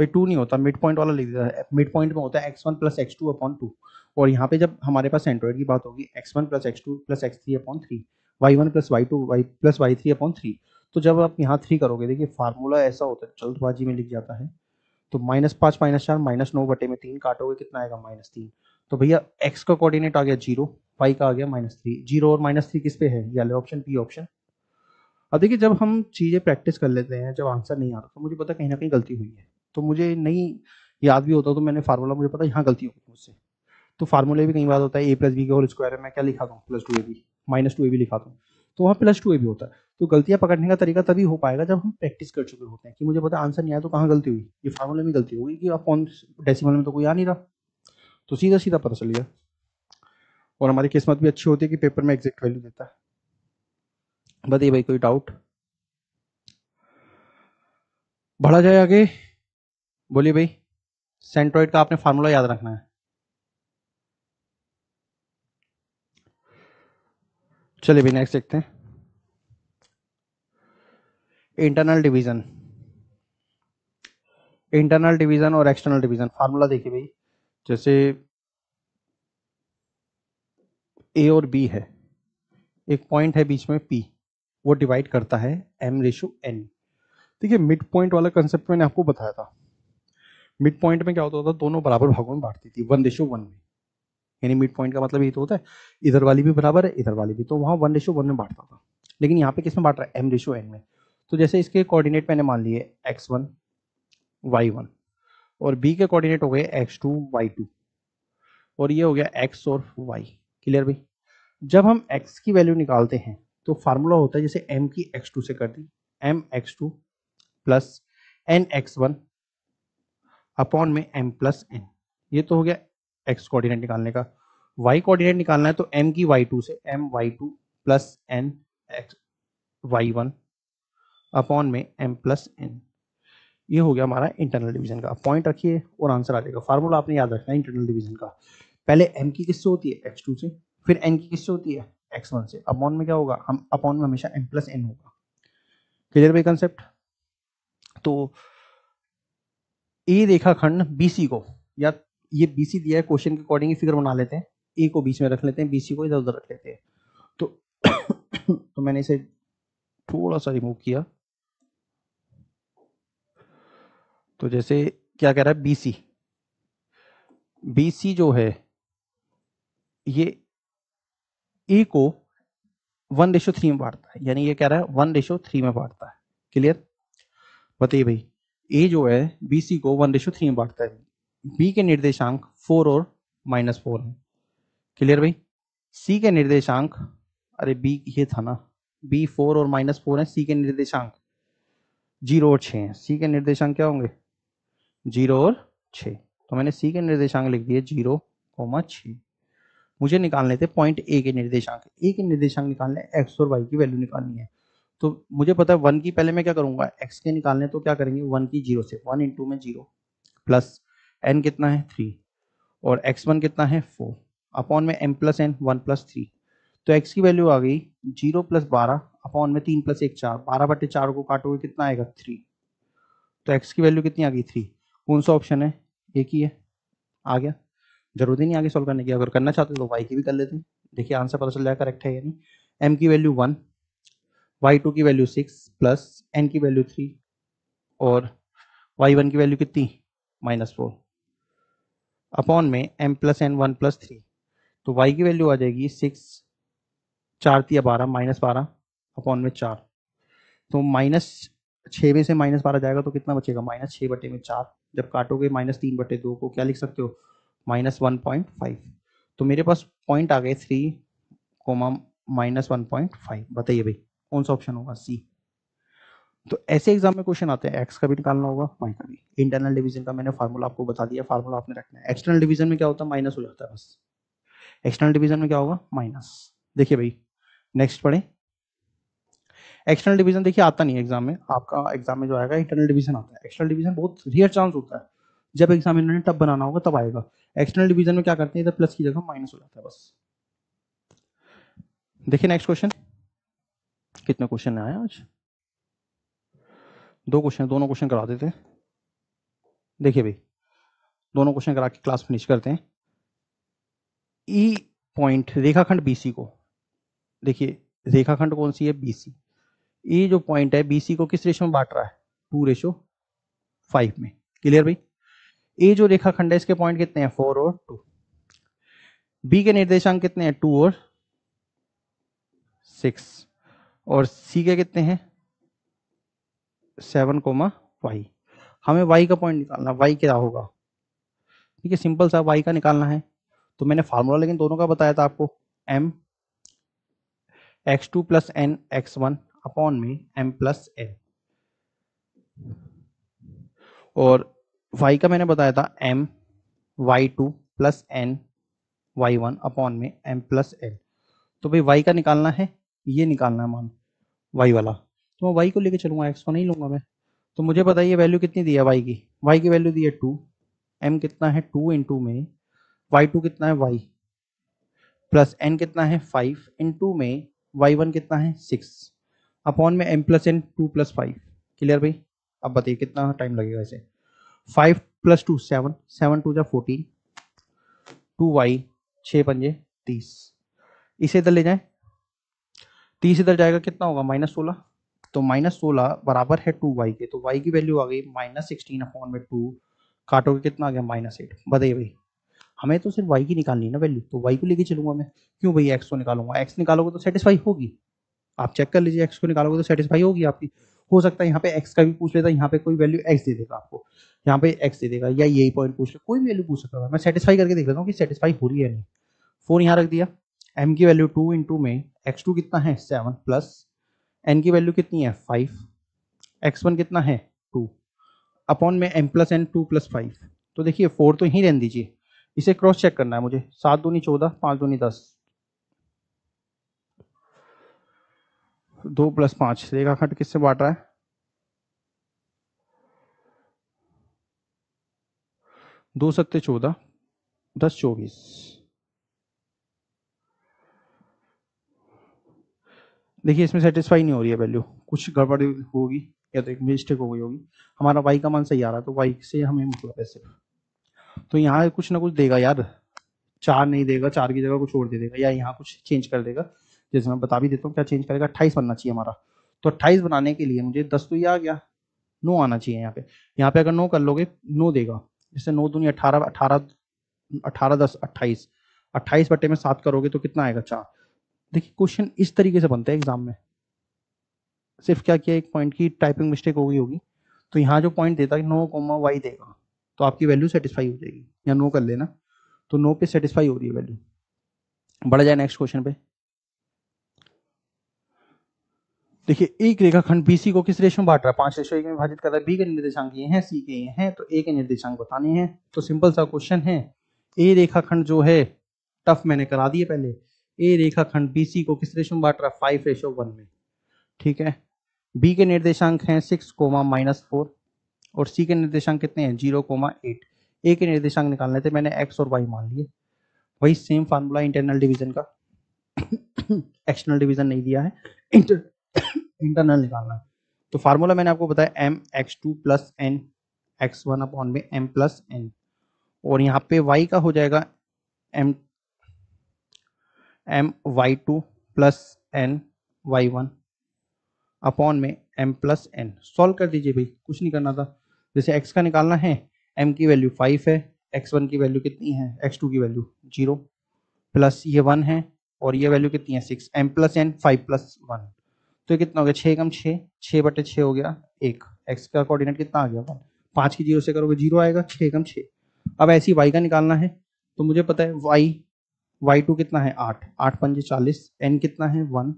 भाई टू नहीं होता मिड पॉइंट वाला लिख देता है मिड पॉइंट में होता है x one plus x two upon two और यहाँ पे जब हमारे पास एंड्रॉइड की बात होगी x one plus x two plus x three upon three y one plus Y two y plus Y three upon three तो जब आप यहाँ थ्री करोगे देखिए फार्मूला ऐसा होता है जल्दबाजी में लिख जाता है तो माइनस पाँच माइनस चार माइनस नौ बटे में तीन काटोगे कितना आएगा माइनस तीन तो भैया एक्स का कोऑर्डिनेट आ गया जीरो वाई का आ गया माइनस थ्री जीरो और माइनस थ्री किस पे है लो ऑप्शन बी ऑप्शन अब देखिए जब हम चीज़ें प्रैक्टिस कर लेते हैं जब आंसर नहीं आ रहा तो मुझे पता कहीं ना कहीं गलती हुई है तो मुझे नहीं याद भी होता तो मैंने फार्मूला मुझे पता यहाँ गलती होती है मुझसे तो फार्मूले भी कई बार होता है ए प्लस बी का होल स्क्वायर है मैं क्या लिखा दूँ plus two a b minus two a b लिखा दूँ तो वहाँ प्लस टू ए भी होता है तो गलतियाँ पकड़ने का तरीका तभी हो पाएगा जब हम प्रैक्टिस कर चुके होते हैं कि मुझे पता आंसर नहीं आया तो कहाँ गलती हुई ये फार्मूले में गलती होगी कि आप कौन डेसिमल में तो कोई आ नहीं रहा तो सीधा सीधा पता चल गया और हमारी किस्मत भी अच्छी होती है कि पेपर में एग्जैक्ट वैल्यू देता है बताइए भाई कोई डाउट बढ़ा जाए आगे बोलिए भाई सेंट्रोइड का आपने फार्मूला याद रखना है चलिए भाई नेक्स्ट देखते हैं इंटरनल डिवीजन इंटरनल डिवीजन और एक्सटर्नल डिवीजन फार्मूला देखिए भाई जैसे ए और बी है एक पॉइंट है बीच में पी वो डिवाइड करता है एम रेशो एन ठीक है मिड पॉइंट वाला कंसेप्ट मैंने आपको बताया था मिड पॉइंट में क्या होता था दोनों बराबर भागों में बांटती थी वन रेशो वन में यानी मिड पॉइंट का मतलब ये तो होता है इधर वाली भी बराबर है इधर वाली भी तो वहाँ वन रेशो वन में बांटता था लेकिन यहाँ पे किस में बांट रहा है एम रेशो एन में तो जैसे इसके कोऑर्डिनेट मैंने मान लिए एक्स वन वाई वन और बी के कोऑर्डिनेट हो गए एक्स टू वाई टू और ये हो गया एक्स और वाई क्लियर भाई जब हम एक्स की वैल्यू निकालते हैं तो फार्मूला होता है जैसे एम की एक्स टू से कर दी m x two plus n x one upon में एम प्लस एन ये तो हो गया एक्स कोऑर्डिनेट निकालने का वाई कोऑर्डिनेट निकालना है तो एम की वाई टू से m y two plus n x y one upon में एम प्लस एन ये हो गया हमारा इंटरनल डिवीजन का पॉइंट रखिए और आंसर आ जाएगा फार्मूला आपने याद रखना है इंटरनल डिवीजन का पहले एम की किससे होती है एक्स टू से फिर एन की किससे होती है एक्स वन से अपॉन में क्या होगा हम अपॉन में हमेशा एम प्लस एन होगा क्लियर भाई कंसेप्ट तो ए रेखा खंड बीसी को या ये बीसी दिया है क्वेश्चन के अकॉर्डिंग फिगर बना लेते हैं ए को बीच में रख लेते हैं बीसी को इधर उधर रख लेते हैं तो तो मैंने इसे थोड़ा सा रिमूव किया तो जैसे क्या कह रहा है बीसी बीसी जो है ये ए को वन रेशो थ्री में बांटता है यानी ये कह रहा है वन रेशो थ्री में बांटता है क्लियर बताइए भाई ए जो है बी सी को वन रेशो थ्री में बांटता है बी के निर्देशांक फोर और माइनस फोर है क्लियर भाई सी के निर्देशांक अरे बी ये था ना बी फोर और माइनस फोर है सी के निर्देशांक जीरो और छः हैं सी के निर्देशांक क्या होंगे जीरो और छः तो मैंने सी के निर्देशांक लिख दिए जीरो कोमा छः मुझे निकालने थे पॉइंट ए के निर्देशांक ए के निर्देशांक निकालने एक्स और वाई की वैल्यू निकालनी है तो मुझे पता है वन की पहले मैं क्या करूंगा एक्स के निकालने तो क्या करेंगे वन की जीरो से वन इंटू में जीरो प्लस एन कितना है थ्री और एक्स वन कितना है फोर अपॉन में m plus n one plus three तो एक्स की वैल्यू आ गई जीरो प्लस बारह अपॉन में तीन प्लस एक चार बारह बटे चार को काटोगे कितना आएगा थ्री तो एक्स की वैल्यू कितनी आ गई थ्री कौन सा ऑप्शन है एक ही है आ गया जरूरत ही नहीं आगे सॉल्व करने की अगर करना चाहते हो तो वाई की भी कर लेते हैं देखिए आंसर पता चल जाएगा करेक्ट है या नहीं एम की वैल्यू वन वाई टू की वैल्यू सिक्स प्लस एन की वैल्यू थ्री और वाई वन की वैल्यू कितनी माइनस फोर अपॉन में m plus n one plus three तो वाई की वैल्यू आ जाएगी सिक्स चार तीया बारह माइनस बारह अपॉन में चार तो माइनस छः में से माइनस बारह जाएगा तो कितना बचेगा माइनस छः बटे में चार जब काटोगे माइनस तीन बटे दो को क्या लिख सकते हो माइनस वन पॉइंट फाइव तो मेरे पास पॉइंट आ गए three comma minus one point five बताइए भाई कौन सा ऑप्शन होगा सी तो ऐसे एग्जाम में क्वेश्चन आते हैं एक्स का भी निकालना होगा वाई का भी इंटरनल डिवीजन का मैंने फार्मूला आपको बता दिया फार्मूला आपने रखना है एक्सटर्नल डिवीजन में क्या होता है माइनस हो जाता है बस एक्सटर्नल डिवीजन में क्या होगा माइनस देखिए भाई नेक्स्ट पढ़े एक्सटर्नल डिवीजन देखिए आता नहीं एग्जाम में आपका एग्जाम में जो आएगा इंटरनल डिवीजन आता है एक्सटर्नल डिवीजन बहुत रियर चांस होता है जब एग्जाम इन्होंने टब बनाना होगा तब आएगा एक्सटर्नल डिवीजन में क्या करते हैं इधर प्लस की जगह माइनस हो जाता है बस देखिए नेक्स्ट क्वेश्चन कितने क्वेश्चन आए आज दो क्वेश्चन दोनों क्वेश्चन करा देते हैं देखिए भाई दोनों क्वेश्चन करा के क्लास फिनिश करते हैं ई e पॉइंट रेखाखंड बीसी को देखिए रेखाखंड कौन सी है बीसी ये e जो पॉइंट है बीसी को किस रेशो में बांट रहा है टू रेशो फाइव में क्लियर भाई ए e जो रेखाखंड है इसके पॉइंट कितने हैं फोर और टू बी के निर्देशांक कितने हैं टू और सिक्स और सी के कितने हैं सेवन कोमा वाई हमें वाई का पॉइंट निकालना वाई क्या होगा ठीक है सिंपल सा वाई का निकालना है तो मैंने फार्मूला लेकिन दोनों का बताया था आपको m x two plus n x one upon में एम प्लस एन और वाई का मैंने बताया था m y two plus n y one upon में एम प्लस एन तो भाई वाई का निकालना है ये निकालना है मान वाई वाला तो मैं वाई को लेके चलूंगा एक्स को नहीं लूंगा मैं तो मुझे पता ये वैल्यू कितनी दी है वाई की वाई की वैल्यू दी है टू एम कितना है टू टू में वाई टू कितना है वाई प्लस एन कितना है फाइव टू में वाई वन कितना है सिक्स अपॉन में m plus n two plus five clear भाई अब बताइए कितना टाइम लगेगा इसे five plus two seven seven two जा फोर्टीन टू वाई छः पंजे तीस इसे इधर ले जाए तीस इधर जाएगा कितना होगा माइनस सोलह तो माइनस सोलह बराबर है टू वाई के तो वाई की वैल्यू आ गई माइनस सिक्सटीन अपॉन में टू काटोगे कितना आ गया माइनस एट बताइए भाई हमें तो सिर्फ वाई की निकालनी है ना वैल्यू तो वाई को लेके चलूंगा मैं क्यों भाई एक्स को निकालूंगा एक्स निकालोगे तो सेटिस्फाई होगी आप चेक कर लीजिए एक्स को निकालोगे तो सेटिस्फाई होगी आपकी हो सकता है यहाँ पे एक्स का भी पूछ लेता है यहाँ पे कोई वैल्यू एक्स दे देगा आपको यहाँ पे एक्स दे देगा या यही पॉइंट पूछ ले कोई वैल्यू पूछ सकता है मैं सेटिस्फाई करके देख लेता हूँ कि सेटिस्फाई हो रही है नहीं फोन यहाँ रख दिया एम की वैल्यू टू इंटू में एक्स टू कितना है सेवन प्लस एन की वैल्यू कितनी है फाइव एक्स वन कितना है टू अपॉन में m plus n two plus five तो देखिए फोर तो यहीं रहने दीजिए इसे क्रॉस चेक करना है मुझे सात दूनी चौदह पाँच दूनी दस दो प्लस पाँच रेखाखंड किससे बांट रहा है दो सत्ते चौदह दस चौबीस देखिए इसमें सेटिस्फाई नहीं हो रही है वैल्यू कुछ गड़बड़ होगी या तो एक मिस्टेक हो गई होगी हमारा वाई का मान सही आ रहा तो वाई से हमें मतलब ऐसे तो यहाँ कुछ ना कुछ देगा यार चार नहीं देगा चार की जगह कुछ और दे देगा या यहाँ कुछ चेंज कर देगा जैसे मैं बता भी देता हूँ क्या चेंज करेगा अट्ठाईस बनना चाहिए हमारा तो अट्ठाईस बनाने के लिए मुझे दस तो ये आ गया नो आना चाहिए यहाँ पे यहाँ पे अगर नो कर लोगे नो देगा जैसे नो दूनी अठारह अठारह अठारह दस अट्ठाईस अट्ठाईस बटे में सात करोगे तो कितना आएगा चार देखिए क्वेश्चन इस तरीके से बनते हैं एग्जाम में सिर्फ क्या किया एक पॉइंट की टाइपिंग मिस्टेक हो गई होगी तो यहाँ जो पॉइंट देता है नो कोमा वाई देगा तो आपकी वैल्यू सेटिस्फाई हो जाएगी या नो कर लेना तो नो पे सेटिस्फाई हो रही है वैल्यू बढ़ जाए नेक्स्ट क्वेश्चन पे देखिए एक रेखाखंड बीसी को किस रेशो में बांट रहा है पांच रेशो एक में विभाजित कर रहा है बी के निर्देशांक ये हैं सी के ये हैं तो ए के निर्देशांक बताने हैं तो सिंपल सा क्वेश्चन है ए रेखाखंड जो है टफ मैंने करा दिए पहले ए रेखाखंड सी को किस रेशो में बांट रहा है फाइव रेशो वन में ठीक है बी के निर्देशांक हैं सिक्स कोमा माइनस फोर और सी के निर्देशांक कितने हैं जीरो कोमा एट ए के निर्देशांक निकालने थे मैंने एक्स और वाई मान लिए वही सेम फार्मूला इंटरनल डिवीजन का एक्सटर्नल डिवीजन नहीं दिया है इंटर इंटरनल निकालना है तो फार्मूला मैंने आपको बताया m x two plus n x one upon में एम प्लस एन और यहाँ पे वाई का हो जाएगा m m y two plus n y one upon में एम प्लस एन सॉल्व कर दीजिए भाई कुछ नहीं करना था जैसे एक्स का निकालना है एम की वैल्यू फाइव है एक्स वन की वैल्यू कितनी है एक्स टू की वैल्यू जीरो प्लस ये वन है और ये वैल्यू कितनी है six m plus n five plus one तो ये कितना हो गया छः कम छः छः बटे छः हो गया एक एक्स का कोऑर्डिनेट कितना आ गया वन पाँच की जीरो से करोगे जीरो आएगा छः कम छः अब ऐसी वाई का निकालना है तो मुझे पता है वाई वाई टू कितना है आठ आठ पंजे चालीस एन कितना है वन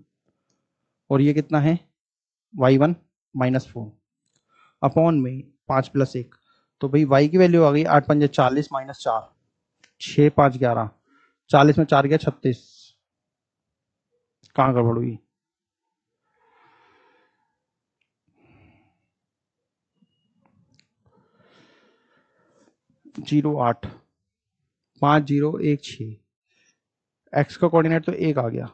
और ये कितना है Y one minus four upon में पांच प्लस एक तो भाई वाई की वैल्यू आ गई आठ पंजे चालीस माइनस चार छः पाँच ग्यारह चालीस में चार गया छत्तीस कहाँ गड़बड़ हुई जीरो आठ पाँच जीरो एक छः एक्स का कोऑर्डिनेट तो एक आ गया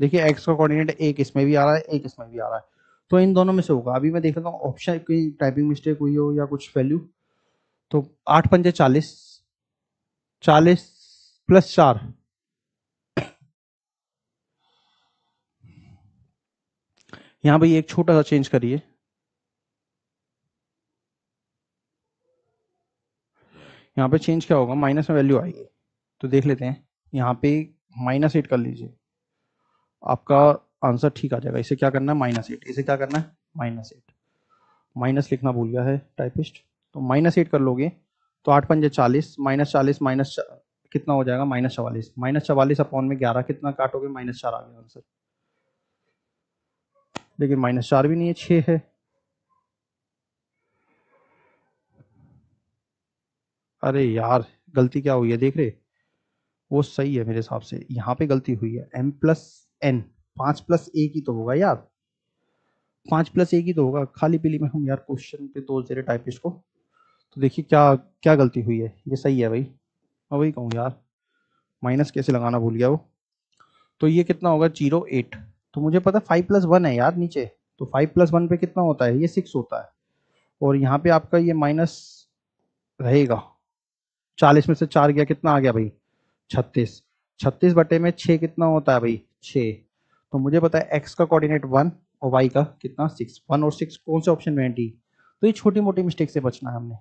देखिए एक्स का कोऑर्डिनेट एक इसमें भी आ रहा है एक इसमें भी आ रहा है तो इन दोनों में से होगा अभी मैं देख लेता हूँ ऑप्शन की टाइपिंग मिस्टेक हुई हो या कुछ वैल्यू तो आठ पंजे चालीस चालीस प्लस चार यहाँ भाई एक छोटा सा चेंज करिए यहाँ पे चेंज क्या होगा माइनस में वैल्यू आएगी तो देख लेते हैं यहाँ पे माइनस एट कर लीजिए आपका आंसर ठीक आ जाएगा इसे क्या करना है माइनस एट इसे क्या करना है माइनस एट माइनस लिखना भूल गया है टाइपिस्ट तो माइनस एट कर लोगे तो आठ पंजे चालीस माइनस चालीस माइनस कितना हो जाएगा माइनस चवालीस माइनस चवालीस अपॉन में ग्यारह कितना काटोगे माइनस चार आ गया आंसर लेकिन माइनस चार भी नहीं है छ है अरे यार गलती क्या हुई है देख रहे वो सही है मेरे हिसाब से यहाँ पे गलती हुई है एम प्लस एन पाँच प्लस ए की तो होगा यार पाँच प्लस ए की तो होगा खाली पीली में हम यार क्वेश्चन पे दो दे रहे टाइपिस्ट को तो देखिए क्या क्या गलती हुई है ये सही है भाई मैं वही कहूँ यार माइनस कैसे लगाना भूल गया वो तो ये कितना होगा जीरो एट तो मुझे पता फाइव प्लस वन है यार नीचे तो फाइव प्लस वन पे कितना होता है ये सिक्स होता है और यहाँ पे आपका ये माइनस रहेगा चालीस में से चार गया कितना आ गया भाई छत्तीस छत्तीस बटे में छ कितना होता है भाई छ तो मुझे पता है एक्स का कोऑर्डिनेट वन और वाई का कितना सिक्स वन और सिक्स कौन से ऑप्शन में डी तो ये छोटी मोटी मिस्टेक से बचना है हमने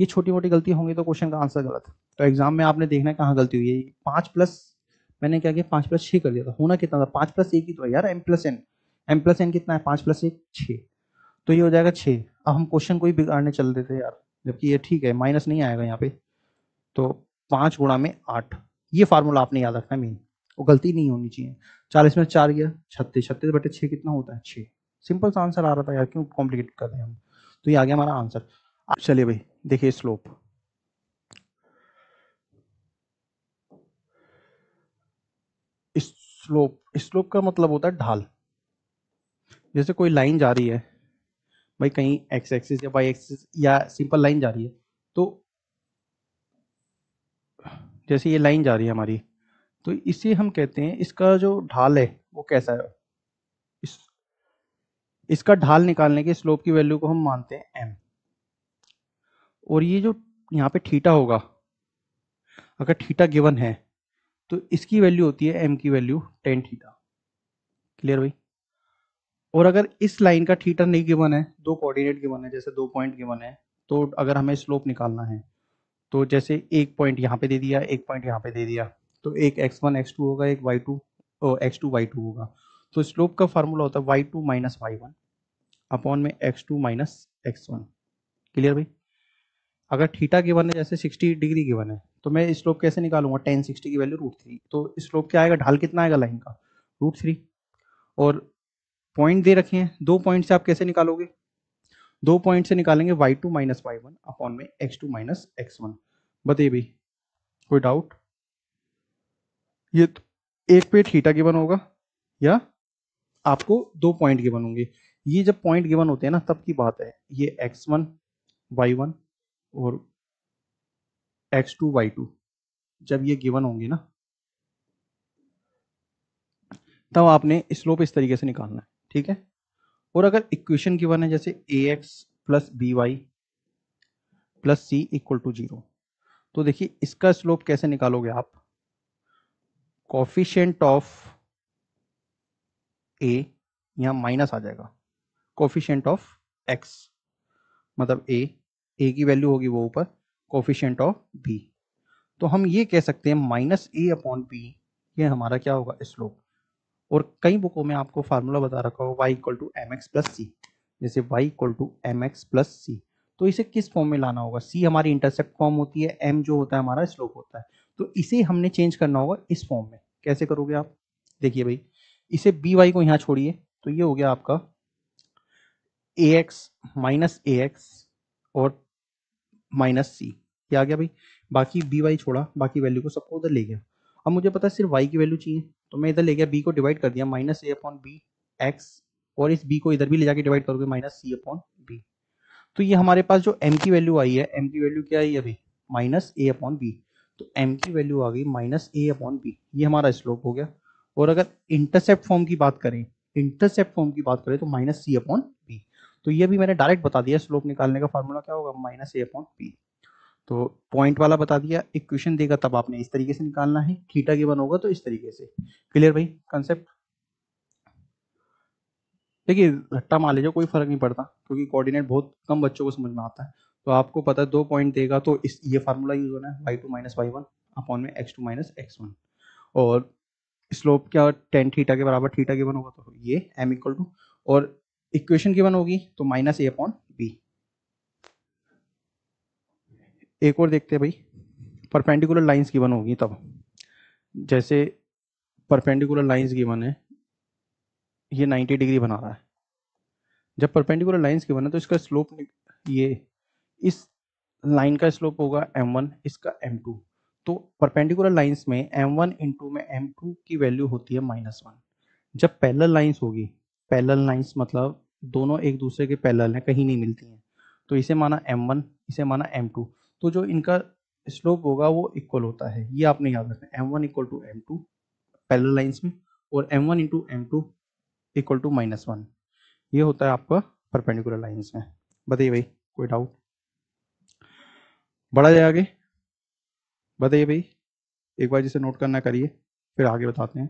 ये छोटी मोटी गलती होंगी तो क्वेश्चन का आंसर गलत तो एग्जाम में आपने देखना है कहाँ गलती हुई है पाँच प्लस मैंने क्या किया पाँच प्लस छः कर दिया था होना कितना था पाँच प्लस एक ही तो है यार m plus n m plus n कितना है पाँच प्लस एक छः तो ये हो जाएगा छः अब हम क्वेश्चन को ही बिगाड़ने चल देते यार जबकि ये ठीक है माइनस नहीं आएगा यहाँ पे तो पाँच गुणा में आठ ये फार्मूला आपने याद रखना मेन वो गलती नहीं होनी चाहिए चालीस में चार गया छत्तीस छत्तीस बटे छः कितना होता है छः सिंपल सा आंसर आ रहा था यार क्यों कॉम्प्लिकेट कर रहे हैं हम तो ये आ गया हमारा आंसर चलिए भाई देखिए स्लोप स्लोप स्लोप का मतलब होता है ढाल जैसे कोई लाइन जा रही है भाई कहीं एक्स एक्सिस या वाई एक्सिस या सिंपल लाइन जा रही है तो जैसे ये लाइन जा रही है हमारी तो इसे हम कहते हैं इसका जो ढाल है वो कैसा है इस इसका ढाल निकालने के स्लोप की वैल्यू को हम मानते हैं एम और ये जो यहाँ पे ठीटा होगा अगर ठीटा गिवन है तो इसकी वैल्यू होती है एम की वैल्यू टेन ठीटा क्लियर भाई और अगर इस लाइन का ठीटा नहीं गिवन है दो कोऑर्डिनेट गिवन है जैसे दो पॉइंट गिवन है तो अगर हमें स्लोप निकालना है तो जैसे एक पॉइंट यहाँ पे दे दिया एक पॉइंट यहाँ पे दे दिया तो एक एक्स वन एक्स टू होगा एक y two x two Y two होगा तो स्लोप का फार्मूला होता है y two minus y one upon में x two minus x one clear भाई अगर थीटा गिवन है जैसे 60 डिग्री गिवन है तो मैं स्लोप कैसे निकालूंगा टेन सिक्सटी की वैल्यू रूट थ्री तो स्लोप क्या आएगा ढाल कितना आएगा लाइन का रूट थ्री और पॉइंट दे रखे हैं दो पॉइंट से आप कैसे निकालोगे दो पॉइंट से निकालेंगे y2 two minus y one upon में x2 to minus x one बताइए भाई कोई डाउट ये तो एक पे थीटा गिवन होगा या आपको दो पॉइंट गिवन होंगे ये जब पॉइंट गिवन होते हैं ना तब की बात है ये x1 y1 और x2 y2 जब ये गिवन होंगे ना तब आपने स्लोप इस तरीके से निकालना है ठीक है और अगर इक्वेशन की बने जैसे a x plus b y plus c equal to zero तो देखिए इसका स्लोप कैसे निकालोगे आप कॉफिशेंट ऑफ ए यहां माइनस आ जाएगा कॉफिशेंट ऑफ एक्स मतलब ए ए की वैल्यू होगी वो ऊपर कॉफिशेंट ऑफ बी तो हम ये कह सकते हैं माइनस ए अपॉन बी ये हमारा क्या होगा स्लोप और कई बुकों में आपको फार्मूला बता रखा हो y equal to M x plus c जैसे y equal to M x plus सी तो इसे किस फॉर्म में लाना होगा सी हमारी इंटरसेप्ट फॉर्म होती है एम जो होता है हमारा स्लोप होता है तो इसे हमने चेंज करना होगा इस फॉर्म में कैसे करोगे आप देखिए भाई इसे बी वाई को यहाँ छोड़िए तो ये हो गया आपका a x minus a x और माइनस सी ये आ गया भाई बाकी बी वाई छोड़ा बाकी वैल्यू को सबको उधर ले गया अब मुझे पता है सिर्फ वाई की वैल्यू चाहिए तो मैं इधर ले गया बी को डिवाइड कर दिया माइनस ए अपॉन बी एक्स और इस बी को इधर भी ले जाके डिवाइड करोगे माइनस सी अपॉन बी तो ये हमारे पास जो एम की वैल्यू आई है एम की वैल्यू क्या आई अभी माइनस ए अपॉन बी तो एम की वैल्यू आ गई माइनस ए अपॉन बी ये हमारा स्लोप हो गया और अगर इंटरसेप्ट फॉर्म की बात करें इंटरसेप्ट फॉर्म की बात करें तो माइनस सी अपॉन बी तो ये भी मैंने डायरेक्ट बता दिया स्लोप निकालने का फॉर्मूला क्या होगा माइनस ए अपॉन बी तो पॉइंट वाला बता दिया इक्वेशन देगा तब आपने इस तरीके से निकालना है थीटा गिवन होगा तो इस तरीके से क्लियर भाई कंसेप्ट देखिए घट्टा मान लीजिए कोई फर्क नहीं पड़ता क्योंकि कोऑर्डिनेट बहुत कम बच्चों को समझ में आता है तो आपको पता है दो पॉइंट देगा तो इस ये फार्मूला यूज होना है y two minus y one upon में x two minus x one और स्लोप क्या टेन थीटा के बराबर थीटा गिवन होगा तो ये एम इक्वल टू और इक्वेशन गिवन होगी तो माइनस ए अपॉन एक और देखते हैं भाई परपेंडिकुलर लाइंस गिवन होगी तब जैसे परपेंडिकुलर लाइंस गिवन है ये 90 डिग्री बना रहा है जब परपेंडिकुलर लाइंस गिवन है तो इसका स्लोप ये इस लाइन का स्लोप होगा m1 इसका m2 तो परपेंडिकुलर लाइंस में m1 वन इंटू में m2 की वैल्यू होती है माइनस वन जब पैरल लाइंस होगी पैलल लाइंस मतलब दोनों एक दूसरे के पैलल हैं कहीं नहीं मिलती हैं तो इसे माना m1 इसे माना m2 तो जो इनका स्लोप होगा वो इक्वल होता है ये आपने याद रखना m one equal to m two parallel lines में और m one into M two equal to minus one ये होता है आपका परपेंडिकुलर लाइन्स में बताइए भाई कोई डाउट बढ़ा जाए आगे बताइए भाई एक बार जिसे नोट करना करिए फिर आगे बताते हैं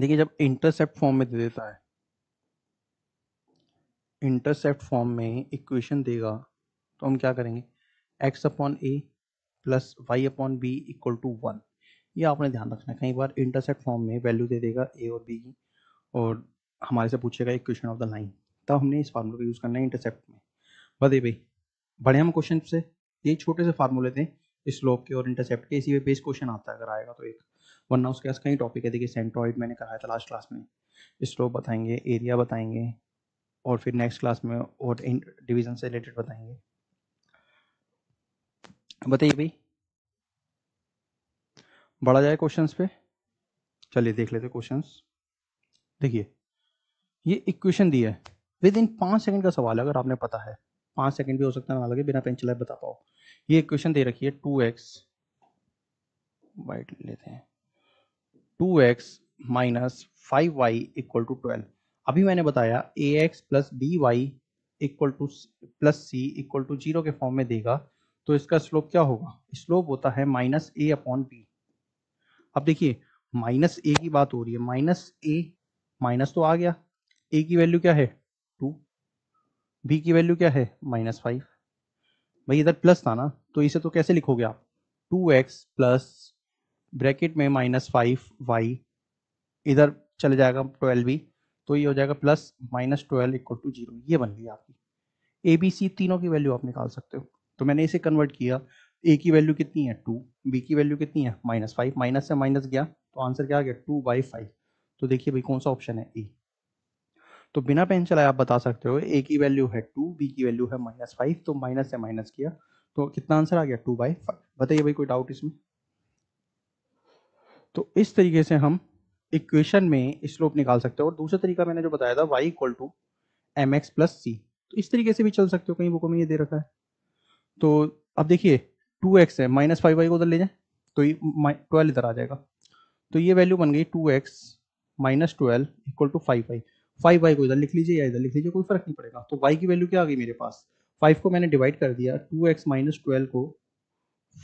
देखिए जब इंटरसेप्ट फॉर्म में दे देता है इंटरसेप्ट फॉर्म में इक्वेशन देगा तो हम क्या करेंगे x upon A plus Y upon B equal to one ये आपने ध्यान रखना है कई बार इंटरसेप्ट फॉर्म में वैल्यू दे देगा ए और बी की और हमारे से पूछेगा इक्वेशन ऑफ द लाइन तब हमने इस फार्मूले को यूज़ करना है इंटरसेप्ट में बधे भाई बढ़े हम क्वेश्चन से ये छोटे से फार्मूले थे स्लोप के और इंटरसेप्ट के इसी पे बेस क्वेश्चन आता है अगर आएगा तो एक वरना उसके पास कहीं टॉपिक है देखिए सेंट्रॉइड मैंने कहा था लास्ट क्लास में स्लोप बताएंगे एरिया बताएंगे और फिर नेक्स्ट क्लास में और इन डिवीजन से रिलेटेड बताएंगे बताइए भाई बढ़ा जाए क्वेश्चंस पे चलिए देख लेते क्वेश्चंस देखिए ये इक्वेशन दिया है विद इन पाँच सेकंड का सवाल है अगर आपने पता है पाँच सेकंड भी हो सकता है ना लगे बिना पेन चलाए बता पाओ ये इक्वेशन दे रखी है टू एक्स वाइट लेते हैं two x minus five Y equal to twelve अभी मैंने बताया a x plus b y equal to plus c equal to zero के फॉर्म में देगा तो इसका स्लोप क्या होगा स्लोप होता है माइनस ए अपॉन बी अब देखिए माइनस ए की बात हो रही है माइनस ए माइनस तो आ गया ए की वैल्यू क्या है टू बी की वैल्यू क्या है माइनस फाइव भाई इधर प्लस था ना तो इसे तो कैसे लिखोगे आप टू एक्स प्लस ब्रैकेट में माइनस फाइव वाई इधर चले जाएगा ट्वेल्व बी तो ये हो जाएगा plus minus twelve equal to zero ये बन गई आपकी ए बी सी तीनों की वैल्यू आप निकाल सकते हो तो मैंने इसे कन्वर्ट किया ए की वैल्यू कितनी है टू बी की वैल्यू कितनी है माइनस फाइव माइनस से माइनस गया तो आंसर क्या आ गया टू बाई फाइव तो देखिए भाई कौन सा ऑप्शन है ए तो बिना पेन चलाए आप बता सकते हो ए की वैल्यू है टू बी की वैल्यू है माइनस फाइव तो माइनस से माइनस किया तो कितना आंसर आ गया टू बाई फाइव बताइए भाई कोई डाउट इसमें तो इस तरीके से हम इक्वेशन में स्लोप निकाल सकते हो और दूसरा तरीका मैंने जो बताया था y equal to M x plus सी तो इस तरीके से भी चल सकते हो कहीं बुकों में ये दे रखा है तो अब देखिए टू एक्स है माइनस फाइव वाई को उधर ले जाए तो ये ट्वेल्व इधर आ जाएगा तो ये वैल्यू बन गई two x minus twelve equal to five y five y को इधर लिख लीजिए या इधर लिख लीजिए कोई फर्क नहीं पड़ेगा तो वाई की वैल्यू क्या आ गई मेरे पास फाइव को मैंने डिवाइड कर दिया टू एक्स माइनस ट्वेल्व को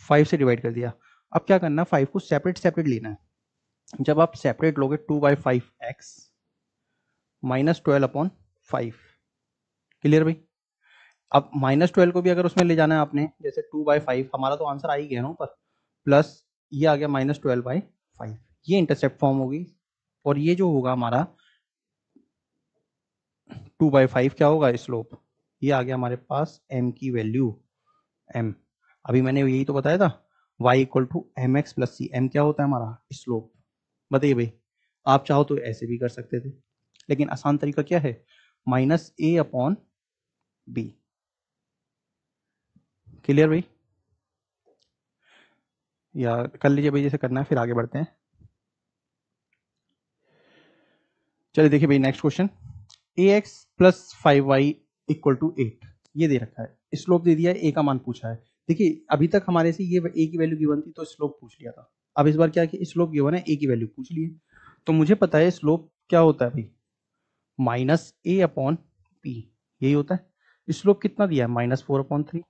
फाइव से डिवाइड कर दिया अब क्या करना फाइव को सेपरेट सेपरेट लेना है जब आप सेपरेट लोगे two by five x minus twelve upon five clear भाई अब माइनस ट्वेल्व को भी अगर उसमें ले जाना है आपने जैसे टू बाई फाइव हमारा तो आंसर आ ही गया ना ऊपर प्लस ये आ गया माइनस ट्वेल्व बाई फाइव ये इंटरसेप्ट फॉर्म होगी और ये जो होगा हमारा टू बाई फाइव क्या होगा स्लोप ये आ गया हमारे पास एम की वैल्यू एम अभी मैंने यही तो बताया था y equal to M x plus c m क्या होता है हमारा स्लोप बताइए भाई आप चाहो तो ऐसे भी कर सकते थे लेकिन आसान तरीका क्या है माइनस ए अपॉन बी क्लियर भाई या कर लीजिए भाई जैसे करना है फिर आगे बढ़ते हैं चलिए देखिए भाई next question a x plus five Y equal to eight ये दे रखा है स्लोप दे दिया है ए का मान पूछा है देखिए अभी तक हमारे से ये ए की वैल्यू गिवन थी तो स्लोप पूछ लिया था अब इस बार क्या कि स्लोप गिवन है ए की वैल्यू पूछ लिए तो मुझे पता है स्लोप क्या होता है भाई माइनस ए अपॉन पी यही होता है स्लोप कितना दिया है minus four upon three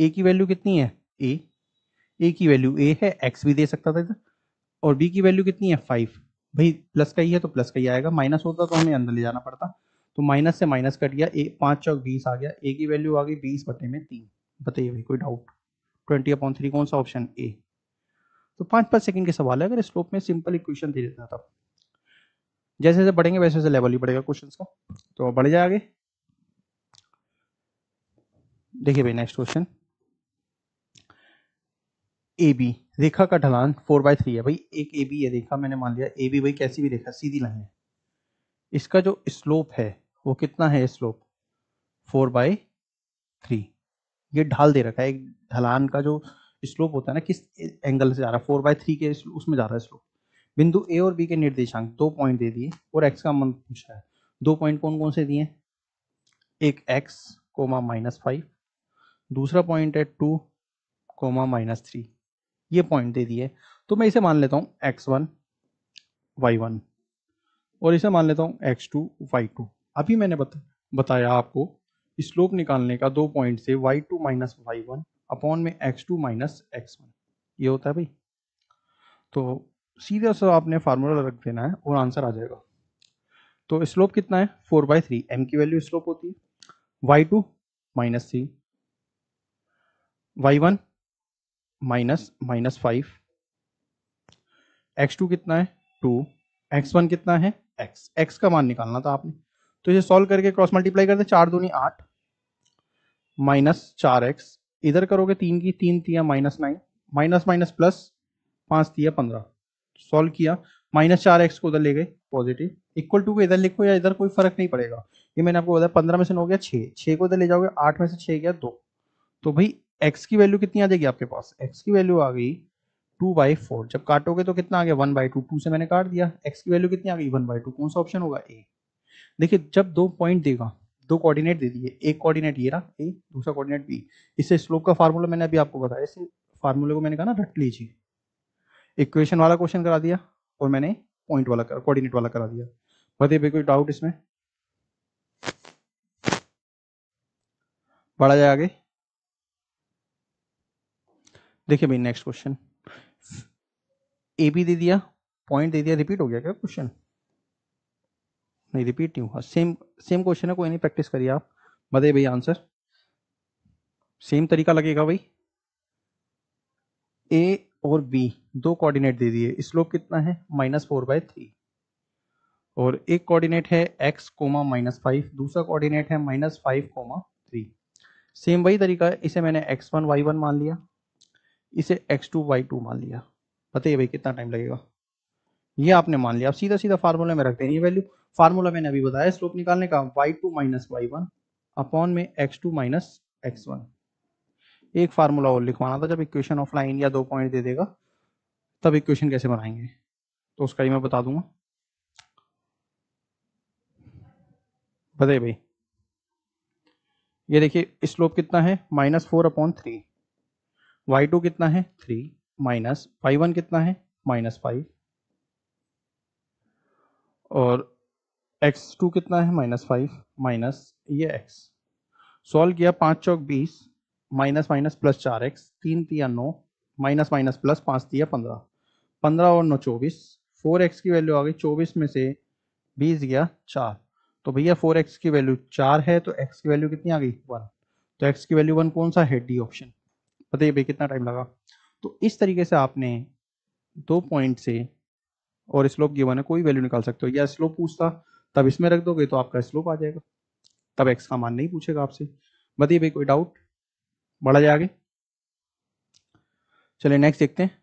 a की वैल्यू कितनी है ए ए की वैल्यू ए है एक्स भी दे सकता था इधर और बी की वैल्यू कितनी है फाइव भाई प्लस का ही है तो प्लस का ही आएगा माइनस होता तो हमें अंदर ले जाना पड़ता तो माइनस से माइनस कट गया ए पाँच चौक बीस आ गया ए की वैल्यू आ गई बीस बटे में तीन बताइए भाई कोई डाउट ट्वेंटी अपॉन थ्री कौन सा ऑप्शन ए तो पांच पांच सेकंड के सवाल है अगर स्लोप में सिंपल इक्वेशन दे देता था जैसे जैसे बढ़ेंगे वैसे वैसे लेवल ही बढ़ेगा क्वेश्चन का तो बढ़ जाए आगे देखिए भाई नेक्स्ट क्वेश्चन ए बी रेखा का ढलान फोर बाय थ्री है भाई एक ए बी है रेखा मैंने मान लिया ए बी भाई कैसी भी रेखा सीधी लाइन है इसका जो स्लोप है वो कितना है स्लोप फोर बाय थ्री ये ढाल दे रखा है एक ढलान का जो स्लोप होता है ना किस एंगल से जा रहा है फोर बाय थ्री के उसमें जा रहा है स्लोप बिंदु ए और बी के निर्देशांक दो पॉइंट दे दिए और एक्स का मन पूछा है दो पॉइंट कौन कौन से दिए एक एक्स कोमा माइनस फाइव दूसरा पॉइंट है टू कोमा माइनस थ्री ये पॉइंट दे दिए तो मैं इसे मान लेता हूँ एक्स वन वाई वन और इसे मान लेता हूँ एक्स टू वाई टू अभी मैंने बत, बताया आपको स्लोप निकालने का दो पॉइंट से y two minus y one upon में x two minus x one ये होता है भाई तो सीधा सा आपने फार्मूला रख देना है और आंसर आ जाएगा तो स्लोप कितना है फोर बाई थ्री एम की वैल्यू स्लोप होती है y two minus three y one minus minus five x two कितना है टू एक्स वन कितना है एक्स एक्स का मान निकालना था आपने तो इसे सॉल्व करके क्रॉस मल्टीप्लाई करते हैं चार दूनी आठ माइनस चार एक्स इधर करोगे तीन की तीन तिया minus nine minus minus plus पांच तिया पंद्रह सॉल्व तो किया माइनस चार एक्स को उधर ले गए पॉजिटिव इक्वल टू को इधर लिखो या इधर कोई फर्क नहीं पड़ेगा ये मैंने आपको बताया पंद्रह में से नौ गया छः छः को इधर ले जाओगे आठ में से छः गया दो तो भाई एक्स की वैल्यू कितनी आ जाएगी आपके पास एक्स की वैल्यू आ गई टू बाई फोर जब काटोगे तो कितना आ गया वन बाई टू टू से मैंने काट दिया एक्स की वैल्यू कितनी आ गई वन बाई टू कौन सा ऑप्शन होगा ए देखिए जब दो पॉइंट देगा दो कोऑर्डिनेट दे दिए एक कोऑर्डिनेट ये रहा ए दूसरा कोऑर्डिनेट बी इससे स्लोप का फार्मूला मैंने अभी आपको बताया इस फार्मूले को मैंने कहा ना रट लीजिए इक्वेशन वाला क्वेश्चन करा दिया और मैंने पॉइंट वाला कोऑर्डिनेट वाला करा दिया बताइए भाई कोई डाउट इसमें बढ़ा जाए आगे देखिए भाई नेक्स्ट क्वेश्चन ए बी दे दिया पॉइंट दे दिया रिपीट हो गया क्या क्वेश्चन नहीं रिपीट नहीं हुआ सेम सेम क्वेश्चन है कोई नहीं प्रैक्टिस करिए आप बताइए भाई आंसर सेम तरीका लगेगा भाई ए और बी दो कोऑर्डिनेट दे दिए स्लोप कितना है माइनस फोर बाय थ्री और एक कोऑर्डिनेट है एक्स कोमा माइनस फाइव दूसरा कोऑर्डिनेट है minus five comma three same वही तरीका इसे मैंने एक्स वन वाई वन मान लिया इसे एक्स टू वाई टू मान लिया बताइए भाई कितना टाइम लगेगा ये आपने मान लिया आप सीधा सीधा फार्मूला में रख हैं ये वैल्यू फार्मूला मैंने अभी बताया स्लोप निकालने का y two minus y one upon में x two minus x one एक फार्मूला और लिखवाना था जब इक्वेशन ऑफ लाइन या दो पॉइंट दे देगा तब इक्वेशन कैसे बनाएंगे तो उसका ही मैं बता दूंगा बताइए भाई ये देखिए स्लोप कितना है minus four upon three y two कितना है थ्री माइनस वाई वन कितना है माइनस फाइव और एक्स टू कितना है माइनस फाइव माइनस ये एक्स सॉल्व किया पाँच चौक बीस माइनस माइनस प्लस चार एक्स तीन तिया नौ माइनस माइनस प्लस पाँच तिया पंद्रह पंद्रह और नौ चौबीस फोर एक्स की वैल्यू आ गई चौबीस में से बीस गया चार तो भैया फोर एक्स की वैल्यू चार है तो एक्स की वैल्यू कितनी आ गई वन तो एक्स की वैल्यू वन कौन सा है डी ऑप्शन बताइए भाई कितना टाइम लगा तो इस तरीके से आपने दो पॉइंट से और स्लोप गिवन है कोई वैल्यू निकाल सकते हो या स्लोप पूछता तब इसमें रख दोगे तो आपका स्लोप आ जाएगा तब एक्स का मान नहीं पूछेगा आपसे बताइए भाई कोई डाउट बढ़ा जाए आगे चलिए नेक्स्ट देखते हैं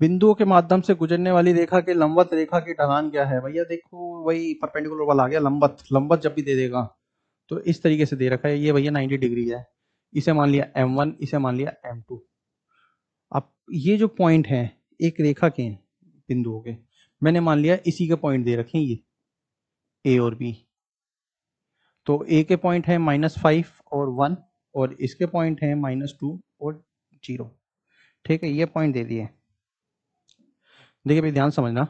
बिंदुओं के माध्यम से गुजरने वाली रेखा के लंबत रेखा की ढलान क्या है भैया देखो वही परपेंडिकुलर वाला आ गया लंबत लंबत जब भी दे देगा तो इस तरीके से दे रखा है ये भैया 90 डिग्री है इसे मान लिया M1 इसे मान लिया M2 अब ये जो पॉइंट है एक रेखा के हैं बिंदुओं के मैंने मान लिया इसी के पॉइंट दे रखे हैं ये ए और बी तो ए के पॉइंट है माइनस फाइव और वन और इसके पॉइंट है माइनस टू और जीरो ठीक है ये पॉइंट दे दिए देखिए भाई ध्यान समझना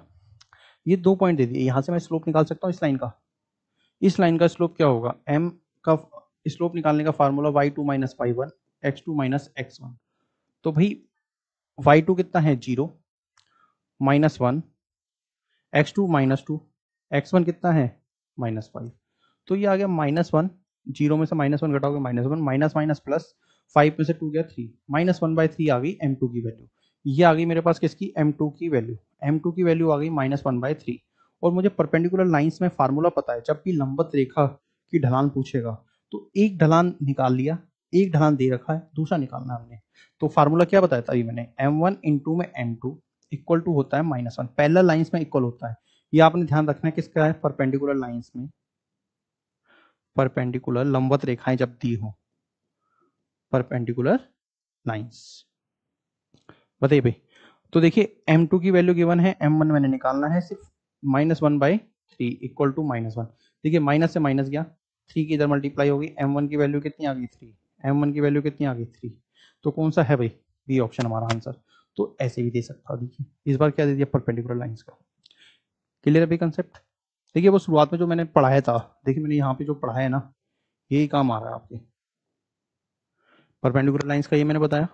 ये दो पॉइंट दे दिए यहां से मैं स्लोप निकाल सकता हूँ इस लाइन का इस लाइन का स्लोप क्या होगा एम का स्लोप निकालने का formula y two minus five one x two minus x one तो भाई वाई टू कितना है zero minus one x two minus two x one कितना है माइनस फाइव तो ये आ गया माइनस वन जीरो में से माइनस वन घटाओगे minus one minus minus plus five में से टू गया three minus one by three आ गई एम टू की वैल्यू ये आ गई मेरे पास किसकी एम टू की वैल्यू एम टू की वैल्यू आ गई माइनस वन बाई थ्री और मुझे परपेंडिकुलर लाइन्स में फार्मूला पता है जब भी लंबत रेखा की ढलान पूछेगा तो एक ढलान निकाल लिया एक ढलान दे रखा है दूसरा निकालना हमने तो फार्मूला क्या बताया था अभी मैंने एम वन इंटू में एम टू इक्वल टू होता है माइनस वन पैरल लाइन्स में इक्वल होता है ये आपने ध्यान रखना है किसका है परपेंडिकुलर लाइन्स में परपेंडिकुलर लंबवत रेखाएं जब दी हो परपेंडिकुलर लाइन्स बताइए भाई तो देखिए एम टू की वैल्यू गिवन है एम वन मैंने निकालना है सिर्फ minus one by three equal to minus one देखिए माइनस से माइनस गया थ्री की इधर मल्टीप्लाई होगी एम वन की वैल्यू कितनी आ गई थ्री एम वन की वैल्यू कितनी आ गई थ्री तो कौन सा है भाई बी ऑप्शन हमारा आंसर तो ऐसे भी दे सकता हूँ देखिए इस बार क्या दे दिया परपेंडिकुलर लाइन्स का क्लियर अभी कंसेप्ट देखिए वो शुरुआत में जो मैंने पढ़ाया था देखिए मैंने यहाँ पे जो पढ़ाया है ना यही काम आ रहा है आपके परपेंडिकुलर लाइंस का ये मैंने बताया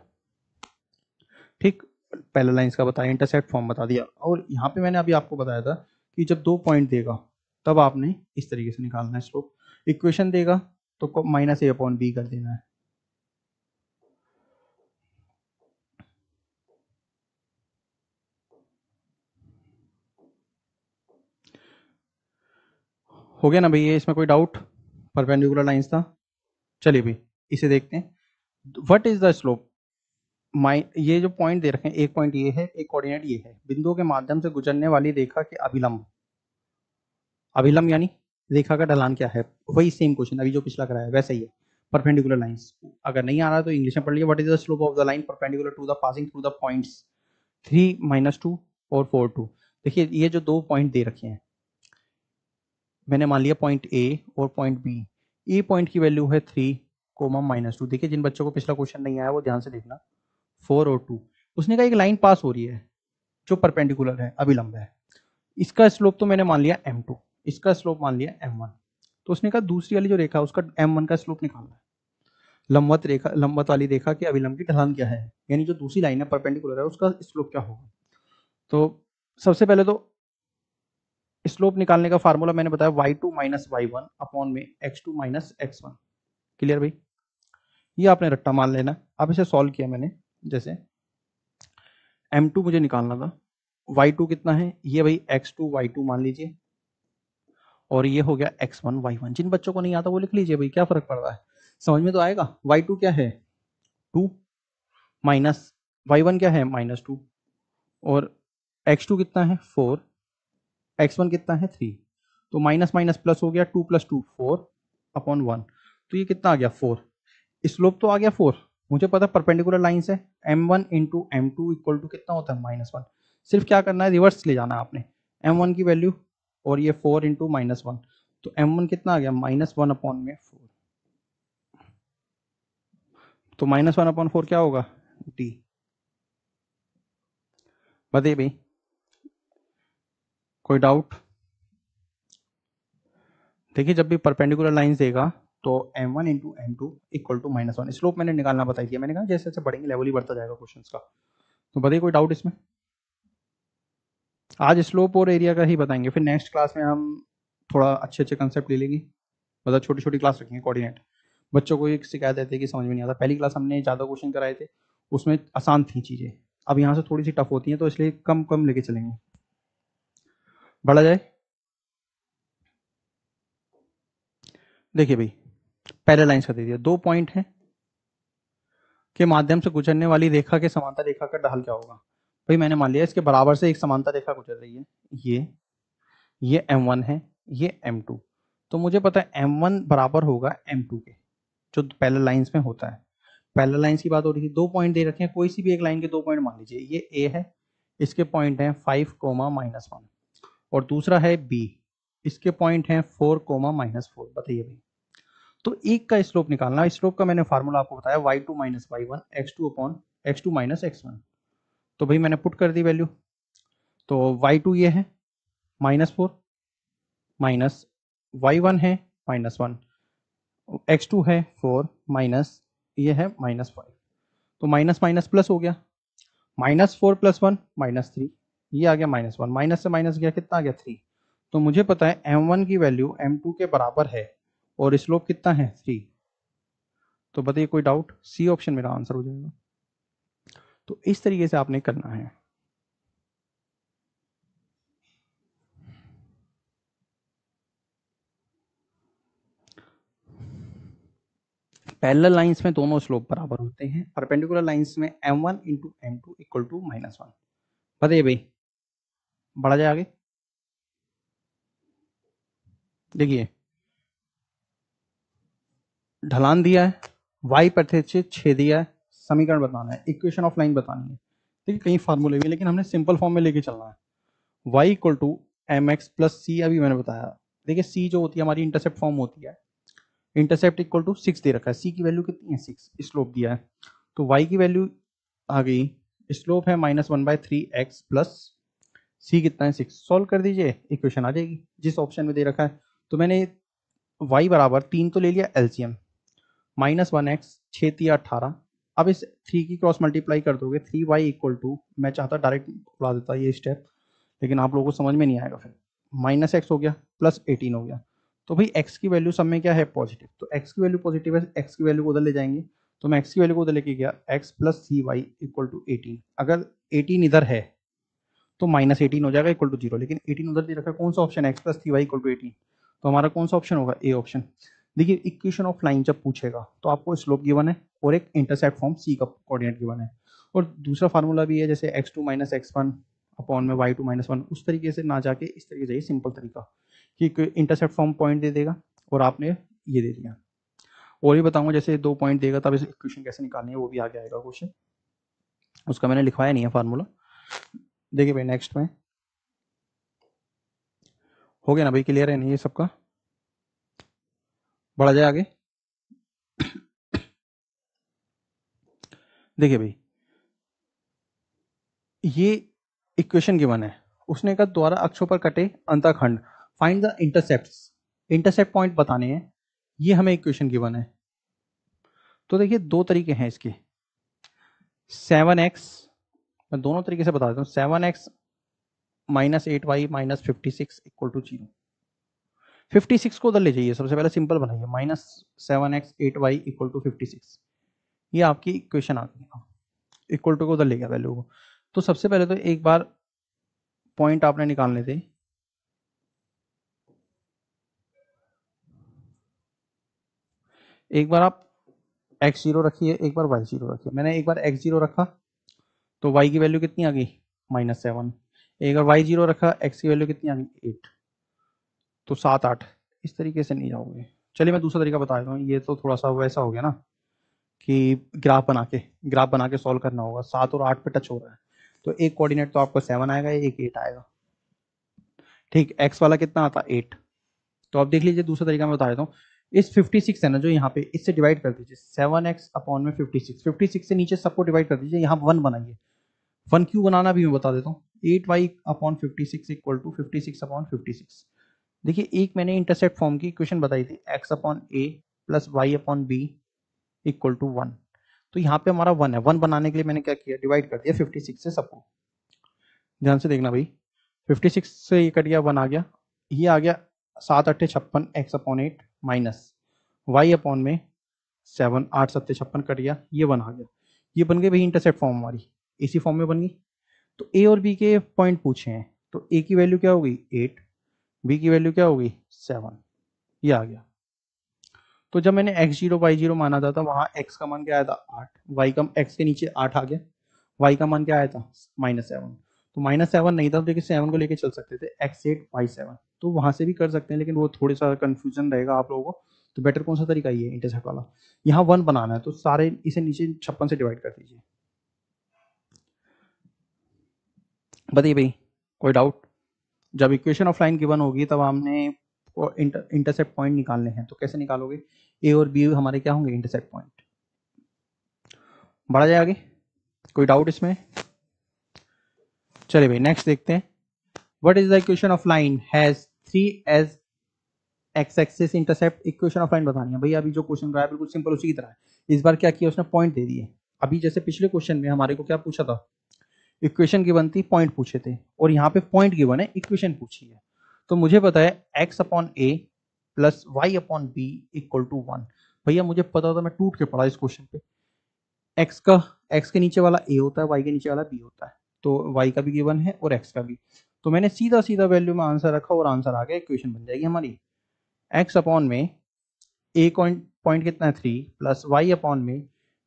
ठीक पहला लाइंस का बताया इंटरसेक्ट फॉर्म बता दिया और यहाँ पे मैंने अभी आपको बताया था कि जब दो पॉइंट देगा तब आपने इस तरीके से निकालना है स्लोप इक्वेशन देगा तो माइनस ए अपॉन बी कर देना है हो गया ना भैया इसमें कोई डाउट परपेंडिकुलर लाइंस था चलिए भाई इसे देखते हैं व्हाट इज द स्लोप माइन ये जो पॉइंट दे रखे हैं एक पॉइंट ये है एक कोऑर्डिनेट ये है बिंदुओं के माध्यम से गुजरने वाली रेखा के अभिलंब अभिलंब यानी रेखा का ढलान क्या है वही सेम क्वेश्चन अभी जो पिछला कराया वैसा ही है परपेंडिकुलर लाइंस अगर नहीं आ रहा तो इंग्लिश में पढ़ लिया what is the slope of the line perpendicular to the passing through the points three minus two और फोर टू देखिए ये जो दो पॉइंट दे रखे हैं मैंने मान लिया पॉइंट ए और पॉइंट बी ए पॉइंट की वैल्यू है थ्री कोमा माइनस टू देखिए जिन बच्चों को पिछला क्वेश्चन नहीं आया वो ध्यान से देखना फोर और टू उसने कहा एक लाइन पास हो रही है जो परपेंडिकुलर है अभिलंब है इसका स्लोप तो मैंने मान लिया एम टू इसका स्लोप मान लिया एम वन तो उसने कहा दूसरी वाली जो रेखा है उसका एम वन का स्लोप निकालना है लंबत रेखा लंबत वाली रेखा के अभिलंब की ढलान क्या है यानी जो दूसरी लाइन है परपेंडिकुलर है उसका स्लोप क्या होगा तो सबसे पहले तो स्लोप निकालने का फार्मूला मैंने बताया y two minus y one upon में x two minus x one clear भाई ये आपने रट्टा मान लेना अब इसे सॉल्व किया मैंने जैसे एम टू मुझे निकालना था वाई टू कितना है ये भाई एक्स टू वाई टू मान लीजिए और ये हो गया एक्स वन वाई वन जिन बच्चों को नहीं आता वो लिख लीजिए भाई क्या फर्क पड़ रहा है समझ में तो आएगा वाई टू क्या है टू माइनस वाई वन क्या है माइनस टू और एक्स टू कितना है फोर एक्स वन कितना है थ्री तो माइनस माइनस प्लस हो गया two plus two four upon one तो ये कितना आ गया फोर स्लोप तो आ गया फोर मुझे पता परपेंडिकुलर लाइन से m one into M two equal to कितना होता है माइनस वन सिर्फ क्या करना है रिवर्स ले जाना आपने एम वन की वैल्यू और ये फोर इंटू माइनस वन तो एम वन कितना आ गया माइनस वन अपॉन में फोर तो माइनस वन अपॉन फोर क्या होगा डी बताइए भाई कोई डाउट देखिए जब भी परपेंडिकुलर लाइन देगा तो m1 one into M two equal to minus one slope मैंने निकालना बताई दिया मैंने कहा जैसे जैसे बढ़ेंगे लेवल ही बढ़ता जाएगा क्वेश्चन का तो बताइए कोई डाउट इसमें आज स्लोप और एरिया का ही बताएंगे फिर नेक्स्ट क्लास में हम थोड़ा अच्छे अच्छे कंसेप्ट ले लेंगे मतलब छोटी छोटी क्लास रखेंगे कोऑर्डिनेट बच्चों को एक शिकायत रहती है कि समझ में नहीं आता पहली क्लास हमने ज़्यादा क्वेश्चन कराए थे उसमें आसान थी चीज़ें अब यहाँ से थोड़ी सी टफ होती हैं तो इसलिए कम कम लेके चलेंगे बढ़ा जाए देखिए भाई पहले लाइन से दे दिया दो पॉइंट है के माध्यम से गुजरने वाली रेखा के समानता रेखा का ढाल क्या होगा भाई मैंने मान लिया इसके बराबर से एक समानता रेखा गुजर रही है ये ये M1 है ये M2 तो मुझे पता है M1 बराबर होगा M2 के जो पहले लाइंस में होता है पहले लाइंस की बात हो रही है दो पॉइंट दे रखे हैं कोई सी भी एक लाइन के दो पॉइंट मान लीजिए ये ए है इसके पॉइंट है फाइव कोमा माइनस वन और दूसरा है बी इसके पॉइंट हैं फोर कोमा माइनस फोर बताइए भाई तो एक का स्लोप निकालना स्लोप का मैंने फार्मूला आपको बताया y two minus y one x two upon x two minus x one तो भाई मैंने पुट कर दी वैल्यू तो वाई टू ये है minus four minus y one है माइनस वन एक्स टू है फोर माइनस ये है माइनस फाइव तो माइनस माइनस प्लस हो गया minus four plus one minus three ये आ गया माइनस वन माइनस से माइनस गया कितना आ गया थ्री तो मुझे पता है एम वन की वैल्यू एम टू के बराबर है और स्लोप कितना है थ्री तो बताइए कोई डाउट सी ऑप्शन मेरा आंसर हो जाएगा तो इस तरीके से आपने करना है पैरल लाइंस में दोनों स्लोप बराबर होते हैं परपेंडिकुलर लाइंस में m1 one into M two equal to minus one बताइए भाई बढ़ा जाए आगे देखिए ढलान दिया है वाई प्रतिशत छे दिया है समीकरण बताना है इक्वेशन ऑफ लाइन बतानी है ठीक है कहीं फार्मूले भी लेकिन हमने सिंपल फॉर्म में लेके चलना है Y equal to M x plus C अभी मैंने बताया देखिए सी जो होती है हमारी इंटरसेप्ट फॉर्म होती है इंटरसेप्ट इक्वल टू सिक्स दे रखा है सी की वैल्यू कितनी है सिक्स स्लोप दिया है तो वाई की वैल्यू आ गई स्लोप है minus one by three x plus C कितना है सिक्स सॉल्व कर दीजिए इक्वेशन आ जाएगी जिस ऑप्शन में दे रखा है तो मैंने वाई बराबर तीन तो ले लिया एलसीएम माइनस वन एक्स छः तीन अब इस थ्री की क्रॉस मल्टीप्लाई कर दोगे थ्री वाई इक्वल टू मैं चाहता डायरेक्ट बुला देता ये स्टेप लेकिन आप लोगों को समझ में नहीं आएगा फिर माइनस एक्स हो गया प्लस एटीन हो गया तो भाई एक्स की वैल्यू सब में क्या है पॉजिटिव तो एक्स की वैल्यू पॉजिटिव है एक्स की वैल्यू को उधर ले जाएंगे तो मैं एक्स की वैल्यू को उधर लेके गया X plus C Y equal to eighteen अगर एटीन इधर है तो माइनस एटीन हो जाएगा इक्वल टू जीरो लेकिन एटीन उधर दे रखा कौन सा option X plus three Y equal to eighteen तो हमारा कौन सा ऑप्शन होगा ए ऑप्शन देखिए इक्वेशन ऑफ लाइन जब पूछेगा तो आपको स्लोप गिवन है और एक इंटरसेप्ट फॉर्म सी का कोऑर्डिनेट गिवन है और दूसरा फार्मूला भी है जैसे X two minus x one upon में वाई टू माइनस वन उस तरीके से ना जाके इस तरीके से सिंपल तरीका कि इंटरसेप्ट फॉर्म पॉइंट दे देगा और आपने ये दे दिया और ये बताऊंगा जैसे दो पॉइंट देगा तब इस इक्वेशन कैसे निकालनी है वो भी आगे आएगा क्वेश्चन उसका मैंने लिखवाया नहीं है फार्मूला देखिए भाई नेक्स्ट में हो गया ना भाई क्लियर है नहीं ये सबका बढ़ा जाए आगे देखिए भाई ये इक्वेशन गिवन है उसने कहा द्वारा अक्षों पर कटे अंतखंड find the intercept intercept point बताने हैं ये हमें इक्वेशन गिवन है तो देखिए दो तरीके हैं इसके सेवन एक्स मैं दोनों तरीके से बता देता हूँ seven x minus eight Y minus fifty six equal to zero fifty six को उधर ले जाइए सबसे पहले सिंपल बनाइए minus seven X eight Y equal to fifty six ये आपकी इक्वेशन आ गई इक्वल टू को उधर ले गया वैल्यू को तो सबसे पहले तो एक बार पॉइंट आपने निकालने थे एक बार आप एक्स जीरो रखिए एक बार वाई जीरो रखिए मैंने एक बार एक्स जीरो रखा तो y की वैल्यू कितनी आ गई माइनस सेवन एक और y जीरो रखा x की वैल्यू कितनी आ गई एट तो सात आठ इस तरीके से नहीं जाओगे चलिए मैं दूसरा तरीका बता देता हूँ ये तो थोड़ा सा वैसा हो गया ना कि ग्राफ बना के ग्राफ बना के सॉल्व करना होगा सात और आठ पे टच हो रहा है तो एक कोऑर्डिनेट तो आपको सेवन आएगा एक एट आएगा ठीक एक्स वाला कितना आता एट तो आप देख लीजिए दूसरा तरीका मैं बता देता हूँ इस 56 है ना जो यहाँ पे इससे डिवाइड कर दीजिए 7x अपॉन में 56 56 से नीचे सबको डिवाइड कर दीजिए यहाँ वन बनाइए फन क्यू बनाना भी मैं बता देता हूँ eight Y upon fifty six equal to fifty six upon fifty six देखिए एक मैंने इंटरसेप्ट फॉर्म की इक्वेशन बताई थी X upon A plus Y upon B equal to one तो यहाँ पे हमारा वन है वन बनाने के लिए मैंने क्या किया डिवाइड कर दिया फिफ्टी सिक्स से सबको ध्यान से देखना भाई फिफ्टी सिक्स से ये कट गया वन आ गया ये आ गया सात अट्ठे छप्पन X upon eight minus Y upon में सेवन आठ सत्ते छप्पन कट गया ये वन आ गया ये बन गई भाई इंटरसेप्ट फॉर्म हमारी इसी फॉर्म में बन गई तो ए और बी के पॉइंट पूछे हैं तो ए की वैल्यू क्या होगी एट बी की वैल्यू क्या होगी सेवन ये आ गया तो जब मैंने एक्स जीरो वाई जीरो माना था, वहां एक्स का मान क्या आया था आठ वाई का एक्स के नीचे आठ आ गया वाई का मान क्या आया था माइनस सेवन तो माइनस सेवन नहीं था तो लेकिन सेवन को लेके चल सकते थे एक्स एट वाई सेवन तो वहां से भी कर सकते हैं लेकिन वो थोड़ा सा कंफ्यूजन रहेगा आप लोगों को तो बेटर कौन सा तरीका ये इंटरसेप्ट वाला यहाँ वन बनाना है तो सारे इसे नीचे छप्पन से डिवाइड कर दीजिए बताइए भाई कोई डाउट जब इक्वेशन ऑफ लाइन गिवन होगी तब हमने इंटर, इंटरसेप्ट पॉइंट निकालने हैं तो कैसे निकालोगे ए और बी हमारे क्या होंगे इंटरसेप्ट पॉइंट बढ़ा जाए आगे कोई डाउट इसमें चलिए भाई नेक्स्ट देखते हैं what is the equation of line has three as X axis intercept equation of line बतानी है भैया अभी जो क्वेश्चन रहा है बिल्कुल सिंपल उसी की तरह है इस बार क्या किया उसने पॉइंट दे दिए अभी जैसे पिछले क्वेश्चन में हमारे को क्या पूछा था इक्वेशन की बनती पॉइंट पूछे थे और यहाँ पे पॉइंट की बने इक्वेशन पूछी है तो मुझे पता है X upon A plus Y upon B equal to one भैया मुझे पता होता मैं टूट के पढ़ा इस क्वेश्चन पे एक्स का एक्स के नीचे वाला ए होता है वाई के नीचे वाला बी होता है तो वाई का भी गिवन है और एक्स का भी तो मैंने सीधा सीधा वैल्यू में आंसर रखा और आंसर आ गया इक्वेशन बन जाएगी हमारी एक्स अपॉन में ए पॉइंट कितना है थ्री प्लस वाई अपॉन में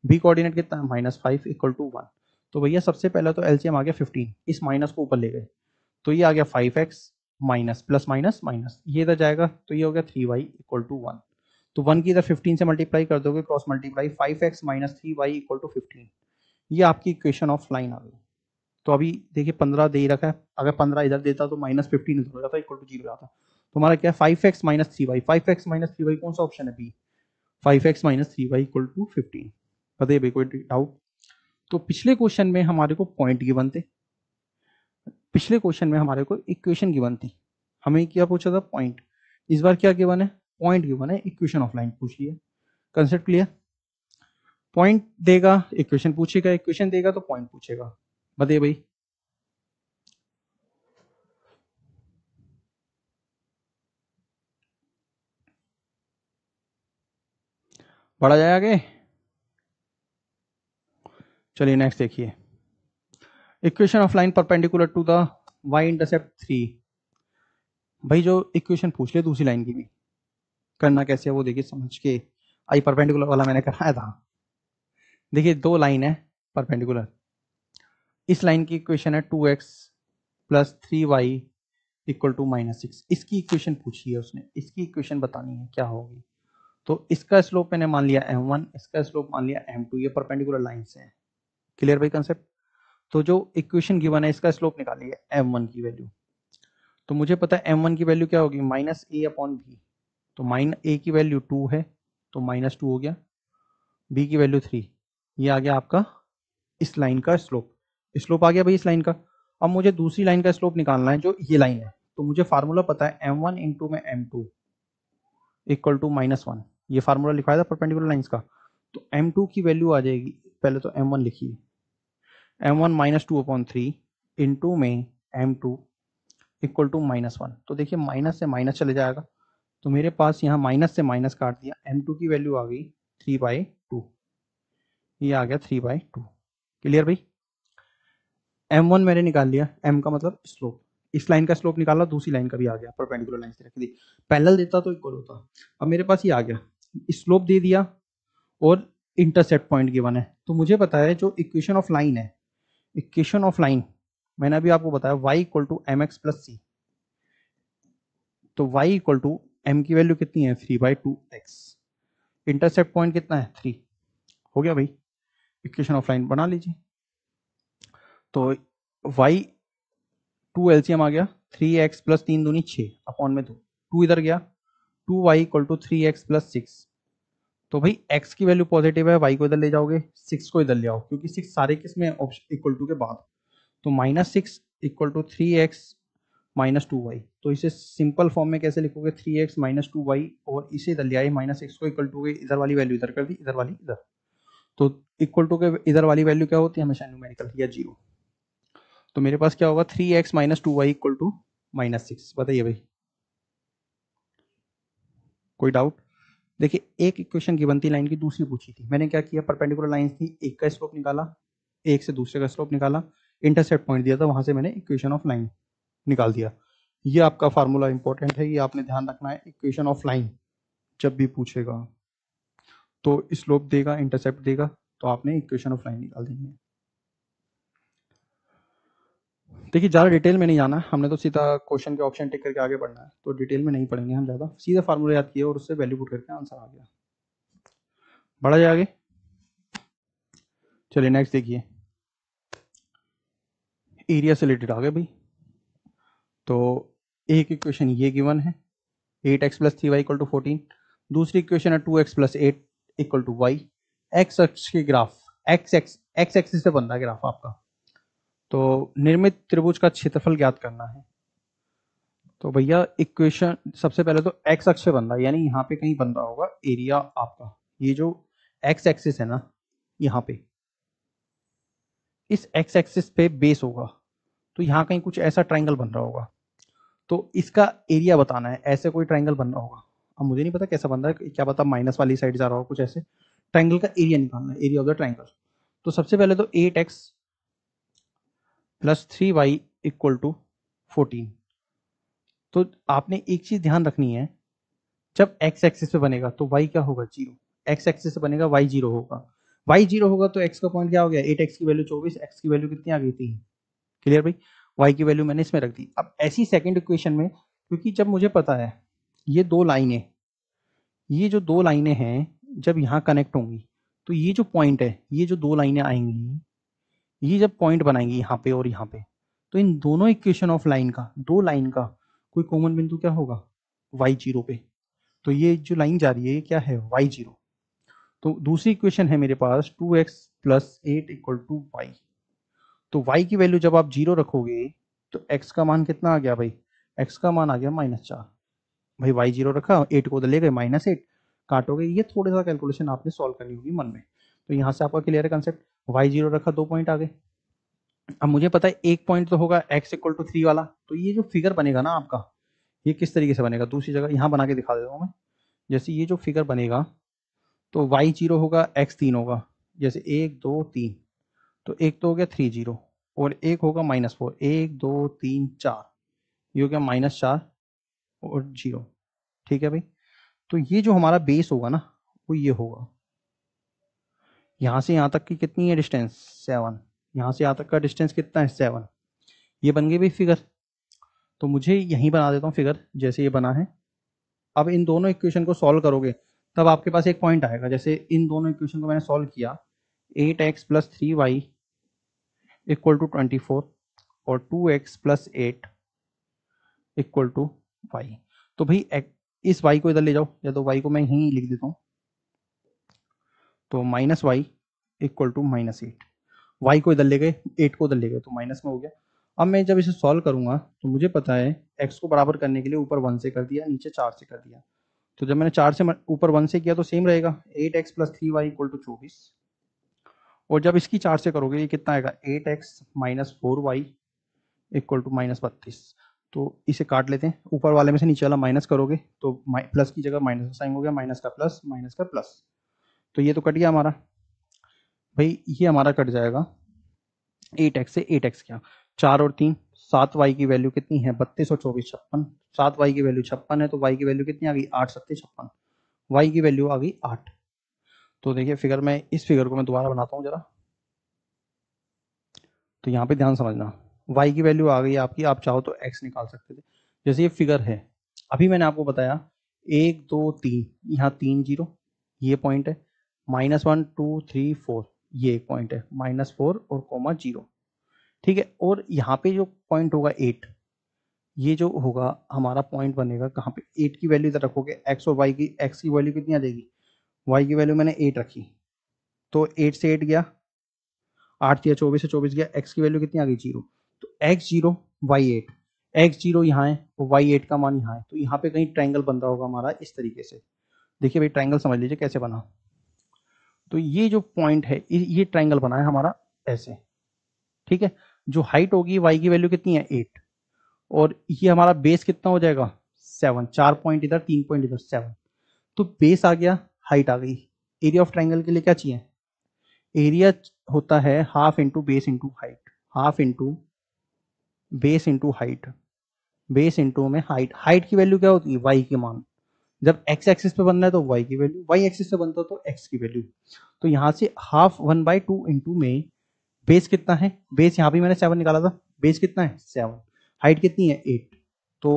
बी कोऑर्डिनेट कितना है minus five equal to one तो भैया सबसे पहले तो एलसीएम आ गया फिफ्टीन इस माइनस को ऊपर ले गए तो ये आ गया five x minus plus minus minus ये इधर जाएगा तो ये हो गया three Y equal to one तो वन की इधर फिफ्टीन से मल्टीप्लाई कर दोगे cross multiply five x minus three Y equal to fifteen ये आपकी इक्वेशन ऑफ लाइन आ गई तो अभी देखिए पंद्रह दे ही रखा है अगर पंद्रह इधर देता तो माइनस फिफ्टीन इधर हो जाता इक्वल टू जीरो जाता तो हमारा क्या है five x minus three Y five x minus three Y कौन सा ऑप्शन है B five x minus three Y equal to fifteen बताइए भाई कोई डाउट तो पिछले क्वेश्चन में हमारे को पॉइंट गिवन थे पिछले क्वेश्चन में हमारे को इक्वेशन गिवन थी हमें क्या पूछा था पॉइंट इस बार क्या गिवन है पॉइंट गिवन है इक्वेशन ऑफ लाइन पूछी है कंसेप्ट क्लियर पॉइंट देगा इक्वेशन पूछेगा इक्वेशन देगा तो पॉइंट पूछेगा बताइए भाई बढ़ा जाए आगे चलिए नेक्स्ट देखिए equation of line perpendicular to the Y intercept three भाई जो इक्वेशन पूछ ले दूसरी लाइन की भी करना कैसे है वो देखिए समझ के आई परपेंडिकुलर वाला मैंने कराया था देखिए दो लाइन है परपेंडिकुलर इस लाइन की इक्वेशन है two x plus three Y equal to minus six इसकी इक्वेशन पूछी है उसने इसकी इक्वेशन बतानी है क्या होगी तो इसका स्लोप मैंने मान लिया एम वन इसका स्लोप मान लिया एम टू ये परपेंडिकुलर लाइन है क्लियर भाई कंसेप्ट तो जो इक्वेशन गिवन है इसका स्लोप निकालिए एम वन की वैल्यू तो मुझे पता है एम वन की वैल्यू क्या होगी माइनस ए अपॉन बी तो माइन ए की वैल्यू टू है तो माइनस टू हो गया बी की वैल्यू थ्री ये आ गया आपका इस लाइन का स्लोप स्लोप आ गया भाई इस लाइन का अब मुझे दूसरी लाइन का स्लोप निकालना है जो ये लाइन है तो मुझे फार्मूला पता है एम वन टू में M two equal to minus one ये फार्मूला लिखा था परपेंडिकुलर लाइन का तो एम टू की वैल्यू आ जाएगी पहले तो एम वन लिखिए M one minus two upon three into में M two equal to minus one तो देखिए माइनस से माइनस चले जाएगा तो मेरे पास यहाँ माइनस से माइनस काट दिया एम टू की वैल्यू आ गई थ्री बाई टू ये आ गया थ्री बाई टू क्लियर भाई एम वन मैंने निकाल लिया एम का मतलब स्लोप इस लाइन का स्लोप निकाला दूसरी लाइन का भी आ गया परपेंडिकुलर लाइन से रख दी पैरेलल देता तो इक्वल होता अब मेरे पास ये आ गया स्लोप दे दिया और इंटरसेप्ट पॉइंट गिवन है तो मुझे पता है जो इक्वेशन ऑफ लाइन है इक्वेशन ऑफ लाइन मैंने अभी आपको बताया Y equal to M x plus सी तो वाई इक्वल टू एम की वैल्यू कितनी है three by two X intercept point कितना है थ्री हो गया भाई इक्वेशन ऑफ लाइन बना लीजिए तो वाई टू एलसीएम आ गया थ्री एक्स प्लस तीन दूनी छः अपॉन में दो टू इधर गया two Y equal to three x plus six तो भाई x की वैल्यू पॉजिटिव है y को इधर ले जाओगे सिक्स को इधर ले आओ क्योंकि सिक्स सारे किस में ऑप्शन इक्वल टू के बाद तो minus six equal to three x minus two Y तो इसे सिंपल फॉर्म में कैसे लिखोगे three x minus two Y और इसे इधर ले आए माइनस एक्स को इक्वल टू के इधर वाली वैल्यू इधर कर दी इधर वाली इधर तो इक्वल टू के इधर वाली वैल्यू क्या होती है हमेशा न्यूमेरिकल या जीरो तो मेरे पास क्या होगा three x minus two Y equal to minus six बताइए भाई कोई डाउट देखिए एक इक्वेशन की बनती लाइन की दूसरी पूछी थी मैंने क्या किया परपेंडिकुलर लाइन थी एक का स्लोप निकाला एक से दूसरे का स्लोप निकाला इंटरसेप्ट पॉइंट दिया था वहां से मैंने इक्वेशन ऑफ लाइन निकाल दिया ये आपका फार्मूला इंपॉर्टेंट है ये आपने ध्यान रखना है इक्वेशन ऑफ लाइन जब भी पूछेगा तो स्लोप देगा इंटरसेप्ट देगा तो आपने इक्वेशन ऑफ लाइन निकाल देनी है देखिए ज़्यादा डिटेल में नहीं जाना हमने तो सीधा क्वेश्चन के ऑप्शन टिक करके आगे बढ़ना है तो डिटेल में नहीं पढ़ेंगे हम ज़्यादा सीधा फार्मूला याद किया और उससे वैल्यू पुट करके आंसर आ गया बढ़ा जाए आगे चलिए नेक्स्ट देखिए एरिया से रिलेटेड आगे भाई तो एक इक्वेशन ये गिवन है eight X plus three Y equal to fourteen दूसरी इक्वेशन है two x plus eight equal to Y X x के graph X X X axis से बनता है ग्राफ आपका तो निर्मित त्रिभुज का क्षेत्रफल ज्ञात करना है तो भैया इक्वेशन सबसे पहले तो एक्स अक्ष बन रहा है यानी यहाँ पे कहीं बन रहा होगा एरिया आपका ये जो एक्स एक्सिस है ना यहाँ पे इस एक्स एक्सिस पे बेस होगा तो यहाँ कहीं कुछ ऐसा ट्राइंगल बन रहा होगा तो इसका एरिया बताना है ऐसे कोई ट्राइंगल बन रहा होगा अब मुझे नहीं पता कैसा बन रहा है क्या पता माइनस वाली साइड जा रहा हो कुछ ऐसे ट्राइंगल का एरिया निकालना है एरिया ऑफ द ट्राइंगल तो सबसे पहले तो eight X plus three Y equal to fourteen तो आपने एक चीज़ ध्यान रखनी है जब एक्स एक्सिस पे बनेगा तो वाई क्या होगा जीरो एक्स एक्सिस पे बनेगा वाई जीरो होगा वाई जीरो होगा तो एक्स का पॉइंट क्या हो गया एट एक्स की वैल्यू चौबीस एक्स की वैल्यू कितनी आ गई थी क्लियर भाई वाई की वैल्यू मैंने इसमें रख दी अब ऐसी सेकेंड इक्वेशन में क्योंकि जब मुझे पता है ये दो लाइने ये जो दो लाइने हैं जब यहाँ कनेक्ट होंगी तो ये जो पॉइंट है ये जो दो लाइनें आएंगी ये जब पॉइंट बनाएंगे यहाँ पे और यहाँ पे तो इन दोनों इक्वेशन ऑफ लाइन का दो लाइन का कोई कॉमन बिंदु क्या होगा वाई जीरो पे तो ये जो लाइन जा रही है ये क्या है वाई जीरो तो दूसरी इक्वेशन है मेरे पास two x plus eight equal to Y तो वाई की वैल्यू जब आप जीरो रखोगे तो एक्स का मान कितना आ गया भाई एक्स का मान आ गया माइनस चार भाई वाई जीरो रखा एट को तो गए माइनस एट काटोगे ये थोड़ा सा कैलकुलेशन आपने सॉल्व करनी होगी मन में तो यहाँ से आपका क्लियर है कंसेप्ट वाई जीरो रखा दो पॉइंट आगे अब मुझे पता है एक पॉइंट तो होगा एक्स इक्वल टू थ्री वाला तो ये जो फिगर बनेगा ना आपका ये किस तरीके से बनेगा दूसरी जगह यहाँ बना के दिखा देता हूँ मैं जैसे ये जो फिगर बनेगा तो वाई जीरो होगा एक्स तीन होगा जैसे एक दो तीन तो एक तो हो गया थ्री जीरो और एक होगा माइनस फोर एक दो तीन चार ये हो गया माइनस चार और जीरो ठीक है भाई तो ये जो हमारा बेस होगा ना वो ये होगा यहाँ से यहाँ तक की कितनी है डिस्टेंस सेवन यहाँ से यहाँ तक का डिस्टेंस कितना है सेवन ये बन गई भाई फिगर तो मुझे यहीं बना देता हूँ फिगर जैसे ये बना है अब इन दोनों इक्वेशन को सॉल्व करोगे तब आपके पास एक पॉइंट आएगा जैसे इन दोनों इक्वेशन को मैंने सॉल्व किया eight X plus three Y equal to twenty four और two x plus eight equal to Y तो भाई इस वाई को इधर ले जाओ या तो वाई को मैं यहीं लिख देता हूँ तो minus Y equal to minus eight Y को इधर ले गए एट को इधर ले गए तो माइनस में हो गया अब मैं जब इसे सॉल्व करूंगा तो मुझे पता है एक्स को बराबर करने के लिए ऊपर वन से कर दिया नीचे चार से कर दिया तो जब मैंने चार से ऊपर वन से किया तो सेम रहेगा eight X plus three Y equal to चौबीस और जब इसकी चार से करोगे ये कितना आएगा eight X minus four Y equal to minus बत्तीस तो इसे काट लेते हैं ऊपर वाले में से नीचे वाला माइनस करोगे तो प्लस की जगह माइनस का साइन हो गया माइनस का प्लस माइनस का प्लस तो ये तो कट गया हमारा भाई ये हमारा कट जाएगा एट एक्स से एट एक्स क्या चार और तीन सात वाई की वैल्यू कितनी है बत्तीस और चौबीस छप्पन सात वाई की वैल्यू छप्पन है तो वाई की वैल्यू कितनी आ गई आठ सत्तीस छप्पन वाई की वैल्यू आ गई आठ तो देखिए फिगर में इस फिगर को मैं दोबारा बनाता हूँ जरा तो यहाँ पे ध्यान समझना वाई की वैल्यू आ गई आपकी आप चाहो तो एक्स निकाल सकते थे जैसे ये फिगर है अभी मैंने आपको बताया एक दो तीन यहाँ तीन जीरो ये पॉइंट है minus one two three four ये एक पॉइंट है माइनस फोर और कोमा जीरो ठीक है और यहाँ पे जो पॉइंट होगा एट ये जो होगा हमारा पॉइंट बनेगा कहाँ पे एट की वैल्यू इधर रखोगे एक्स और वाई की एक्स की वैल्यू कितनी आ जाएगी वाई की वैल्यू मैंने एट रखी तो एट से एट गया आठ या चौबीस से चौबीस गया एक्स की वैल्यू कितनी आ गई जीरो तो x zero Y eight X zero यहाँ है और वाई एट का मान यहाँ है तो यहाँ पे कहीं ट्रायंगल बन रहा होगा हमारा इस तरीके से देखिए भाई ट्रायंगल समझ लीजिए कैसे बना तो ये जो पॉइंट है ये ट्राइंगल बना है हमारा ऐसे ठीक है जो हाइट होगी वाई की वैल्यू कितनी है एट और ये हमारा बेस कितना हो जाएगा सेवन चार पॉइंट इधर तीन पॉइंट इधर सेवन तो बेस आ गया हाइट आ गई एरिया ऑफ ट्राइंगल के लिए क्या चाहिए एरिया होता है half into base into height half into base into height base into में हाइट हाइट की वैल्यू क्या होती है वाई के मान जब x एक्सिस पे बन रहा है तो y की वैल्यू y एक्सिस पे बनता है तो x की वैल्यू तो यहाँ से half one by two into में बेस कितना है बेस यहाँ भी मैंने सेवन निकाला था बेस कितना है सेवन हाइट कितनी है एट तो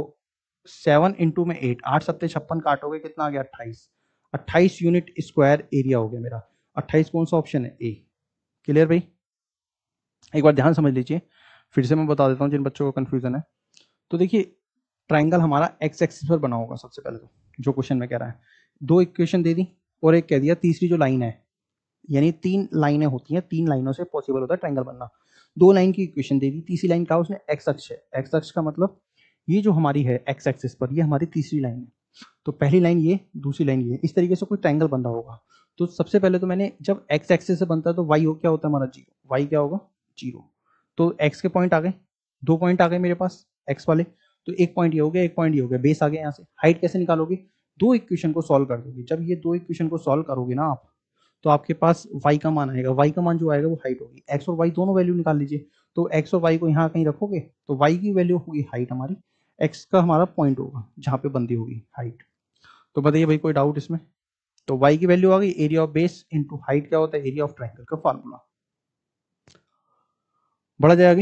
सेवन इंटू में एट आठ सत्ते छप्पन काटोगे कितना आ गया अट्ठाईस अट्ठाईस यूनिट स्क्वायर एरिया हो गया मेरा अट्ठाईस कौन सा ऑप्शन है ए क्लियर भाई एक बार ध्यान समझ लीजिए फिर से मैं बता देता हूँ जिन बच्चों को कन्फ्यूजन है तो देखिए ट्राइंगल हमारा एक्स एक्सिस पर बना होगा सबसे पहले तो जो क्वेश्चन में कह रहा है दो इक्वेशन दे दी और एक कह दिया तीसरी जो लाइन है यानी तीन लाइनें होती हैं तीन लाइनों से पॉसिबल होता है ट्राइंगल बनना दो लाइन की इक्वेशन दे दी तीसरी लाइन का उसने एक्स अक्ष है एक्स अक्ष का मतलब ये जो हमारी है एक्स एक्सिस पर ये हमारी तीसरी लाइन है तो पहली लाइन ये दूसरी लाइन ये इस तरीके से कोई ट्राइंगल बन रहा होगा तो सबसे पहले तो मैंने जब एक्स एक्सिस से बनता है तो वाई हो क्या होता है हमारा जीरो वाई क्या होगा जीरो तो एक्स के पॉइंट आ गए दो पॉइंट आ गए मेरे पास एक्स वाले तो एक पॉइंट ये हो गया एक पॉइंट ये हो गया बेस आ गया यहाँ से हाइट कैसे निकालोगे दो इक्वेशन को सॉल्व कर दोगे जब ये दो इक्वेशन को सॉल्व करोगे ना आप तो आपके पास वाई का मान आएगा वाई का मान जो आएगा वो हाइट होगी एक्स और वाई दोनों वैल्यू निकाल लीजिए तो एक्स और वाई को यहाँ कहीं रखोगे तो वाई की वैल्यू होगी हाइट हमारी एक्स का हमारा पॉइंट होगा जहाँ पे बंदी होगी हाइट तो बताइए भाई कोई डाउट इसमें तो वाई की वैल्यू आ गई area of base into height क्या होता है एरिया ऑफ ट्राइंगल का फॉर्मूला बढ़ा जाए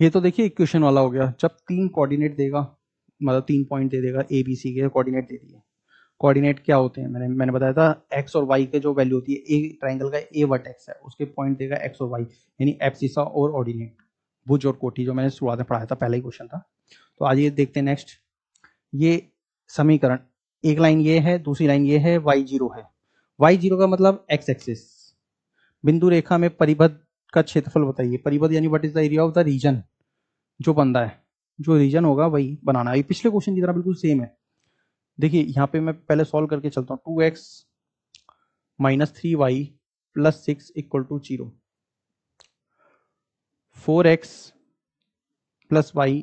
ये तो देखिए इक्वेशन वाला हो गया जब तीन कोऑर्डिनेट देगा मतलब तीन पॉइंट दे देगा ए बी सी के कोऑर्डिनेट दे दिए कोऑर्डिनेट क्या होते हैं मैंने मैंने बताया था एक्स और वाई के जो वैल्यू होती है ए ट्राइंगल का ए वर्टेक्स है उसके पॉइंट देगा एक्स और वाई यानी एप्सिसा और ऑर्डिनेट भुज और कोटी जो मैंने शुरुआत में पढ़ाया था पहला ही क्वेश्चन था तो आज ये देखते हैं नेक्स्ट ये समीकरण एक लाइन ये है दूसरी लाइन ये है वाई जीरो है वाई जीरो का मतलब एक्स एक्सिस बिंदु रेखा में परिबद्ध का क्षेत्रफल बताइए परिपथ यानी what is the area of the region जो बंदा है जो रीजन होगा वही बनाना है पिछले क्वेश्चन की तरह बिल्कुल सेम है देखिए यहाँ पे मैं पहले सॉल्व करके चलता हूँ two x minus three Y plus six equal to zero four x plus Y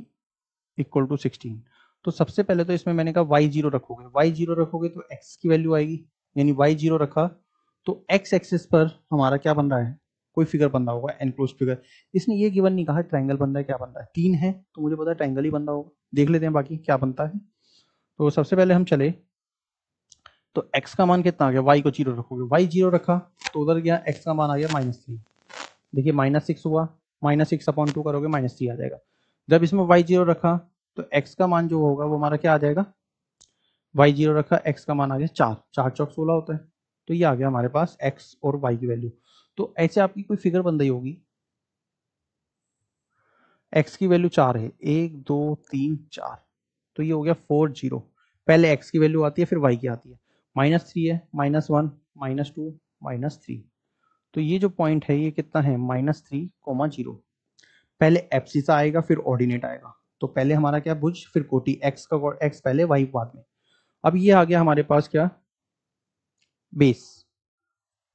equal to sixteen तो सबसे पहले तो इसमें मैंने कहा वाई जीरो रखोगे वाई जीरो रखोगे तो एक्स की वैल्यू आएगी यानी वाई जीरो रखा तो एक्स एक्सिस पर हमारा क्या बन रहा है कोई फिगर बन रहा होगा एनक्लोज फिगर इसने ये गिवन नहीं कहा ट्राइंगल बन रहा है क्या बन रहा है तीन है तो मुझे पता है ट्राइंगल ही बन रहा होगा देख लेते हैं बाकी क्या बनता है तो सबसे पहले हम चले तो x का मान कितना आ गया y को जीरो रखोगे y जीरो रखा तो उधर गया x का मान आ गया माइनस थ्री देखिए माइनस सिक्स हुआ माइनस सिक्स अपॉन टू करोगे माइनस थ्री आ जाएगा जब इसमें y जीरो रखा तो x का मान जो होगा वो हमारा क्या आ जाएगा y जीरो रखा x का मान आ गया चार चार चौक सोलह होता है तो ये आ गया हमारे पास x और y की वैल्यू तो ऐसे आपकी कोई फिगर बन रही होगी एक्स की वैल्यू चार है एक दो तीन चार तो ये हो गया फोर जीरो पहले एक्स की वैल्यू आती है फिर वाई की आती है माइनस थ्री है minus one minus two minus three तो ये जो पॉइंट है ये कितना है माइनस थ्री कोमा जीरो पहले एप्सिसा आएगा फिर ऑर्डिनेट आएगा तो पहले हमारा क्या भुज फिर कोटी एक्स का एक्स पहले वाई बाद में अब ये आ गया हमारे पास क्या बेस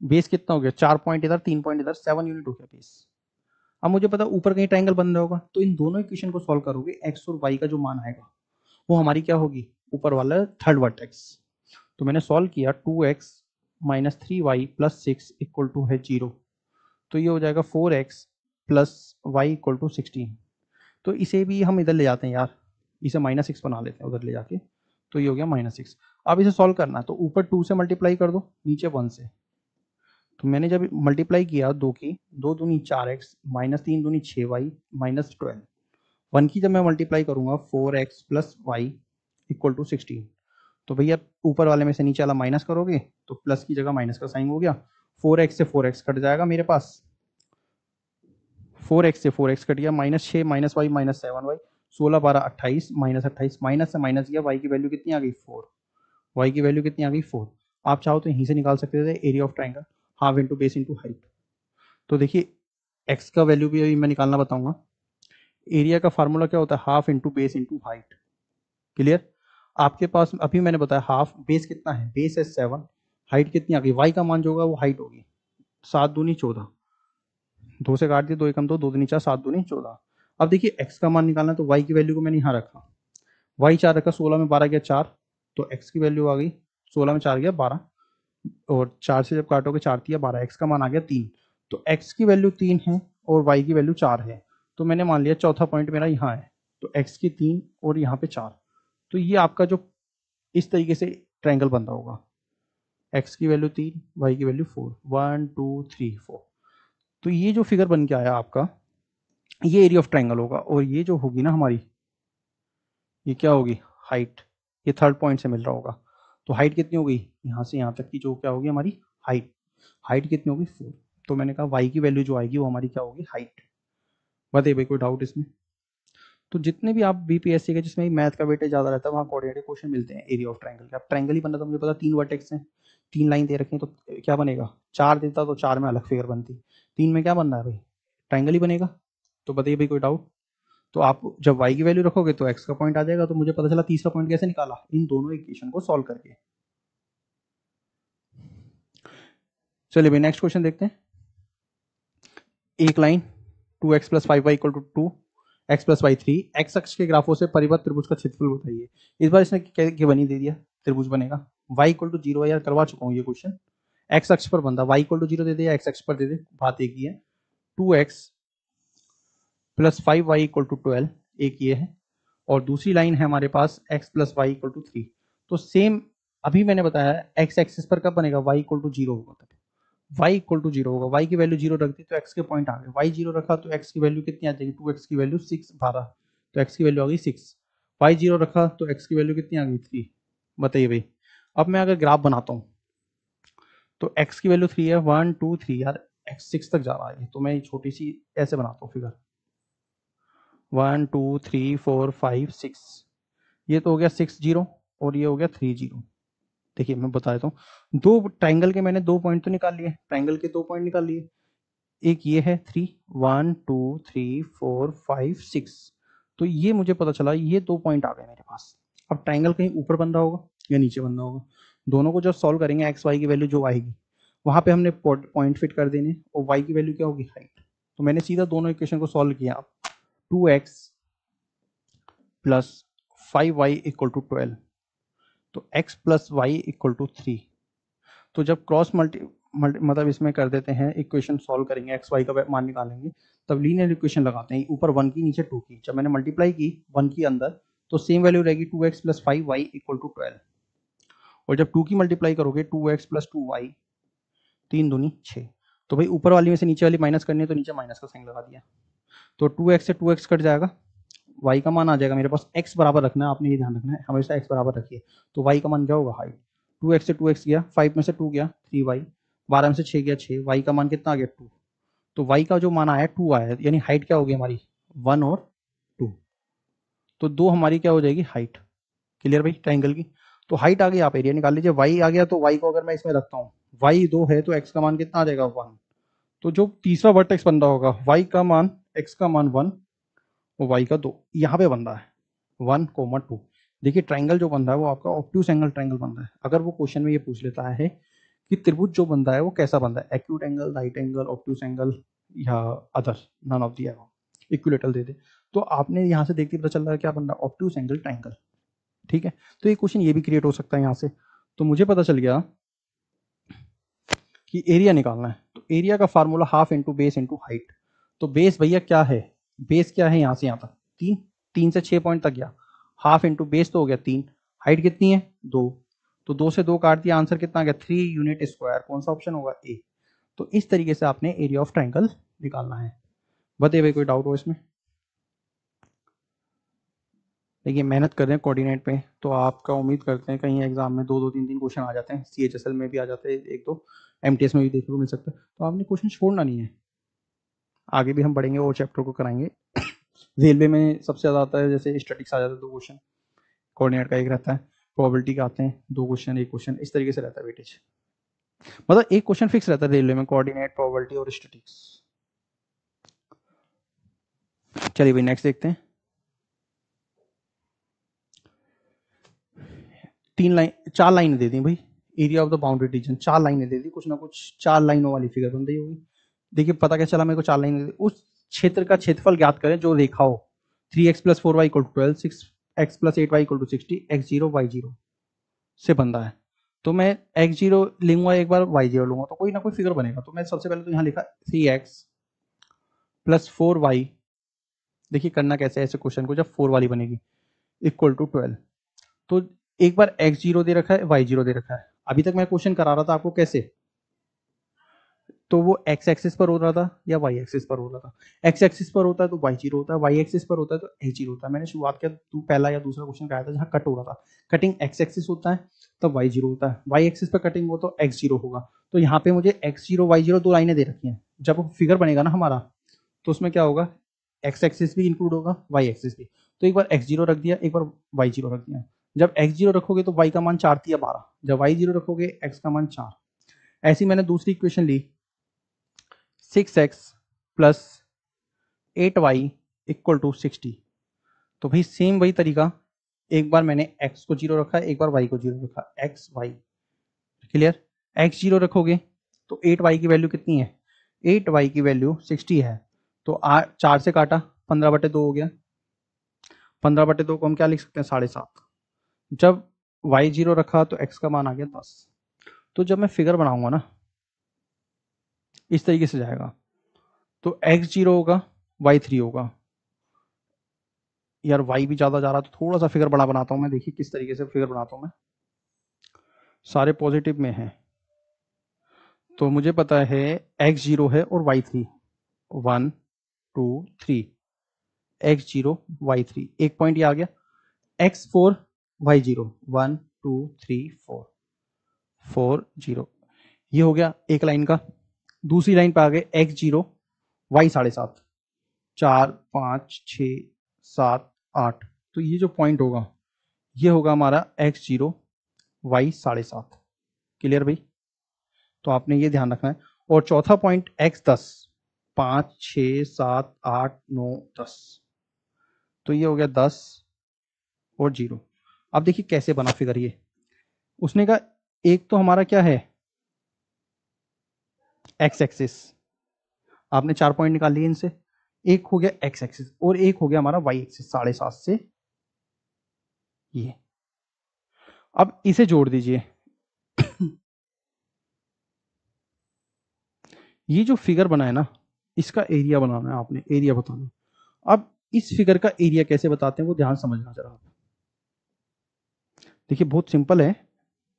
बेस कितना हो गया चार पॉइंट इधर तीन पॉइंट इधर सेवन यूनिट हो गया बेस अब मुझे पता ऊपर कहीं ट्राइंगल बन रहा होगा तो इन दोनों इक्वेशन को सॉल्व करोगे एक्स और वाई का जो मान आएगा वो हमारी क्या होगी ऊपर वाला थर्ड वर्टेक्स तो मैंने सॉल्व किया two x minus three Y plus six equal to है जीरो तो ये हो जाएगा four x plus Y equal to sixteen तो इसे भी हम इधर ले जाते हैं यार इसे माइनस सिक्स बना लेते हैं उधर ले जाके तो ये हो गया माइनस सिक्स अब इसे सॉल्व करना तो ऊपर टू से मल्टीप्लाई कर दो नीचे वन से तो मैंने जब मल्टीप्लाई किया दो की दो दूनी चार एक्स माइनस तीन दूनी छः वाई माइनस ट्वेल्व वन की जब मैं मल्टीप्लाई करूंगा four x plus Y equal to sixteen तो भैया ऊपर वाले में से नीचे वाला माइनस करोगे तो प्लस की जगह माइनस का साइन हो गया फोर एक्स से फोर एक्स कट जाएगा मेरे पास फोर एक्स से फोर एक्स कट गया माइनस छः minus Y minus seven Y सोलह बारह अट्ठाईस माइनस अट्ठाईस माइनस से माइनस गया वाई की वैल्यू कितनी आ गई फोर वाई की वैल्यू कितनी आ गई फोर आप चाहो तो यहीं से निकाल सकते थे area of triangle half into base into height तो देखिए एक्स का वैल्यू भी अभी मैं निकालना बताऊंगा एरिया का फार्मूला क्या होता है half into base into height clear आपके पास अभी मैंने बताया हाफ बेस कितना है बेस है सेवन हाइट कितनी आ गई वाई का मान जो होगा वो हाइट होगी सात दूनी चौदह दो से काट दिए दो एकम दो दूनी चार सात दूनी चौदह अब देखिए एक्स का मान निकालना है तो वाई की वैल्यू को मैंने यहाँ रखा वाई चार रखा सोलह में बारह गया चार तो एक्स की वैल्यू आ गई सोलह में चार गया बारह और चार से जब काटोगे चार तीन बारह एक्स का मान आ गया तीन तो एक्स की वैल्यू तीन है और वाई की वैल्यू चार है तो मैंने मान लिया चौथा पॉइंट मेरा यहाँ है तो एक्स की तीन और यहाँ पे चार तो ये आपका जो इस तरीके से ट्रायंगल बनता होगा एक्स की वैल्यू तीन वाई की value four one two three four तो ये जो फिगर बन के आया आपका ये एरिया ऑफ ट्रायंगल होगा और ये जो होगी ना हमारी ये क्या होगी हाइट ये थर्ड पॉइंट से मिल रहा होगा तो हाइट कितनी हो गई यहाँ से यहाँ तक की जो क्या होगी हमारी हाइट हाइट कितनी होगी फोर तो मैंने कहा वाई की वैल्यू जो आएगी वो हमारी क्या होगी हाइट बताइए भाई कोई डाउट इसमें तो जितने भी आप बीपीएससी के जिसमें मैथ का वेटेज ज्यादा रहता है वहाँ कोऑर्डिनेटेड क्वेश्चन मिलते हैं एरिया ऑफ ट्रायंगल का ट्रायंगल ही बना तो मुझे पता तीन वर्टेक्स हैं तीन लाइन दे रखी है तो क्या बनेगा चार देता तो चार में अलग फिगर बनती तीन में क्या बनना है भाई ट्रायंगल ही बनेगा तो बताइए भाई कोई डाउट तो आप जब y की वैल्यू रखोगे तो x का पॉइंट आ जाएगा तो मुझे पता चला तीसरा पॉइंट कैसे निकाला इन दोनों इक्वेशन को सॉल्व करके चलिए भाई नेक्स्ट क्वेश्चन देखते हैं एक line two x plus five Y equal to two x plus Y three x x के ग्राफों से परिवर्त त्रिभुज का क्षेत्रफल बताइए इस बार इसने क्या बनी दे दिया त्रिभुज बनेगा y इक्वल टू जीरो यार करवा चुका हूँ ये क्वेश्चन एक्स अक्ष पर बंदा y इक्वल टू जीरो दे दे या एक्स अक्ष पर दे दे बात एक ही है two x plus five Y equal to twelve एक ये है और दूसरी लाइन है हमारे पास x plus Y equal to three तो सेम अभी मैंने बताया एक्स एक्सिस पर कब बनेगा वाई इक्वल टू जीरो होगा तब वाई इक्वल टू जीरो होगा वाई की वैल्यू जीरो रख दी तो एक्स के पॉइंट आ गए वाई जीरो रखा तो एक्स की वैल्यू कितनी आ जाएगी टू एक्स की वैल्यू सिक्स बारह तो एक्स की वैल्यू आ गई सिक्स वाई जीरो रखा तो एक्स की वैल्यू कितनी आ गई थ्री बताइए भाई अब मैं अगर ग्राफ बनाता हूँ तो एक्स की वैल्यू थ्री है वन टू थ्री यार एक्स सिक्स तक जा रहा है तो मैं छोटी सी ऐसे बनाता हूँ figure one two three four five six ये तो हो गया सिक्स जीरो और ये हो गया थ्री जीरो देखिए मैं बता देता हूँ दो ट्राइंगल के मैंने दो पॉइंट तो निकाल लिए ट्राइंगल के दो पॉइंट निकाल लिए एक ये है three one two three four five six तो ये मुझे पता चला ये दो पॉइंट आ गए मेरे पास अब ट्राइंगल कहीं ऊपर बन रहा होगा या नीचे बन रहा होगा दोनों को जब सॉल्व करेंगे एक्स वाई की वैल्यू जो आएगी वहां पे हमने पॉइंट फिट कर देने और वाई की वैल्यू क्या होगी हाइट तो मैंने सीधा दोनों इक्वेशन को सॉल्व किया two x plus five Y equal to twelve तो x plus Y equal to three तो जब क्रॉस मल्टी मतलब इसमें कर देते हैं इक्वेशन सॉल्व करेंगे एक्स वाई का मान निकालेंगे तब लीनियर इक्वेशन लगाते हैं ऊपर वन की नीचे टू की जब मैंने मल्टीप्लाई की वन की अंदर तो सेम वैल्यू रहेगी two x plus five Y equal to twelve और जब टू की मल्टीप्लाई करोगे two x plus two y तीन दूनी छः तो भाई ऊपर वाली में से नीचे वाली माइनस करनी है तो नीचे माइनस का साइन लगा दिया तो टू एक्स से टू एक्स कट जाएगा वाई का मान आ जाएगा मेरे पास एक्स बराबर रखना है आपने ये ध्यान रखना है हमेशा एक्स बराबर रखिए तो वाई का मान क्या होगा हाई टू एक्स से टू एक्स गया फाइव में से टू गया थ्री वाई बारह में से छः गया छः वाई का मान कितना आ गया टू तो वाई का जो मान आया टू आया यानी हाइट क्या होगी हमारी वन और टू तो दो हमारी क्या हो जाएगी हाइट क्लियर भाई ट्राइंगल की तो हाइट आ गई आप एरिया निकाल लीजिए वाई आ गया तो वाई को अगर मैं इसमें रखता हूँ वाई दो है तो एक्स का मान कितना आ जाएगा वन तो जो तीसरा वर्टेक्स बन रहा होगा वाई का मान एक्स का मान वन और वाई का दो यहाँ पे बन रहा है वन कोमा टू देखिए ट्राइंगल जो बन रहा है वो आपका ऑप्टूस एंगल ट्राइंगल बन रहा है अगर वो क्वेश्चन में ये पूछ लेता है कि त्रिभुज जो बन रहा है वो कैसा बन रहा है acute angle right angle obtuse angle या other none of the equilateral दे दे तो आपने यहाँ से देखते पता चल रहा है क्या बन रहा है ऑप्टूस एंगल ट्राइंगल ठीक है तो ये क्वेश्चन ये भी क्रिएट हो सकता है यहाँ से तो मुझे पता चल गया कि एरिया निकालना है तो एरिया का formula half into base into height तो बेस भैया क्या है बेस क्या है यहाँ से यहाँ तक तीन तीन से छह पॉइंट तक गया हाफ इंटू बेस तो हो गया तीन हाइट कितनी है दो तो दो से दो काट दिया आंसर कितना गया थ्री यूनिट स्क्वायर कौन सा ऑप्शन होगा ए तो इस तरीके से आपने एरिया ऑफ ट्राइंगल निकालना है बताइए भाई कोई डाउट हो इसमें देखिए मेहनत कर रहे हैं कोऑर्डिनेट पे तो आपका उम्मीद करते हैं कहीं एग्जाम में दो दो तीन तीन क्वेश्चन आ जाते हैं सी में भी आ जाते हैं एक दो एम में भी देखने को मिल सकता है तो आपने क्वेश्चन छोड़ना नहीं है आगे भी हम पढ़ेंगे और चैप्टर को कराएंगे रेलवे में सबसे ज़्यादा आता है जैसे स्टेटिक्स आ जाता है दो क्वेश्चन कोऑर्डिनेट का एक रहता है प्रोबेबिलिटी का आते हैं दो क्वेश्चन एक क्वेश्चन इस तरीके से रहता है वेटेज मतलब एक क्वेश्चन फिक्स रहता है रेलवे में कोऑर्डिनेट प्रोबेबिलिटी और स्टेटिक्स चलिए भाई नेक्स्ट देखते हैं तीन लाइन चार लाइन दे दी भाई area of the boundary region चार लाइनें दे दी कुछ ना कुछ चार लाइनों वाली फिगर बन रही होगी देखिए पता क्या चला मेरे को चार लाइन उस क्षेत्र का क्षेत्रफल ज्ञात करें जो रेखा हो three x plus four Y equal to twelve six x plus eight Y equal to sixty x zero y zero से बनता है तो मैं एक्स जीरो लूंगा एक बार वाई जीरो लूंगा तो कोई ना कोई फिगर बनेगा तो मैं सबसे पहले तो यहाँ लिखा three x plus four y देखिए करना कैसे ऐसे क्वेश्चन को जब फोर वाली बनेगी इक्वल टू ट्वेल्व तो एक बार एक्स जीरो दे रखा है वाई जीरो दे रखा है अभी तक मैं क्वेश्चन करा रहा था आपको कैसे तो वो एक्स एक्सिस पर हो रहा था या वाई एक्सिस पर हो रहा था एक्स एक्सिस पर होता है तो वाई जीरो होता है वाई एक्सिस पर होता है तो एच जीरो होता है मैंने शुरुआत किया तू पहला या दूसरा क्वेश्चन कहा था जहाँ कट हो रहा था कटिंग एक्स एक्सिस होता है तो वाई जीरो होता है वाई एक्सिस पर कटिंग हो तो एक्स जीरो होगा तो यहाँ पे मुझे एक्स जीरो वाई जीरो दो लाइनें दे रखी हैं जब फिगर बनेगा ना हमारा तो उसमें क्या होगा एक्स एक्सिस भी इंक्लूड होगा वाई एक्सिस भी तो एक बार एक्स जीरो रख दिया एक बार वाई जीरो रख दिया जब एक्स जीरो रखोगे तो वाई का मान चार थी या बारह जब वाई जीरो रखोगे एक्स का मान चार ऐसी मैंने दूसरी इक्वेशन ली six x plus eight Y equal to sixty तो भाई सेम वही तरीका एक बार मैंने x को जीरो रखा एक बार y को जीरो रखा x y clear x zero रखोगे तो एट वाई की वैल्यू कितनी है एट वाई की वैल्यू सिक्सटी है तो आ, चार से काटा पंद्रह बटे दो हो गया पंद्रह बटे दो को हम क्या लिख सकते हैं साढ़े सात जब y जीरो रखा तो x का मान आ गया दस तो जब मैं फिगर बनाऊंगा ना इस तरीके से जाएगा तो एक्स जीरो होगा वाई थ्री होगा यार वाई भी ज़्यादा जा रहा है तो थोड़ा सा फिगर बड़ा बनाता हूं मैं देखिए किस तरीके से फिगर बनाता हूं मैं सारे पॉजिटिव में हैं तो मुझे पता है एक्स जीरो है और y three one two three x zero y three एक पॉइंट ये आ गया x four y zero one two three four four zero ये हो गया एक लाइन का दूसरी लाइन पे आ गए एक्स जीरो वाई साढ़े सात चार पाँच छ सात आठ तो ये जो पॉइंट होगा ये होगा हमारा एक्स जीरो वाई साढ़े सात क्लियर भाई तो आपने ये ध्यान रखना है और चौथा पॉइंट एक्स दस पाँच छ सात आठ नौ दस तो ये हो गया दस और जीरो अब देखिए कैसे बना फिगर ये उसने कहा एक तो हमारा क्या है एक्स एक्सिस आपने चार पॉइंट निकाल लिए इनसे एक हो गया एक्स एक्सिस और एक हो गया हमारा वाई एक्सिस साढ़े सात से ये अब इसे जोड़ दीजिए ये जो फिगर बना है ना इसका एरिया बनाना है आपने एरिया बताना अब इस फिगर का एरिया कैसे बताते हैं वो ध्यान समझना जरा देखिए बहुत सिंपल है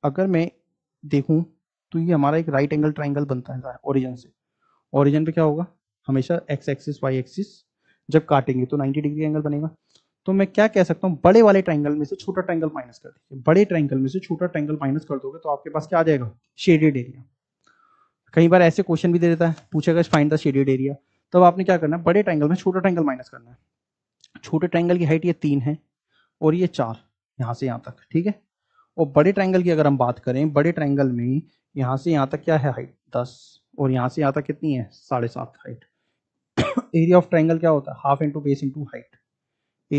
अगर मैं देखूं तो ये हमारा एक राइट एंगल ट्राइंगल बनता है ओरिजन से ओरिजन पे क्या होगा हमेशा एक्स एक्सिस वाई एक्सिस जब काटेंगे तो 90 डिग्री एंगल बनेगा तो मैं क्या कह सकता हूँ बड़े वाले ट्राइंगल में से छोटा ट्राइंगल माइनस कर दीजिए बड़े ट्राइंगल में से छोटा ट्राइंगल माइनस कर दोगे तो आपके पास क्या आ जाएगा शेडेड एरिया कई बार ऐसे क्वेश्चन भी दे देता है पूछेगा फाइन द शेडेड एरिया तब आपने क्या करना है बड़े ट्राइंगल में छोटा ट्राइंगल माइनस करना है छोटे ट्राइंगल की हाइट ये तीन है और ये चार यहाँ से यहाँ तक ठीक है और बड़े ट्राइंगल की अगर हम बात करें बड़े ट्राइंगल में यहाँ से यहाँ तक क्या है हाइट दस और यहाँ से यहाँ तक कितनी है साढ़े सात हाइट एरिया ऑफ ट्रायंगल क्या होता है half into base into height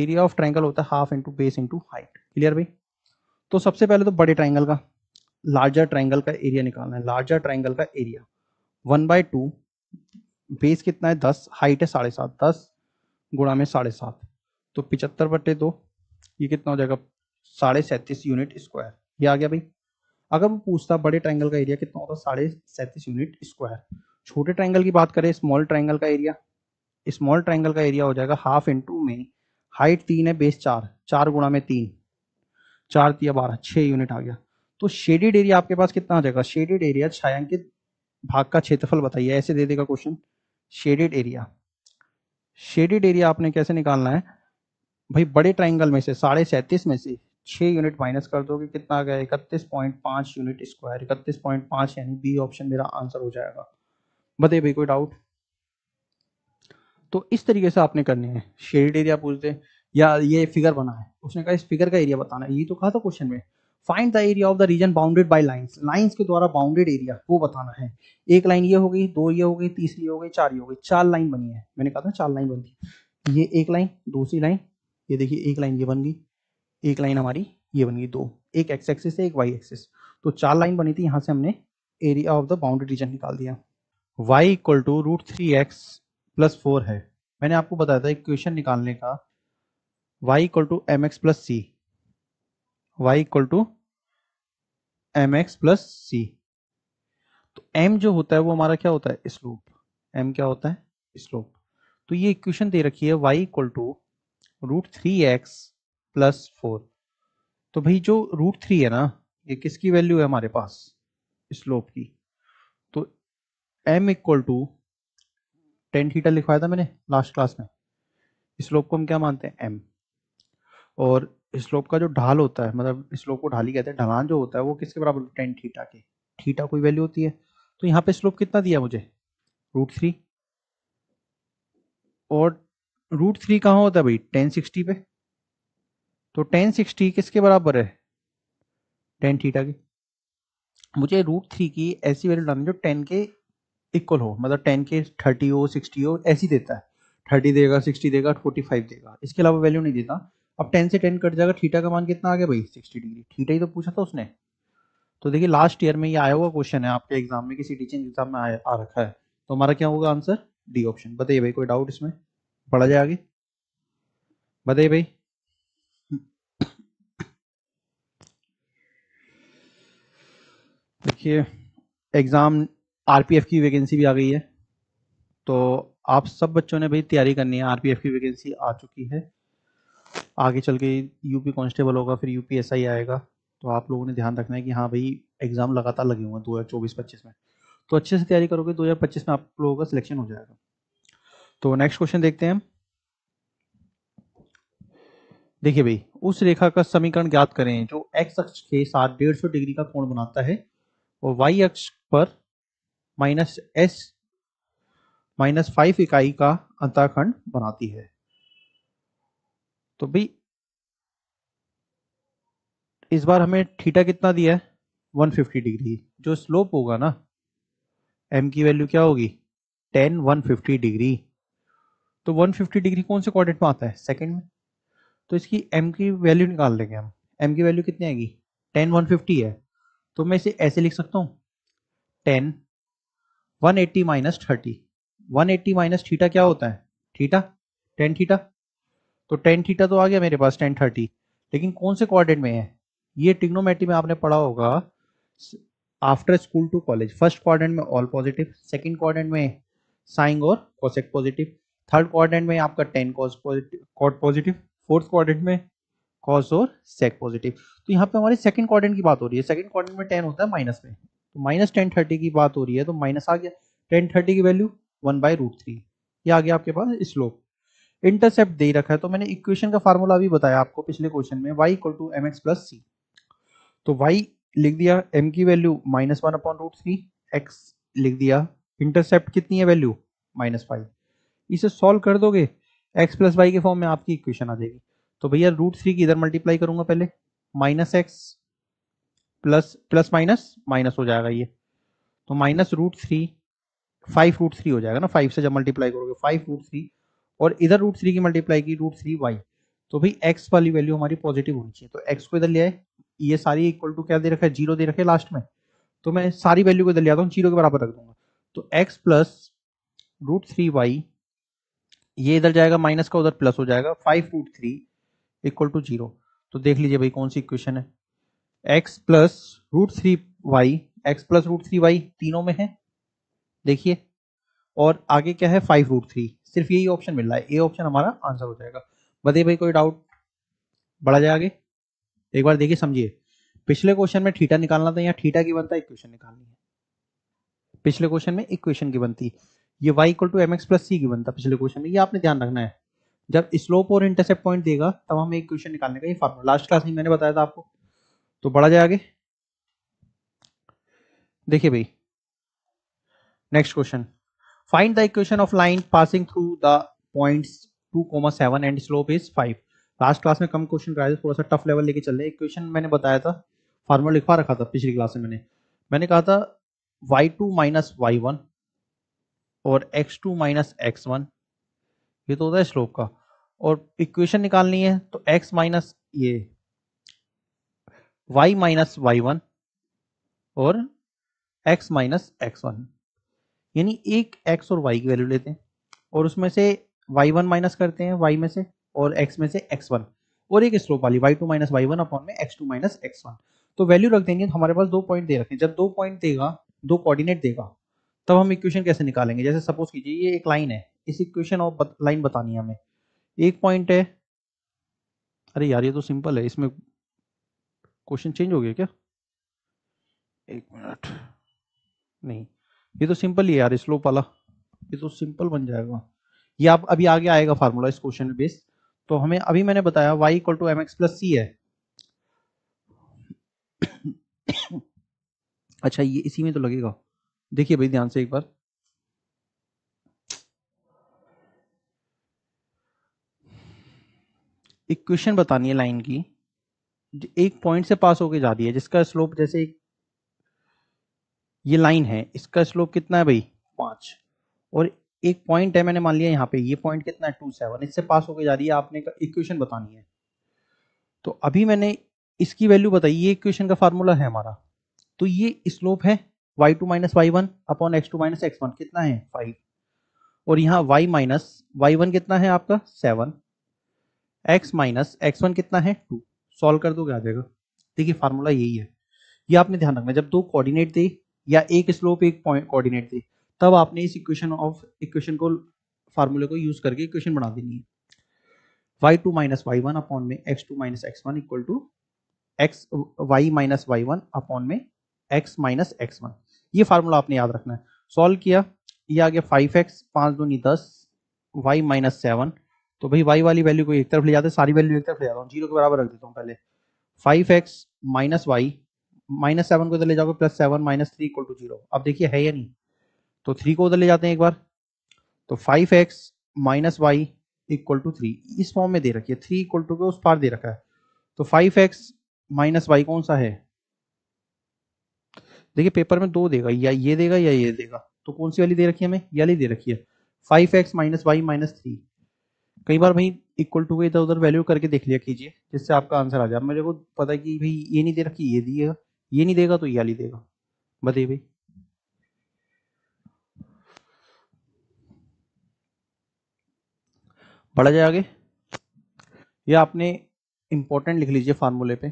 area of triangle होता है half into base into height clear भाई तो सबसे पहले तो बड़े ट्रायंगल का लार्जर ट्रायंगल का एरिया निकालना है लार्जर ट्रायंगल का area one by two base कितना है दस हाइट है साढ़े सात दस गुणा में साढ़े सात तो पिचहत्तर बटे दो ये कितना हो जाएगा साढ़े सैंतीस यूनिट स्क्वायर ये आ गया भाई अगर वो पूछता बड़े ट्राइंगल का एरिया कितना होता साढ़े सैंतीस यूनिट स्क्वायर छोटे ट्राइंगल की बात करें स्मॉल ट्राइंगल का एरिया स्मॉल ट्राइंगल का एरिया हो जाएगा हाफ इंटू में हाइट तीन है बेस चार चार गुणा में तीन चार तीन बारह छः यूनिट आ गया तो शेडेड एरिया आपके पास कितना आ जाएगा शेडेड एरिया छायांकित भाग का क्षेत्रफल बताइए ऐसे दे देगा question shaded area shaded area आपने कैसे निकालना है भाई बड़े ट्राइंगल में से साढ़े सैंतीस में से छः यूनिट माइनस कर दोगे कितना आ गया इकतीस पॉइंट पाँच यूनिट स्क्वायर इकतीस पॉइंट पाँच यानी बी ऑप्शन मेरा आंसर हो जाएगा बताइए भाई कोई डाउट तो इस तरीके से आपने करनी है शेड एरिया पूछ दे या ये फिगर बना है उसने कहा इस फिगर का एरिया बताना है ये तो कहा था क्वेश्चन में find the area of the region bounded by lines lines के द्वारा बाउंडेड एरिया वो बताना है एक लाइन ये हो गई दो ये हो गई तीसरी हो गई चार ये हो गई चार लाइन बनी है मैंने कहा था चार लाइन बनती है ये एक लाइन दूसरी लाइन ये देखिए एक लाइन ये बन गई एक लाइन हमारी ये बन गई दो एक एक्स एक्सिस है एक वाई एक्सिस तो चार लाइन बनी थी यहाँ से हमने area of the boundary region निकाल दिया y equal to root three x plus four है मैंने आपको बताया था इक्वेशन निकालने का y equal to M x plus C Y equal to M x plus सी तो एम जो होता है वो हमारा क्या होता है स्लोप एम क्या होता है स्लोप तो ये इक्वेशन दे रखी है Y equal to root three x plus four तो भाई जो रूट थ्री है ना ये किसकी वैल्यू है हमारे पास स्लोप की तो m equal to tan theta लिखवाया था मैंने लास्ट क्लास में स्लोप को हम क्या मानते हैं m और स्लोप का जो ढाल होता है मतलब स्लोप को ढाली कहते हैं ढलान जो होता है वो किसके बराबर टेन थीटा के थीटा कोई वैल्यू होती है तो यहाँ पे स्लोप कितना दिया मुझे रूट थ्री और रूट थ्री कहाँ होता है भाई टेन सिक्सटी पे तो टेन सिक्सटी किसके बराबर है टेन थीटा के मुझे रूट थ्री की ऐसी वैल्यू डालनी जो टेन के इक्वल हो मतलब टेन के थर्टी हो सिक्सटी हो ऐसी देता है थर्टी देगा सिक्सटी देगा फोर्टी फाइव देगा इसके अलावा वैल्यू नहीं देता अब टेन से टेन कट जाएगा थीटा का मान कितना आ गया भाई सिक्सटी डिग्री थीटा ही तो पूछा था उसने तो देखिए लास्ट ईयर में ये आया हुआ क्वेश्चन है आपके एग्जाम में किसी टीचिंग एग्जाम में आ रखा है तो हमारा क्या होगा आंसर डी ऑप्शन बताइए भाई कोई डाउट इसमें पढ़ा जाए आगे बताइए भाई देखिए एग्ज़ाम आरपीएफ की वैकेंसी भी आ गई है तो आप सब बच्चों ने भाई तैयारी करनी है आरपीएफ की वैकेंसी आ चुकी है आगे चल के यूपी कांस्टेबल होगा फिर यूपीएसआई आएगा तो आप लोगों ने ध्यान रखना है कि हाँ भाई एग्ज़ाम लगातार लगे हुए हैं दो हज़ार चौबीस पच्चीस में तो अच्छे से तैयारी करोगे दो हज़ार पच्चीस में आप लोगों का सिलेक्शन हो जाएगा तो नेक्स्ट क्वेश्चन देखते हैं देखिए भाई उस रेखा का समीकरण ज्ञात करें जो एक्स अक्ष के साथ डेढ़ सौ डिग्री का कोण बनाता है और वाई अक्ष पर माइनस एस माइनस फाइव इकाई का अंताखंड बनाती है तो भाई इस बार हमें थीटा कितना दिया है 150 डिग्री जो स्लोप होगा ना एम की वैल्यू क्या होगी 10 150 डिग्री तो 150 डिग्री कौन से क्वाड्रेंट में आता है सेकंड में तो इसकी एम की वैल्यू निकाल लेंगे हम एम की वैल्यू कितनी आएगी 10 150 है तो मैं इसे ऐसे लिख सकता हूं tan one eighty minus thirty one eighty minus theta क्या होता है थीटा टेन थीटा तो टेन थीटा तो आ गया मेरे पास टेन थर्टी लेकिन कौन से क्वाड्रेंट में है ये टिग्नोमेट्री में आपने पढ़ा होगा after school to college first quadrant में ऑल पॉजिटिव सेकंड क्वाड्रेंट में साइंग और कोसेक पॉजिटिव थर्ड क्वाड्रेंट में आपका tan cos positive fourth quadrant में कॉस और सेक पॉजिटिव तो यहाँ पे हमारे सेकंड क्वाड्रेंट की बात हो रही है सेकंड क्वाड्रेंट में टेन होता है माइनस में तो माइनस टेन थर्टी की बात हो रही है तो माइनस आ गया टेन थर्टी की value one by root three ये आ गया आपके पास स्लोप इंटरसेप्ट दे रखा है तो मैंने इक्वेशन का फार्मूला भी बताया आपको पिछले क्वेश्चन में y equal to M x plus सी तो वाई लिख दिया एम की value minus one upon root three x लिख दिया इंटरसेप्ट कितनी है वैल्यू माइनस फाइव इसे सॉल्व कर दोगे एक्स प्लस वाई के फॉर्म में आपकी इक्वेशन आ जाएगी तो भैया रूट थ्री की इधर मल्टीप्लाई करूंगा पहले minus x plus plus minus minus हो जाएगा ये तो minus root three five root three हो जाएगा ना फाइव से जब मल्टीप्लाई करोगे फाइव रूट थ्री और इधर रूट थ्री की मल्टीप्लाई की रूट थ्री वाई तो भाई एक्स वाली वैल्यू हमारी पॉजिटिव होनी चाहिए तो एक्स को इधर ले आए ये सारी इक्वल टू क्या दे रखा है जीरो दे रखे लास्ट में तो मैं सारी वैल्यू को इधर ले आता हूँ जीरो के बराबर रख दूंगा तो x plus root three y ये इधर जाएगा माइनस का उधर प्लस हो जाएगा five root three equal to zero तो देख लीजिए भाई कौन सी इक्वेशन है x plus root three y x plus root three y तीनों में है देखिए और आगे क्या है फाइव रूट थ्री सिर्फ यही ऑप्शन मिल रहा है ए ऑप्शन हमारा आंसर हो जाएगा बताइए भाई कोई डाउट बढ़ा जाए आगे एक बार देखिए समझिए पिछले क्वेश्चन में थीटा निकालना था या थीटा की बनता है इक्वेशन निकालनी है पिछले क्वेश्चन में इक्वेशन की बनती ये y equal to M x plus c की बनता पिछले क्वेश्चन में ये आपने ध्यान रखना है जब स्लोप और इंटरसेप्ट पॉइंट देगा तब हमें क्वेश्चन निकालने का ये फॉर्मूला लास्ट क्लास में मैंने बताया था आपको तो बढ़ा जाए आगे देखिए भाई next question find the equation of line passing through the points 2.7 and slope is 5 last class में कम क्वेश्चन कराए थे थोड़ा सा टफ लेवल लेके चल रहे इक्वेशन मैंने बताया था फार्मूला लिखवा रखा था पिछली क्लास में मैंने मैंने कहा था y2 टू माइनस और x2 टू माइनस ये तो होता है स्लोप का और इक्वेशन निकालनी है तो x माइनस ये y माइनस वाई वन और x माइनस एक्स वन यानी एक x और y की वैल्यू लेते हैं और उसमें से y1 वन माइनस करते हैं y में से और x में से x1 और एक स्लोप वाली y2 two minus y one upon में x two minus x one तो वैल्यू रख देंगे हमारे पास दो पॉइंट दे रखे हैं जब दो पॉइंट देगा दो कोऑर्डिनेट देगा तब हम इक्वेशन कैसे निकालेंगे जैसे सपोज कीजिए ये एक लाइन है इस इक्वेशन और लाइन बतानी है हमें एक पॉइंट है अरे यार ये तो सिंपल है इसमें क्वेश्चन चेंज हो गया क्या एक मिनट नहीं ये तो सिंपल ही है यार स्लोप वाला ये तो सिंपल बन जाएगा ये आप अभी आगे आएगा फार्मूला इस क्वेश्चन बेस्ड तो हमें अभी मैंने बताया y equal to M x plus c है अच्छा ये इसी में तो लगेगा देखिए भाई ध्यान से एक बार इक्वेशन बतानी है लाइन की एक पॉइंट से पास होके जा रही है जिसका स्लोप जैसे ये लाइन है इसका स्लोप कितना है भाई पांच और एक पॉइंट है मैंने मान लिया यहाँ पे ये पॉइंट कितना है टू सेवन इससे पास होके जा रही है आपने इक्वेशन बतानी है तो अभी मैंने इसकी वैल्यू बताई ये इक्वेशन का फार्मूला है हमारा तो ये स्लोप है y two minus y one upon x two minus x one कितना है फाइव और यहाँ वाई माइनस वाई वन कितना है आपका seven x minus x one कितना है टू सॉल्व कर दोगे आ जाएगा देखिए फार्मूला यही है ये आपने ध्यान रखना जब दो कोऑर्डिनेट दे या एक स्लोप एक पॉइंट कोऑर्डिनेट दे तब आपने इस इक्वेशन ऑफ इक्वेशन को फार्मूले को यूज करके इक्वेशन बना देनी है y two minus y one upon में x two minus x one equal to x y minus y one upon में एक्स माइनस एक्स वन ये फार्मूला आपने याद रखना है सॉल्व किया ये आ गया फाइव एक्स पाँच दूनी दस वाई माइनस सेवन तो भाई वाई वाली वैल्यू को एक तरफ ले जाते सारी वैल्यू एक तरफ ले जाता हूँ जीरो के बराबर रख देता हूँ पहले five x minus Y minus seven को इधर ले जाओगे plus seven minus three equal to zero अब देखिए है या नहीं तो थ्री को उधर ले जाते हैं एक बार तो five x minus Y equal to three इस फॉर्म में दे रखी है थ्री इक्वल टू के उस पार दे रखा है तो फाइव एक्स माइनस वाई कौन सा है देखिए पेपर में दो देगा या ये देगा या ये देगा तो कौन सी वाली दे रखी है हमें ये वाली दे रखी है five x minus Y minus three कई बार भाई इक्वल टू इधर उधर वैल्यू करके देख लिया कीजिए जिससे आपका आंसर आ जाए मेरे को पता है कि भाई ये नहीं दे रखी ये दिएगा ये नहीं देगा तो ये वाली देगा बताइए भाई बढ़ा जाए आगे ये आपने इंपॉर्टेंट लिख लीजिए फार्मूले पे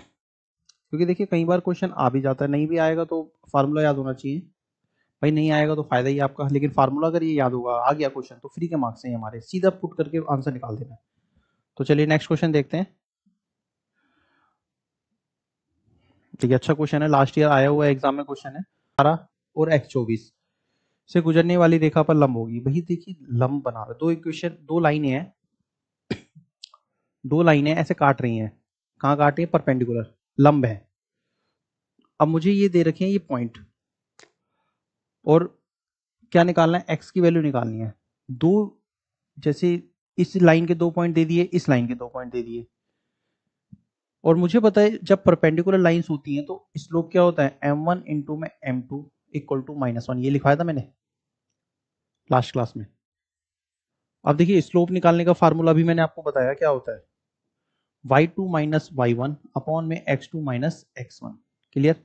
क्योंकि देखिए कई बार क्वेश्चन आ भी जाता है नहीं भी आएगा तो फार्मूला याद होना चाहिए भाई नहीं आएगा तो फायदा ही आपका लेकिन फार्मूला अगर ये याद होगा आ गया क्वेश्चन तो फ्री के मार्क्स हैं हमारे सीधा पुट करके आंसर निकाल देना है तो चलिए नेक्स्ट क्वेश्चन देखते हैं ठीक है अच्छा क्वेश्चन है लास्ट ईयर आया हुआ एग्जाम में क्वेश्चन है अठारह और एक्स चौबीस से गुजरने वाली रेखा पर लंब होगी भाई देखिए लंब बना रहे दो क्वेश्चन दो लाइनें हैं दो लाइनें ऐसे काट रही हैं कहाँ काट रही है परपेंडिकुलर लंब है अब मुझे ये दे रखे हैं ये पॉइंट और क्या निकालना है एक्स की वैल्यू निकालनी है दो जैसे इस लाइन के दो पॉइंट दे दिए इस लाइन के दो पॉइंट दे दिए और मुझे पता है जब परपेंडिकुलर लाइंस होती हैं तो स्लोप क्या होता है एम वन इंटू में M two equal to minus one ये लिखाया था मैंने लास्ट क्लास में अब देखिए स्लोप निकालने का फार्मूला भी मैंने आपको बताया क्या होता है y two minus y one upon में x two minus x one clear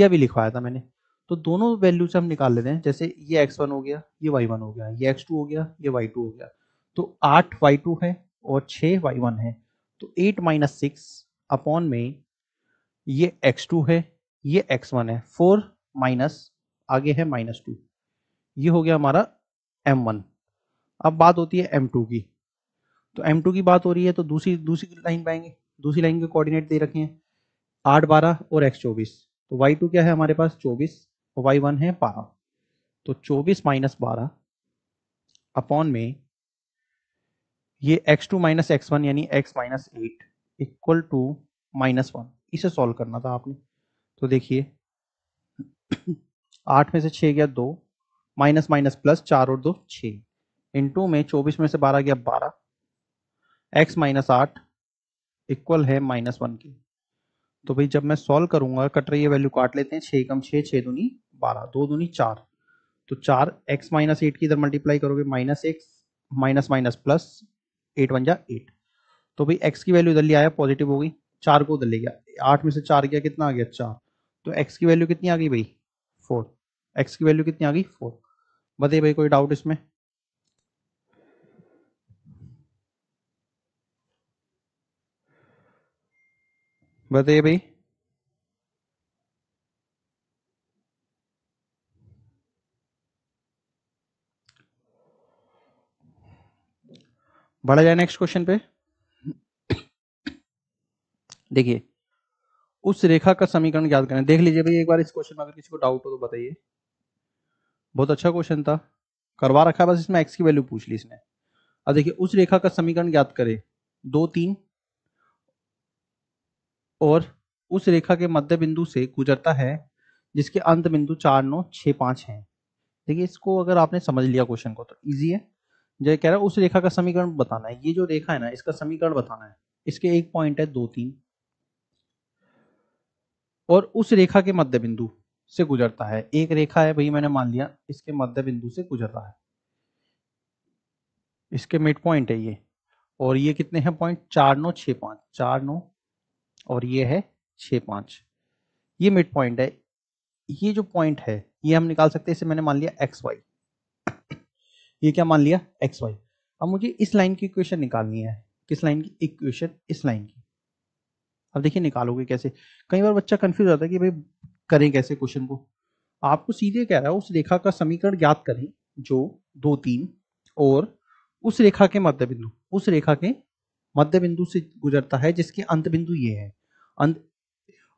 यह भी लिखवाया था मैंने तो दोनों वैल्यू से हम निकाल लेते हैं जैसे ये एक्स वन हो गया ये वाई वन हो गया ये एक्स टू हो गया ये वाई टू हो गया तो आठ वाई टू है और छ वाई वन है तो एट माइनस सिक्स अपॉन में ये एक्स टू है ये एक्स वन है फोर माइनस आगे है माइनस टू ये हो गया हमारा एम वन अब बात होती है एम टू की तो एम टू की बात हो रही है तो दूसरी दूसरी लाइन पाएंगे दूसरी लाइन के कोऑर्डिनेट दे रखे हैं आठ बारह और एक्स चौबीस तो वाई टू क्या है हमारे पास चौबीस वाई वन है बारह तो चौबीस माइनस बारह अपॉन में ये x two minus x one यानी x minus eight equal to minus one इसे सॉल्व करना था आपने तो देखिए आठ में से छः गया दो माइनस माइनस प्लस चार और दो छः टू में चौबीस में से बारह गया बारह एक्स माइनस आठ इक्वल है माइनस वन की तो भाई जब मैं सॉल्व करूंगा कट रही है वैल्यू काट लेते हैं छः कम छः छः दूनी बारह दो दूनी चार तो चार एक्स माइनस एट की इधर मल्टीप्लाई करोगे minus x minus minus plus eight one जा एट तो भाई एक्स की वैल्यू इधर ले आया पॉजिटिव हो गई चार को उधर ले गया आठ में से चार गया कितना आ गया चार तो एक्स की वैल्यू कितनी आ गई भाई फोर एक्स की वैल्यू कितनी आ गई फोर बताइए भाई कोई डाउट इसमें बताइए भाई बढ़ा जाए नेक्स्ट क्वेश्चन पे देखिए उस रेखा का समीकरण याद करें देख लीजिए भाई एक बार इस क्वेश्चन में अगर किसी को डाउट हो तो बताइए बहुत अच्छा क्वेश्चन था करवा रखा है बस इसमें एक्स की वैल्यू पूछ ली इसने अब देखिए उस रेखा का समीकरण याद करें दो तीन और उस रेखा के मध्य बिंदु से गुजरता है जिसके अंत बिंदु चार नौ छः पांच है देखिए इसको अगर आपने समझ लिया क्वेश्चन को तो इजी है जय कह रहा है उस रेखा का समीकरण बताना है ये जो रेखा है ना इसका समीकरण बताना है इसके एक पॉइंट है दो तीन और उस रेखा के मध्य बिंदु से गुजरता है एक रेखा है भाई मैंने मान लिया इसके मध्य बिंदु से गुजर रहा है इसके मिड पॉइंट है ये और ये कितने हैं पॉइंट चार नौ छ पांच चार नौ और ये है छ पांच ये मिड पॉइंट है ये जो पॉइंट है ये हम निकाल सकते हैं इसे मैंने मान लिया एक्स वाई ये क्या मान लिया एक्स वाई अब मुझे इस लाइन की इक्वेशन निकालनी है किस लाइन की इक्वेशन इस लाइन की अब देखिए निकालोगे कैसे कई बार बच्चा कंफ्यूज होता है कि भाई करें कैसे क्वेश्चन को आपको सीधे कह रहा है उस रेखा का समीकरण ज्ञात करें जो दो तीन और उस रेखा के मध्य बिंदु उस रेखा के मध्य बिंदु से गुजरता है जिसके अंत बिंदु ये है अंत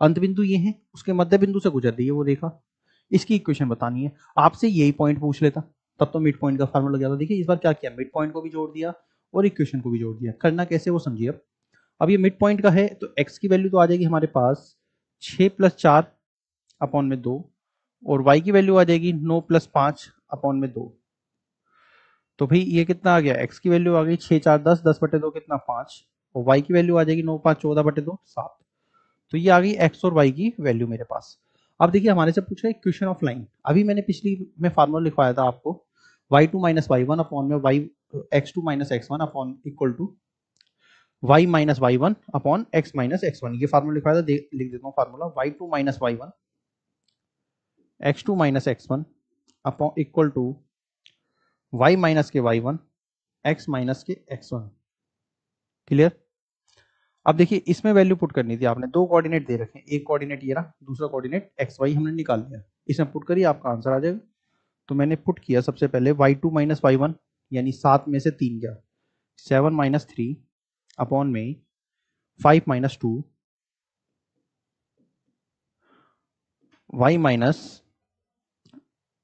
अंत बिंदु ये है उसके मध्य बिंदु से गुजर रही है वो रेखा इसकी इक्वेशन बतानी है आपसे यही पॉइंट पूछ लेता तब तो मिड पॉइंट का फार्मूला लग था देखिए इस बार क्या किया मिड पॉइंट को भी जोड़ दिया और इक्वेशन को भी जोड़ दिया करना कैसे वो समझिए अब अब ये मिड पॉइंट का है तो एक्स की वैल्यू तो आ जाएगी हमारे पास छः प्लस चार अपॉन में दो और वाई की वैल्यू आ जाएगी नौ प्लस पाँच अपॉन में दो तो भाई ये कितना आ गया एक्स की वैल्यू आ गई छः चार दस दस बटे दो कितना पाँच और वाई की वैल्यू आ जाएगी नौ पाँच चौदह बटे दो सात तो ये आ गई एक्स और वाई की वैल्यू मेरे पास अब देखिए हमारे से पूछा इक्वेशन ऑफ लाइन अभी मैंने पिछली में फार्मूला लिखवाया था आपको y two minus y one upon में y x two minus x one upon equal to y minus y one upon x minus x one ये फार्मूला लिखा था लिख देता हूँ formula y two minus y one x two minus x one upon equal to y minus के वाई वन एक्स माइनस के एक्स वन क्लियर अब देखिए इसमें वैल्यू पुट करनी थी आपने दो कोऑर्डिनेट दे रखे हैं एक कोऑर्डिनेट ये रहा दूसरा कोऑर्डिनेट एक्स वाई हमने निकाल दिया इसमें पुट करिए आपका आंसर आ जाएगा तो मैंने पुट किया सबसे पहले y two minus y one यानी सात में से तीन गया सेवन माइनस थ्री अपॉन में five minus two y minus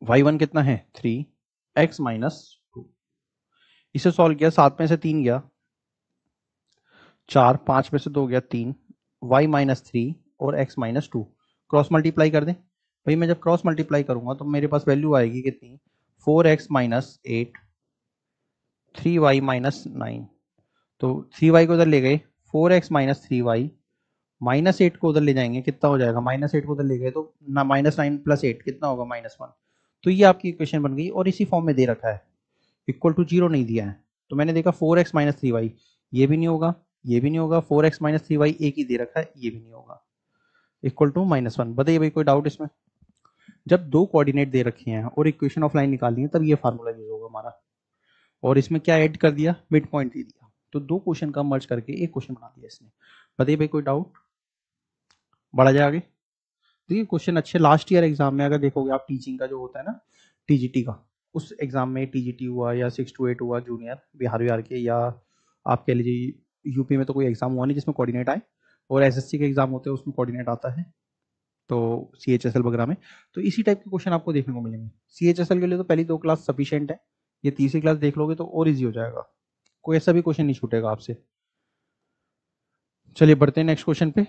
y one कितना है थ्री एक्स माइनस टू इसे सॉल्व किया सात में से तीन गया चार पांच में से दो गया तीन वाई माइनस थ्री और x minus two cross multiply कर दें भाई मैं जब क्रॉस मल्टीप्लाई करूंगा तो मेरे पास वैल्यू आएगी कितनी four x minus eight three y minus nine तो थ्री वाई को उधर ले गए four x minus three y minus eight को उधर ले जाएंगे कितना हो जाएगा माइनस एट को उधर ले गए तो ना माइनस नाइन प्लस एट कितना होगा माइनस वन तो ये आपकी इक्वेशन बन गई और इसी फॉर्म में दे रखा है इक्वल टू जीरो नहीं दिया है तो मैंने देखा four x minus three y ये भी नहीं होगा ये भी नहीं होगा four x minus three y एक ही दे रखा है ये भी नहीं होगा इक्वल टू माइनस वन बताइए भाई कोई डाउट इसमें जब दो कोऑर्डिनेट दे रखे हैं और इक्वेशन ऑफ लाइन निकालनी है तब ये फार्मूला यूज होगा हमारा और इसमें क्या ऐड कर दिया मिड पॉइंट दे दिया तो दो क्वेश्चन का मर्ज करके एक क्वेश्चन बना दिया इसने बताइए भाई कोई डाउट बढ़ा जाए आगे देखिए क्वेश्चन अच्छे लास्ट ईयर एग्जाम में अगर देखोगे आप टीचिंग का जो होता है ना टीजीटी का उस एग्जाम में टीजीटी हुआ या सिक्स टू एट हुआ जूनियर बिहार बिहार के या आप कह लीजिए यूपी में तो कोई एग्जाम हुआ नहीं जिसमें कोऑर्डिनेट आए और एसएससी के एग्जाम होते हैं उसमें कोऑर्डिनेट आता है तो सी एच एस एल वगैरह में तो इसी टाइप के क्वेश्चन आपको देखने को मिलेंगे सी एच एस एल के लिए तो पहली दो क्लास सफिशियंट है ये तीसरी क्लास देख लोगे तो और इजी हो जाएगा कोई ऐसा भी क्वेश्चन नहीं छूटेगा आपसे चलिए बढ़ते हैं नेक्स्ट क्वेश्चन पे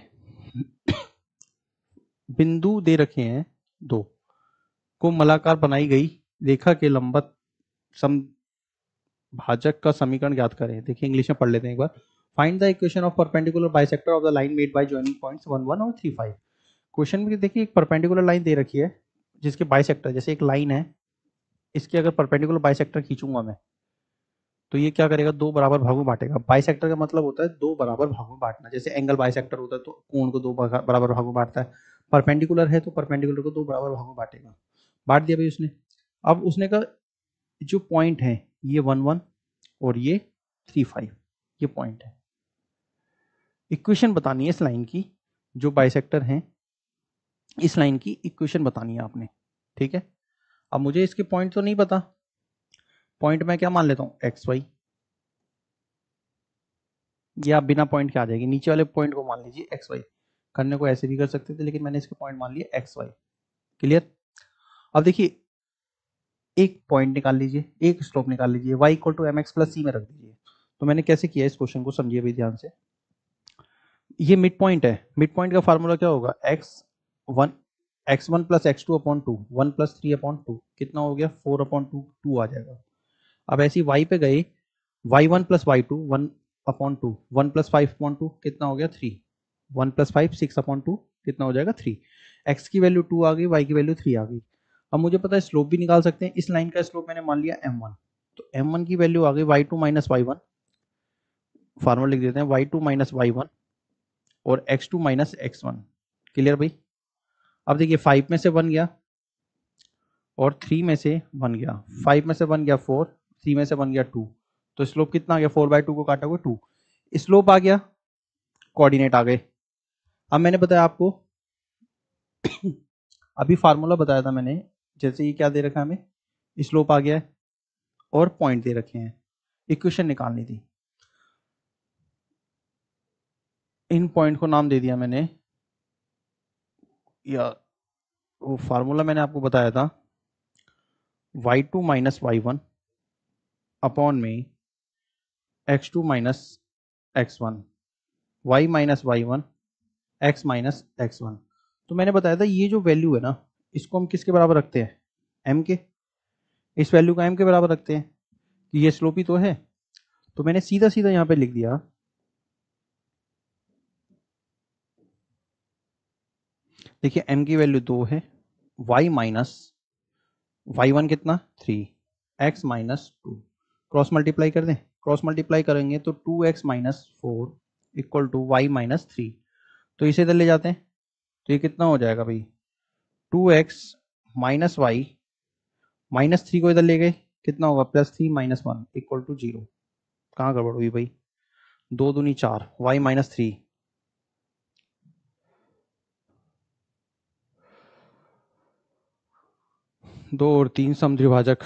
बिंदु दे रखे हैं दो को मलाकार बनाई गई रेखा के लंबत सम भाजक का समीकरण ज्ञात करें देखिए इंग्लिश में पढ़ लेते हैं एक बार find the equation of perpendicular bisector of the line made by joining points 1 1 और 3 5 क्वेश्चन में देखिए एक परपेंडिकुलर लाइन दे रखी है जिसके सेक्टर जैसे एक लाइन है इसके अगर परपेंडिकुलर बाइसेक्टर खींचूंगा मैं तो ये क्या करेगा दो बराबर भागों में बांटेगा बाइसेक्टर का मतलब होता है दो बराबर भागों में बांटना जैसे एंगल सेक्टर होता है तो कोण को दो बराबर भागों में बांटता है परपेंडिकुलर है तो परपेंडिकुलर को दो बराबर भागों में बांटेगा बांट दिया भाई उसने अब उसने कहा जो पॉइंट है ये वन वन और ये थ्री फाइव ये पॉइंट है इक्वेशन बतानी है इस लाइन की जो बाइसेक्टर है इस लाइन की इक्वेशन बतानी है आपने ठीक है अब मुझे इसके पॉइंट तो नहीं पता पॉइंट मैं क्या मान लेता हूं एक्स वाई या आप बिना पॉइंट के आ जाएगी नीचे वाले पॉइंट को मान लीजिए एक्स वाई करने को ऐसे भी कर सकते थे लेकिन मैंने इसके पॉइंट मान लिया एक्स वाई क्लियर अब देखिए एक पॉइंट निकाल लीजिए एक स्लोप निकाल लीजिए y equal to M x plus c में रख दीजिए तो मैंने कैसे किया इस क्वेश्चन को समझिए भी ध्यान से ये मिड पॉइंट है मिड पॉइंट का फार्मूला क्या होगा x one x one plus x two upon two one plus three upon two कितना हो गया फोर अपॉन टू टू आ जाएगा अब ऐसी वाई पे गए y one plus Y two one upon two one plus five upon two कितना हो गया three one plus five six upon two कितना हो जाएगा थ्री एक्स की वैल्यू टू आ गई वाई की वैल्यू थ्री आ गई अब मुझे पता है स्लोप भी निकाल सकते हैं इस लाइन का स्लोप मैंने मान लिया एम वन तो एम वन की वैल्यू आ गई y two minus y one formula लिख देते हैं y two minus y one और x two minus x one clear भाई अब देखिए फाइव में से बन गया और थ्री में से बन गया फाइव में से बन गया फोर थ्री में से बन गया टू तो स्लोप कितना आ गया फोर बाई टू को काटा हुआ टू स्लोप आ गया कोऑर्डिनेट आ गए अब मैंने बताया आपको अभी फार्मूला बताया था मैंने जैसे ये क्या दे रखा है हमें स्लोप आ गया और पॉइंट दे रखे हैं इक्वेशन निकालनी थी इन पॉइंट को नाम दे दिया मैंने या वो फार्मूला मैंने आपको बताया था y two minus y one upon में x two minus x one y minus y one x minus x one तो मैंने बताया था ये जो वैल्यू है ना इसको हम किसके बराबर रखते हैं एम के इस वैल्यू को एम के बराबर रखते हैं ये स्लोपी तो है तो मैंने सीधा सीधा यहाँ पे लिख दिया देखिए m की वैल्यू दो है y माइनस वाई वन कितना three x minus two cross multiply कर दें क्रॉस मल्टीप्लाई करेंगे तो two x minus four equal to y minus three तो इसे इधर ले जाते हैं तो ये कितना हो जाएगा भाई two x minus Y minus three को इधर ले गए कितना होगा plus three minus one equal to zero कहाँ गड़बड़ हुई भाई दो दूनी चार वाई माइनस थ्री दो और तीन समद्विभाजक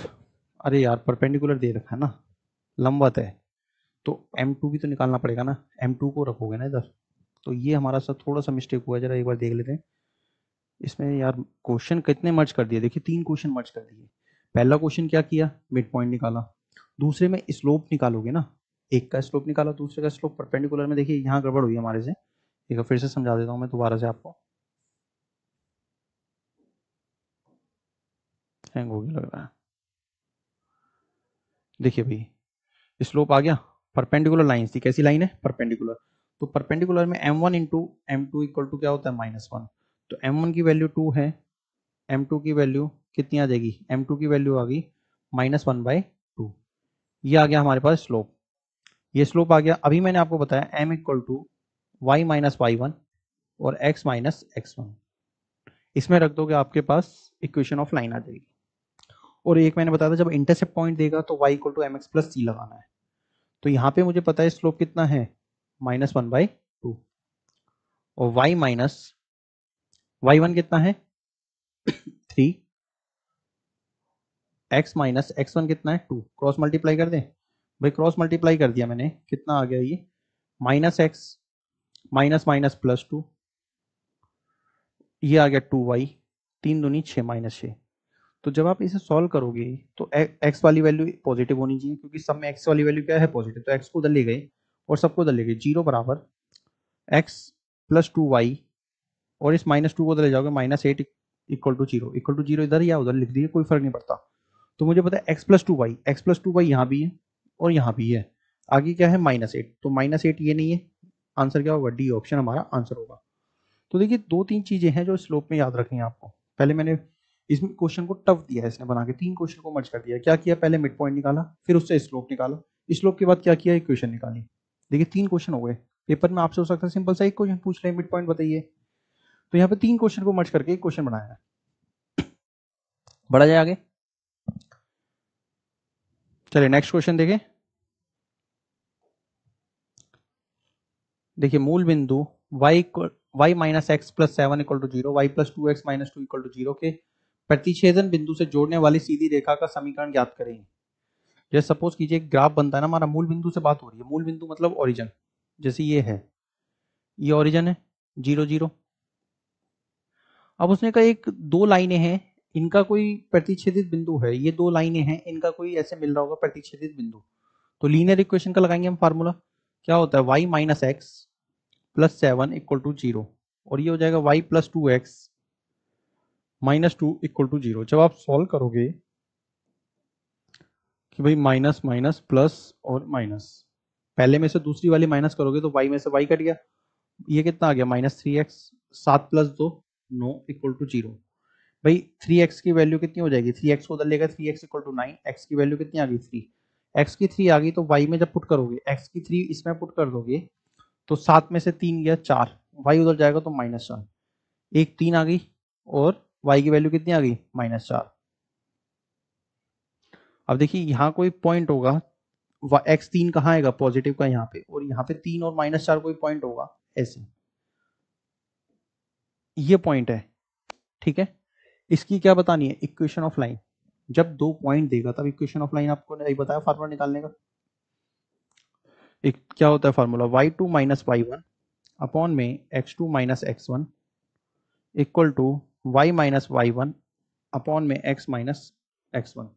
अरे यार परपेंडिकुलर दे रखा है ना लंबवत है तो एम टू भी तो निकालना पड़ेगा ना एम टू को रखोगे ना इधर तो ये हमारा साथ थोड़ा सा मिस्टेक हुआ जरा एक बार देख लेते हैं इसमें यार क्वेश्चन कितने मर्ज कर दिए देखिए तीन क्वेश्चन मर्ज कर दिए पहला क्वेश्चन क्या किया मिड पॉइंट निकाला दूसरे में स्लोप निकालोगे ना एक का स्लोप निकाला दूसरे का स्लोप परपेंडिकुलर में देखिए यहाँ गड़बड़ हुई हमारे से एक फिर से समझा देता हूँ मैं दोबारा से आपको हैंग हो गया लग रहा है देखिए भाई स्लोप आ गया परपेंडिकुलर लाइन थी कैसी लाइन है परपेंडिकुलर तो परपेंडिकुलर में m1 one into m equal to क्या होता है माइनस वन तो m1 की वैल्यू टू है m2 की वैल्यू कितनी आ जाएगी m2 की वैल्यू आ गई माइनस वन बाई टू ये आ गया हमारे पास स्लोप ये स्लोप आ गया अभी मैंने आपको बताया m equal to y minus y one और x माइनस एक्स वन इसमें रख दोगे आपके पास इक्वेशन ऑफ लाइन आ जाएगी और एक मैंने बताया था जब इंटरसेप्ट पॉइंट देगा तो Y equal to M x plus c लगाना है तो यहाँ पे मुझे पता है स्लोप कितना है माइनस वन बाई टू और वाई माइनस वाई वन कितना है three x minus x one कितना है टू क्रॉस मल्टीप्लाई कर दें भाई क्रॉस मल्टीप्लाई कर दिया मैंने कितना आ गया ये minus x minus minus plus two ये आ गया टू वाई तीन दूनी छः माइनस छः तो जब आप इसे सॉल्व करोगे तो एक्स वाली वैल्यू पॉजिटिव होनी चाहिए क्योंकि सब में एक्स वाली वैल्यू क्या है पॉजिटिव तो एक्स को उधर ले गए और सबको उधर ले गए जीरो बराबर एक्स प्लस टू वाई और इस माइनस टू को उधर ले जाओगे minus eight equal to zero equal to zero इधर या उधर लिख दिए कोई फर्क नहीं पड़ता तो मुझे पता है x plus two Y x plus two y यहाँ भी है और यहाँ भी है आगे क्या है माइनस एट तो माइनस एट ये नहीं है आंसर क्या होगा डी ऑप्शन हमारा आंसर होगा तो देखिए दो तीन चीज़ें हैं जो स्लोप में याद रखें आपको पहले मैंने इस क्वेश्चन को टफ दिया है इसने बना के तीन क्वेश्चन को मर्ज कर दिया क्या किया पहले मिड पॉइंट निकाला फिर उससे स्लोप निकाला स्लोप के बाद क्या किया इक्वेशन निकाली देखिए तीन क्वेश्चन हो गए पेपर में आपसे हो सकता है सिंपल सा एक क्वेश्चन पूछ रहे हैं मिड पॉइंट बताइए तो यहाँ पे तीन क्वेश्चन को मर्ज करके एक क्वेश्चन बनाया है बढ़ा जाए आगे चलिए नेक्स्ट क्वेश्चन देखे देखिए मूल बिंदु y y minus x plus seven equal to zero y plus two x minus two equal to zero के प्रतिच्छेदन बिंदु से जोड़ने वाली सीधी रेखा का समीकरण ज्ञात करेंगे जैसे सपोज कीजिए ग्राफ बनता है ना हमारा मूल बिंदु से बात हो रही है मूल बिंदु मतलब ओरिजन जैसे ये है ये ओरिजन है जीरो जीरो अब उसने कहा एक दो लाइनें हैं इनका कोई प्रतिच्छेदित बिंदु है ये दो लाइनें हैं इनका कोई ऐसे मिल रहा होगा प्रतिच्छेदित बिंदु तो लीनियर इक्वेशन का लगाएंगे हम फार्मूला क्या होता है y minus x plus seven equal to zero और ये हो जाएगा y plus two x minus two equal to zero जब आप सॉल्व करोगे कि भाई माइनस माइनस प्लस और माइनस पहले में से दूसरी वाली माइनस करोगे तो वाई में से वाई कट गया ये कितना आ गया माइनस थ्री एक्स सात प्लस दो नो इक्वल टू जीरो भाई थ्री एक्स की वैल्यू कितनी हो जाएगी थ्री एक्स को उधर लेगा three x equal to nine x की वैल्यू कितनी आ गई थ्री एक्स की थ्री आ गई तो वाई में जब पुट करोगे एक्स की थ्री इसमें पुट कर दोगे तो सात में से तीन गया चार वाई उधर जाएगा तो माइनस चार एक तीन आ गई और वाई की वैल्यू कितनी आ गई माइनस चार अब देखिए यहां कोई पॉइंट होगा एक्स तीन कहां आएगा पॉजिटिव का यहां पे और यहां पे तीन और माइनस चार कोई पॉइंट होगा ऐसे ये पॉइंट है ठीक है इसकी क्या बतानी है इक्वेशन ऑफ लाइन जब दो पॉइंट देगा तब इक्वेशन ऑफ लाइन आपको नहीं बताया फार्मूला निकालने का एक क्या होता है formula y two minus y one upon में x two minus x one equal to y minus y one upon में एक्स माइनस एक्स वन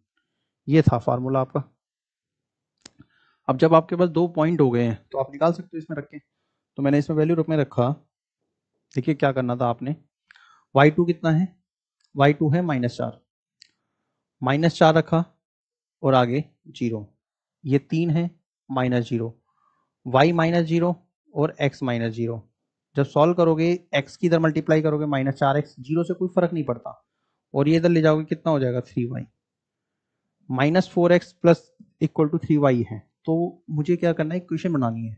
ये था फार्मूला आपका अब जब आपके पास दो पॉइंट हो गए हैं तो आप निकाल सकते हो इसमें रख के तो मैंने इसमें वैल्यू रूप में रखा देखिए क्या करना था आपने वाई टू कितना है वाई टू है माइनस चार माइनस चार रखा और आगे जीरो ये तीन है minus zero y minus zero और एक्स माइनस जीरो जब सॉल्व करोगे एक्स की इधर मल्टीप्लाई करोगे माइनस चार एक्स जीरो से कोई फर्क नहीं पड़ता और ये इधर ले जाओगे कितना हो जाएगा three y minus four x plus equal to three y है तो मुझे क्या करना है इक्वेशन बनानी है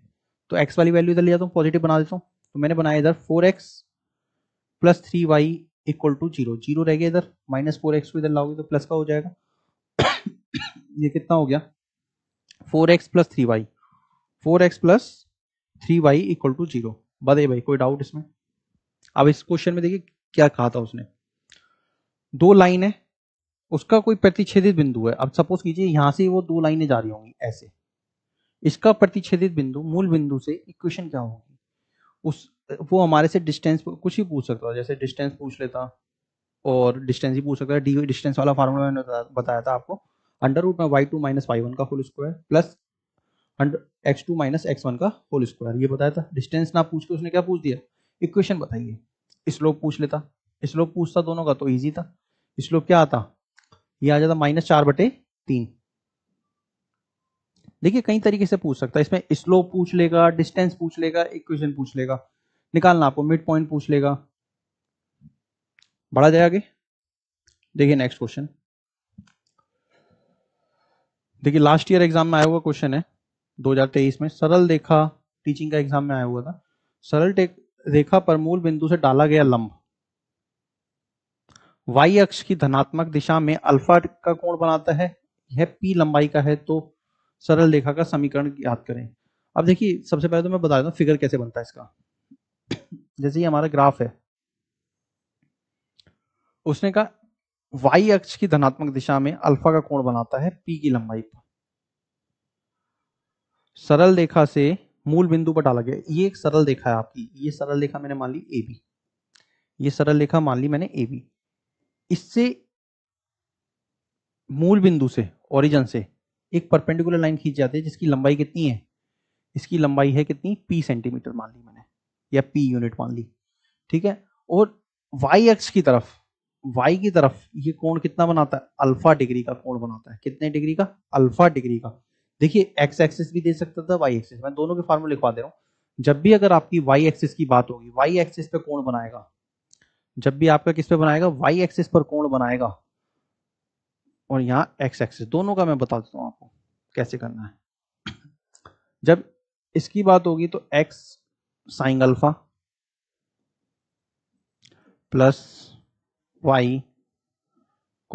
तो एक्स वाली वैल्यू इधर ले जाता हूँ पॉजिटिव बना देता हूँ तो मैंने बनाया इधर four x plus three Y equal to zero zero रह गया इधर माइनस फोर एक्स को इधर लाओगे तो प्लस का हो जाएगा ये कितना हो गया four x plus three y four x plus three Y equal to zero बताइए भाई कोई डाउट इसमें अब इस क्वेश्चन में देखिए क्या कहा था उसने दो लाइन है उसका कोई प्रतिच्छेदित बिंदु है अब सपोज कीजिए यहां से वो दो लाइनें जा रही होंगी ऐसे इसका प्रतिच्छेदित बिंदु मूल बिंदु से इक्वेशन क्या होगी उस वो हमारे से डिस्टेंस कुछ ही पूछ सकता जैसे डिस्टेंस पूछ लेता और डिस्टेंस ही पूछ सकता डी डिस्टेंस वाला फार्मूला मैंने बताया था आपको अंडर रूट में Y two minus y one का full square plus x two minus x one का होल स्क्वायर ये बताया था डिस्टेंस ना पूछ के उसने क्या पूछ दिया इक्वेशन बताइए स्लोप पूछ लेता स्लोप पूछता दोनों का तो ईजी था स्लोप क्या आता ये आ जाता माइनस चार बटे तीन देखिए कई तरीके से पूछ सकता है इसमें स्लोप पूछ लेगा डिस्टेंस पूछ लेगा इक्वेशन पूछ लेगा निकालना आपको मिड पॉइंट पूछ लेगा बढ़ा जाए आगे देखिए नेक्स्ट क्वेश्चन देखिए लास्ट ईयर एग्जाम में आया हुआ क्वेश्चन है 2023 में सरल रेखा टीचिंग का एग्जाम में आया हुआ था सरल रेखा पर मूल बिंदु से डाला गया लंब वाई अक्ष की धनात्मक दिशा में अल्फा का कोण बनाता है यह पी लंबाई का है तो सरल रेखा का समीकरण याद करें अब देखिए सबसे पहले तो मैं बता देता हूं फिगर कैसे बनता है इसका जैसे ये हमारा ग्राफ है उसने कहा वाई अक्ष की धनात्मक दिशा में अल्फा का कोण बनाता है पी की लंबाई पर सरल रेखा से मूल बिंदु पर डाला गया ये एक सरल रेखा है आपकी ये सरल रेखा मैंने मान ली ए बी ये सरल रेखा मान ली मैंने ए बी इससे मूल बिंदु से ओरिजन से एक परपेंडिकुलर लाइन खींच जाती है जिसकी लंबाई कितनी है इसकी लंबाई है कितनी पी सेंटीमीटर मान ली मैंने या पी यूनिट मान ली ठीक है और वाई एक्स की तरफ वाई की तरफ ये कोण कितना बनाता है अल्फा डिग्री का कोण बनाता है कितने डिग्री का अल्फा डिग्री का देखिए एक्स एक्सिस भी दे सकता था वाई एक्सिस मैं दोनों के फॉर्मूले लिखवा दे रहा हूँ जब भी अगर आपकी वाई एक्सिस की बात होगी वाई एक्सिस पे कोण बनाएगा जब भी आपका किस पे बनाएगा वाई एक्सिस पर कोण बनाएगा और यहाँ एक्स एक्सिस दोनों का मैं बता देता हूँ आपको कैसे करना है जब इसकी बात होगी तो x sine alpha plus y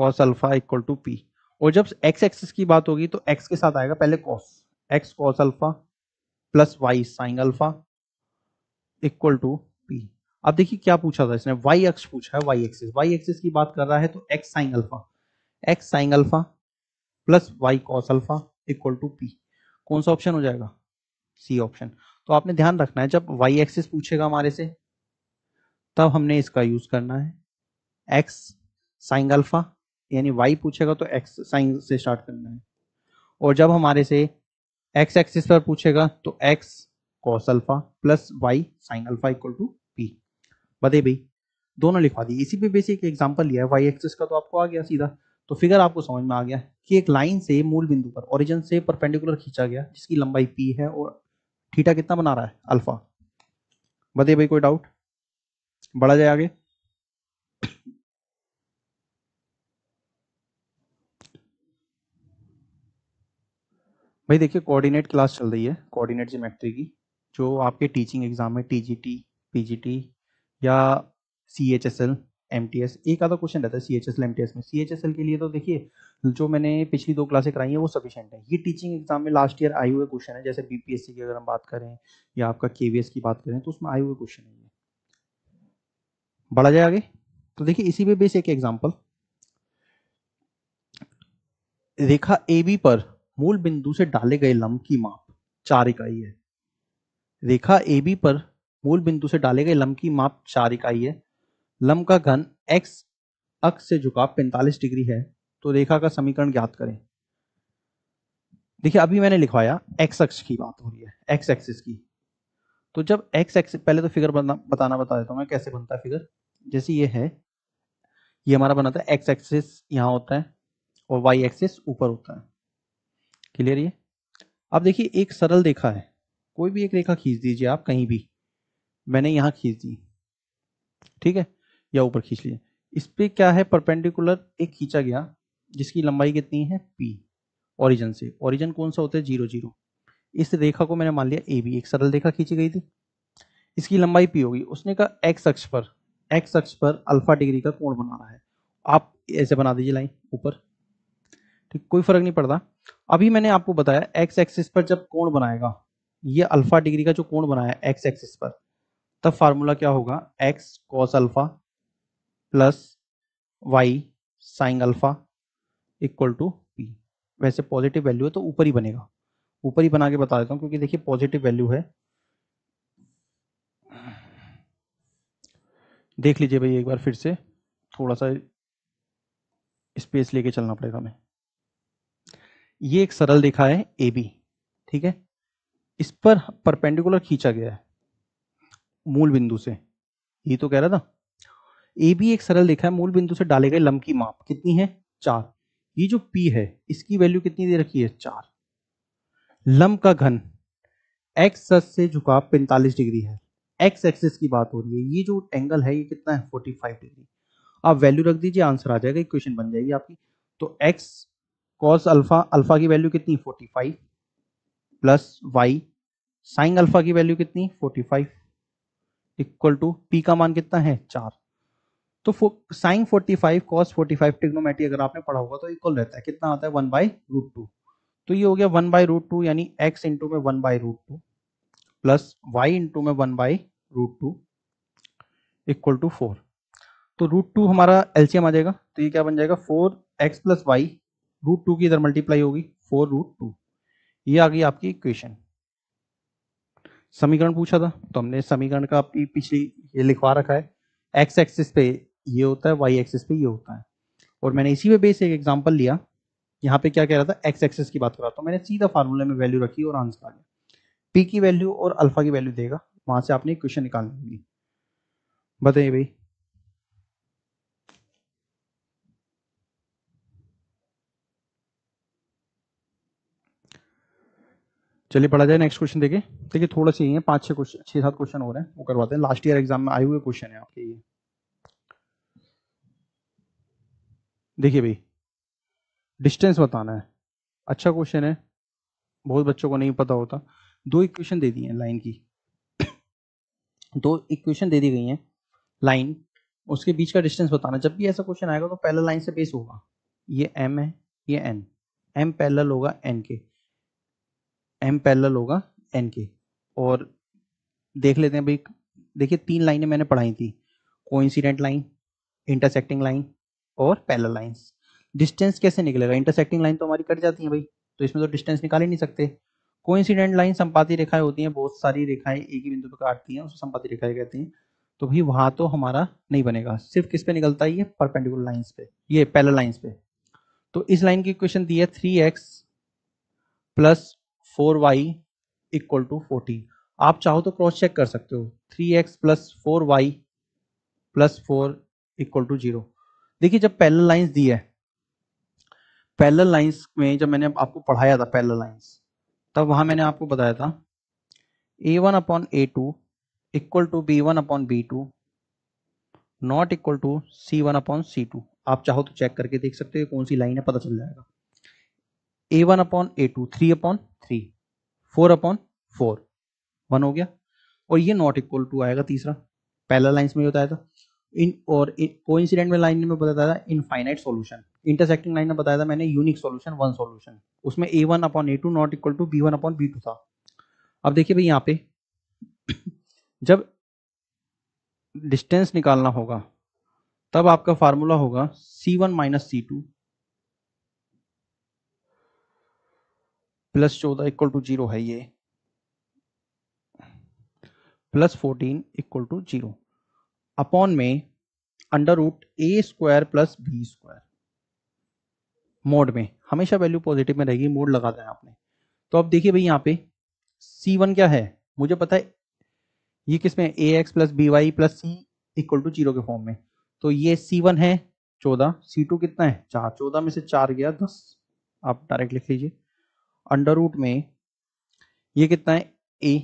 cos alpha equal to p और जब एक्स एक्सिस की बात होगी तो एक्स के साथ आएगा पहले cos x cos alpha plus y sine alpha equal to p अब देखिए क्या पूछा था इसने वाई एक्स पूछा है वाई एक्सिस वाई एक्सिस की बात कर रहा है तो x sine alpha x sine alpha plus y cos alpha equal to p कौन सा ऑप्शन हो जाएगा सी ऑप्शन तो आपने ध्यान रखना है जब वाई एक्सिस पूछेगा हमारे से तब हमने इसका यूज करना है एक्स साइन अल्फा यानी वाई पूछेगा तो एक्स साइन से स्टार्ट करना है और जब हमारे से एक्स एक्सिस पर पूछेगा तो x cos alpha plus y sine alpha equal to p बदे भाई दोनों लिखवा दिए इसी पे बेसिक एग्जांपल लिया है वाई एक्सिस का तो आपको आ गया सीधा तो फिगर आपको समझ में आ गया कि एक लाइन से मूल बिंदु पर ओरिजिन से परपेंडिकुलर खींचा गया जिसकी लंबाई पी है और थीटा कितना बना रहा है अल्फा बधे भाई कोई डाउट बढ़ा जाए आगे भाई देखिए कोऑर्डिनेट क्लास चल रही है कोऑर्डिनेट जोमेट्री की जो आपके टीचिंग एग्जाम में टीजीटी पीजीटी या C H S L M T S एक आधा क्वेश्चन रहता है C H S L M T S में सी एच एस एल के लिए तो देखिए जो मैंने पिछली दो क्लासें कराई हैं वो सफिशेंट है ये टीचिंग एग्जाम में लास्ट ईयर आए हुए क्वेश्चन है जैसे बी पी एस सी की अगर हम बात करें या आपका के वी एस की बात करें तो उसमें आए हुए क्वेश्चन है ये बढ़ा जाए आगे तो देखिए इसी पे बेस एक एग्जाम्पल रेखा ए बी पर मूल बिंदु से डाले गए लंब की माप चार इकाई है रेखा ए बी पर मूल बिंदु से डाले गए लंब की माप चार इकाई है लंब का घन एक्स अक्ष से झुकाव 45 डिग्री है तो रेखा का समीकरण ज्ञात करें देखिए अभी मैंने लिखवाया एक्स अक्ष की बात हो रही है एक्स एक्सिस की तो जब एक्स एक्स पहले तो फिगर बना, बताना बता देता हूँ मैं कैसे बनता है फिगर जैसे ये है ये हमारा बनाता है एक्स एक्सिस यहाँ होता है और वाई एक्सिस ऊपर होता है क्लियर ये अब देखिए एक सरल रेखा है कोई भी एक रेखा खींच दीजिए आप कहीं भी मैंने यहाँ खींच दी ठीक है या ऊपर खींच लीजिए इस पर क्या है परपेंडिकुलर एक खींचा गया जिसकी लंबाई कितनी है पी ओरिजन से ओरिजन कौन सा होता है जीरो जीरो इस रेखा को मैंने मान लिया ए बी एक सरल रेखा खींची गई थी इसकी लंबाई पी होगी उसने कहा एक्स अक्ष पर एक्स अक्ष पर अल्फा डिग्री का कोण बनाना है आप ऐसे बना दीजिए लाइन ऊपर ठीक कोई फर्क नहीं पड़ता अभी मैंने आपको बताया एक्स एक्सिस पर जब कोण बनाएगा ये अल्फा डिग्री का जो कोण बनाया एक्स एक्सिस पर तब फार्मूला क्या होगा x cos alpha plus y sine alpha equal to p वैसे पॉजिटिव वैल्यू है तो ऊपर ही बनेगा ऊपर ही बना के बता देता हूँ क्योंकि देखिए पॉजिटिव वैल्यू है देख लीजिए भाई एक बार फिर से थोड़ा सा स्पेस लेके चलना पड़ेगा हमें ये एक सरल रेखा है ए बी ठीक है इस पर परपेंडिकुलर खींचा गया है मूल बिंदु से ये तो कह रहा था ए बी एक सरल रेखा है मूल बिंदु से डाले गए लंब की माप कितनी है चार ये जो पी है इसकी वैल्यू कितनी दे रखी है चार लंब का घन एक्स से झुकाव 45 डिग्री है एक्स एक्सिस की बात हो रही है ये जो एंगल है ये कितना है 45 डिग्री आप वैल्यू रख दीजिए आंसर आ जाएगा इक्वेशन बन जाएगी आपकी तो एक्स कॉस अल्फा अल्फा की वैल्यू कितनी 45 प्लस वाई साइन अल्फा की वैल्यू कितनी 45 इक्वल टू पी का मान कितना है चार तो साइन 45 कॉस 45 टिग्नोमेट्री अगर आपने पढ़ा होगा तो इक्वल रहता है कितना आता है वन बाई रूट टू तो ये हो गया वन बाई रूट टू यानी एक्स इंटू में one by root two plus y into में one by root two equal to four तो रूट टू हमारा एलसीएम आ जाएगा तो ये क्या बन जाएगा four x plus y root two की इधर मल्टीप्लाई होगी फोर रूट टू ये आ गई आपकी इक्वेशन समीकरण पूछा था तो हमने समीकरण का आपकी पिछली ये लिखवा रखा है एक्स एक्सिस पे ये होता है वाई एक्सिस पे ये होता है और मैंने इसी पे बेस एक एग्जाम्पल लिया यहाँ पे क्या कह रहा था एक्स एक्सिस की बात कर रहा था तो मैंने सीधा फार्मूले में वैल्यू रखी और आंसर आ गया पी की वैल्यू और अल्फा की वैल्यू देगा वहां से आपने इक्वेशन निकालनी होगी बताइए भाई चलिए पढ़ा जाए नेक्स्ट क्वेश्चन देखिए देखिए थोड़ा सा ही है पाँच छः क्वेश्चन छह सात क्वेश्चन हो रहे हैं वो करवाते हैं लास्ट ईयर एग्जाम में आए हुए क्वेश्चन है आपके ये देखिए भाई डिस्टेंस बताना है अच्छा क्वेश्चन है बहुत बच्चों को नहीं पता होता दो इक्वेशन दे दी है लाइन की दो इक्वेशन दे दी गई हैं लाइन उसके बीच का डिस्टेंस बताना जब भी ऐसा क्वेश्चन आएगा तो पहला लाइन से बेस होगा ये एम है ये एन एम पैरल होगा एन के एम पैरल होगा एन के और देख लेते हैं भाई देखिए तीन लाइनें मैंने पढ़ाई थी कोइंसिडेंट लाइन इंटरसेक्टिंग लाइन और पैरल लाइंस डिस्टेंस कैसे निकलेगा इंटरसेक्टिंग लाइन तो हमारी कट जाती है भाई तो इसमें तो डिस्टेंस निकाल ही नहीं सकते कोइंसिडेंट लाइन संपाती रेखाएं होती हैं बहुत सारी रेखाएं एक ही बिंदु पर काटती हैं उसे संपाती रेखाएं कहती हैं तो भाई वहां तो हमारा नहीं बनेगा सिर्फ किस पे निकलता है ये परपेंडिकुलर लाइंस पे ये पैरेलल लाइंस पे तो इस लाइन की क्वेश्चन दी है three x plus four Y equal to fourteen आप चाहो तो क्रॉस चेक कर सकते हो three x plus four y plus four equal to zero देखिए जब पैरल लाइंस दी है पैरल लाइंस में जब मैंने आपको पढ़ाया था पैरल लाइंस तब वहां मैंने आपको बताया था a one upon a two equal to b one upon b two not equal to c one upon c two आप चाहो तो चेक करके देख सकते हो कौन सी लाइन है पता चल जाएगा a one upon a two three upon three four upon four one हो गया और ये नॉट इक्वल टू आएगा तीसरा पहला लाइन्स में बताया था इन और कोइंसिडेंट में लाइन में बताया था इनफाइनाइट सॉल्यूशन इंटरसेक्टिंग लाइन में बताया था मैंने यूनिक सॉल्यूशन वन सॉल्यूशन उसमें a one upon a two not equal to b one upon b two था अब देखिए भाई यहाँ पे जब डिस्टेंस निकालना होगा तब आपका फार्मूला होगा c one minus c two plus चौदह इक्वल टू जीरो है ये plus fourteen equal to zero upon में under root a square plus B square mod में हमेशा वैल्यू पॉजिटिव में रहेगी मोड लगा देना आपने तो अब देखिए भाई यहाँ पे सी वन क्या है मुझे पता है ये किसमें a x plus b y plus c equal to zero के फॉर्म में तो ये सी वन है चौदह सी टू कितना है चार चौदह में से चार गया दस आप डायरेक्ट लिख लीजिए अंडर रूट में ये कितना है ए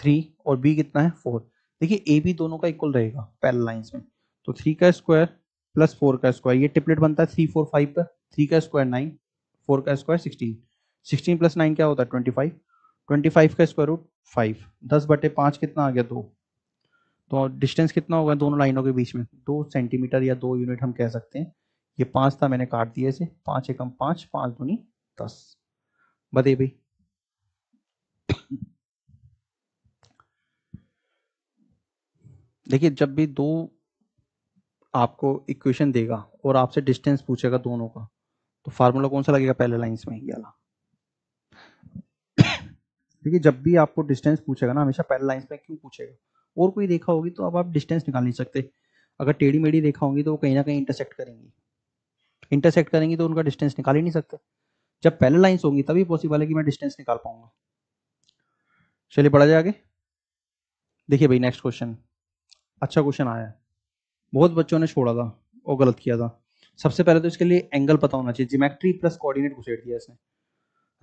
थ्री और बी कितना है फोर देखिए ए बी दोनों का इक्वल रहेगा पैरल लाइंस में तो थ्री का स्क्वायर प्लस फोर का स्क्वायर ये ट्रिपलेट बनता है थ्री फोर फाइव पर थ्री का स्क्वायर नाइन फोर का square sixteen sixteen plus nine क्या होता है ट्वेंटी फाइव ट्वेंटी फाइव का स्क्वायर रूट फाइव दस बटे पाँच कितना आ गया दो तो डिस्टेंस कितना होगा दोनों लाइनों के बीच में दो सेंटीमीटर या दो यूनिट हम कह सकते हैं ये पाँच था मैंने काट दिया इसे पाँच एकम पाँच पाँच दूनी दस भाई देखिए जब भी दो आपको इक्वेशन देगा और आपसे डिस्टेंस पूछेगा दोनों का तो फार्मूला कौन सा लगेगा पहले लाइंस में ये वाला देखिए जब भी आपको डिस्टेंस पूछेगा ना हमेशा पहले लाइंस में क्यों पूछेगा और कोई देखा होगी तो अब आप डिस्टेंस निकाल नहीं सकते अगर टेढ़ी मेढ़ी देखा होगी तो वो कहीं ना कहीं इंटरसेक्ट करेंगी इंटरसेक्ट करेंगी तो उनका डिस्टेंस निकाल ही नहीं सकते जब पहले लाइन्स होंगी तभी पॉसिबल है कि मैं डिस्टेंस निकाल पाऊंगा चलिए पढ़ा जाए आगे देखिए भाई नेक्स्ट क्वेश्चन अच्छा क्वेश्चन आया बहुत बच्चों ने छोड़ा था और गलत किया था सबसे पहले तो इसके लिए एंगल पता होना चाहिए जिमेट्री प्लस कोऑर्डिनेट घुसेट दिया इसने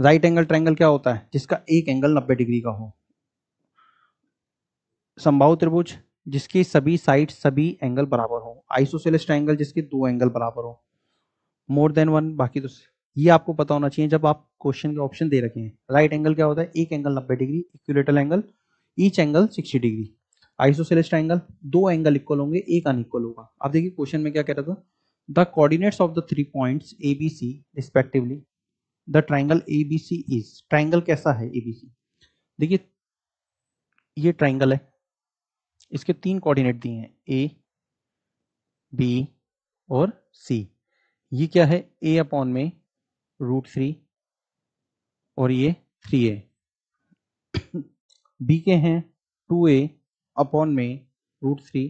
राइट एंगल ट्रायंगल क्या होता है जिसका एक एंगल 90 डिग्री का हो संभाव त्रिभुज जिसकी सभी साइड सभी एंगल बराबर हो आइसोसेलेस ट्रायंगल जिसके दो एंगल बराबर हो मोर देन वन बाकी तो ये आपको पता होना चाहिए जब आप क्वेश्चन के ऑप्शन दे रखे हैं राइट एंगल क्या होता है एक एंगल नब्बे degree equilateral angle each angle sixty degree isosceles angle दो एंगल इक्वल होंगे एक अनइक्वल होगा आप देखिए क्वेश्चन में क्या कह रहा था the coordinates of the three points A B C respectively the triangle A B C is triangle कैसा है ए बी सी देखिए ये ट्राइंगल है इसके तीन कोऑर्डिनेट दिए हैं ए बी और सी ये क्या है ए अपॉन में रूट थ्री और ये थ्री ए बी के हैं टू ए अपॉन में रूट थ्री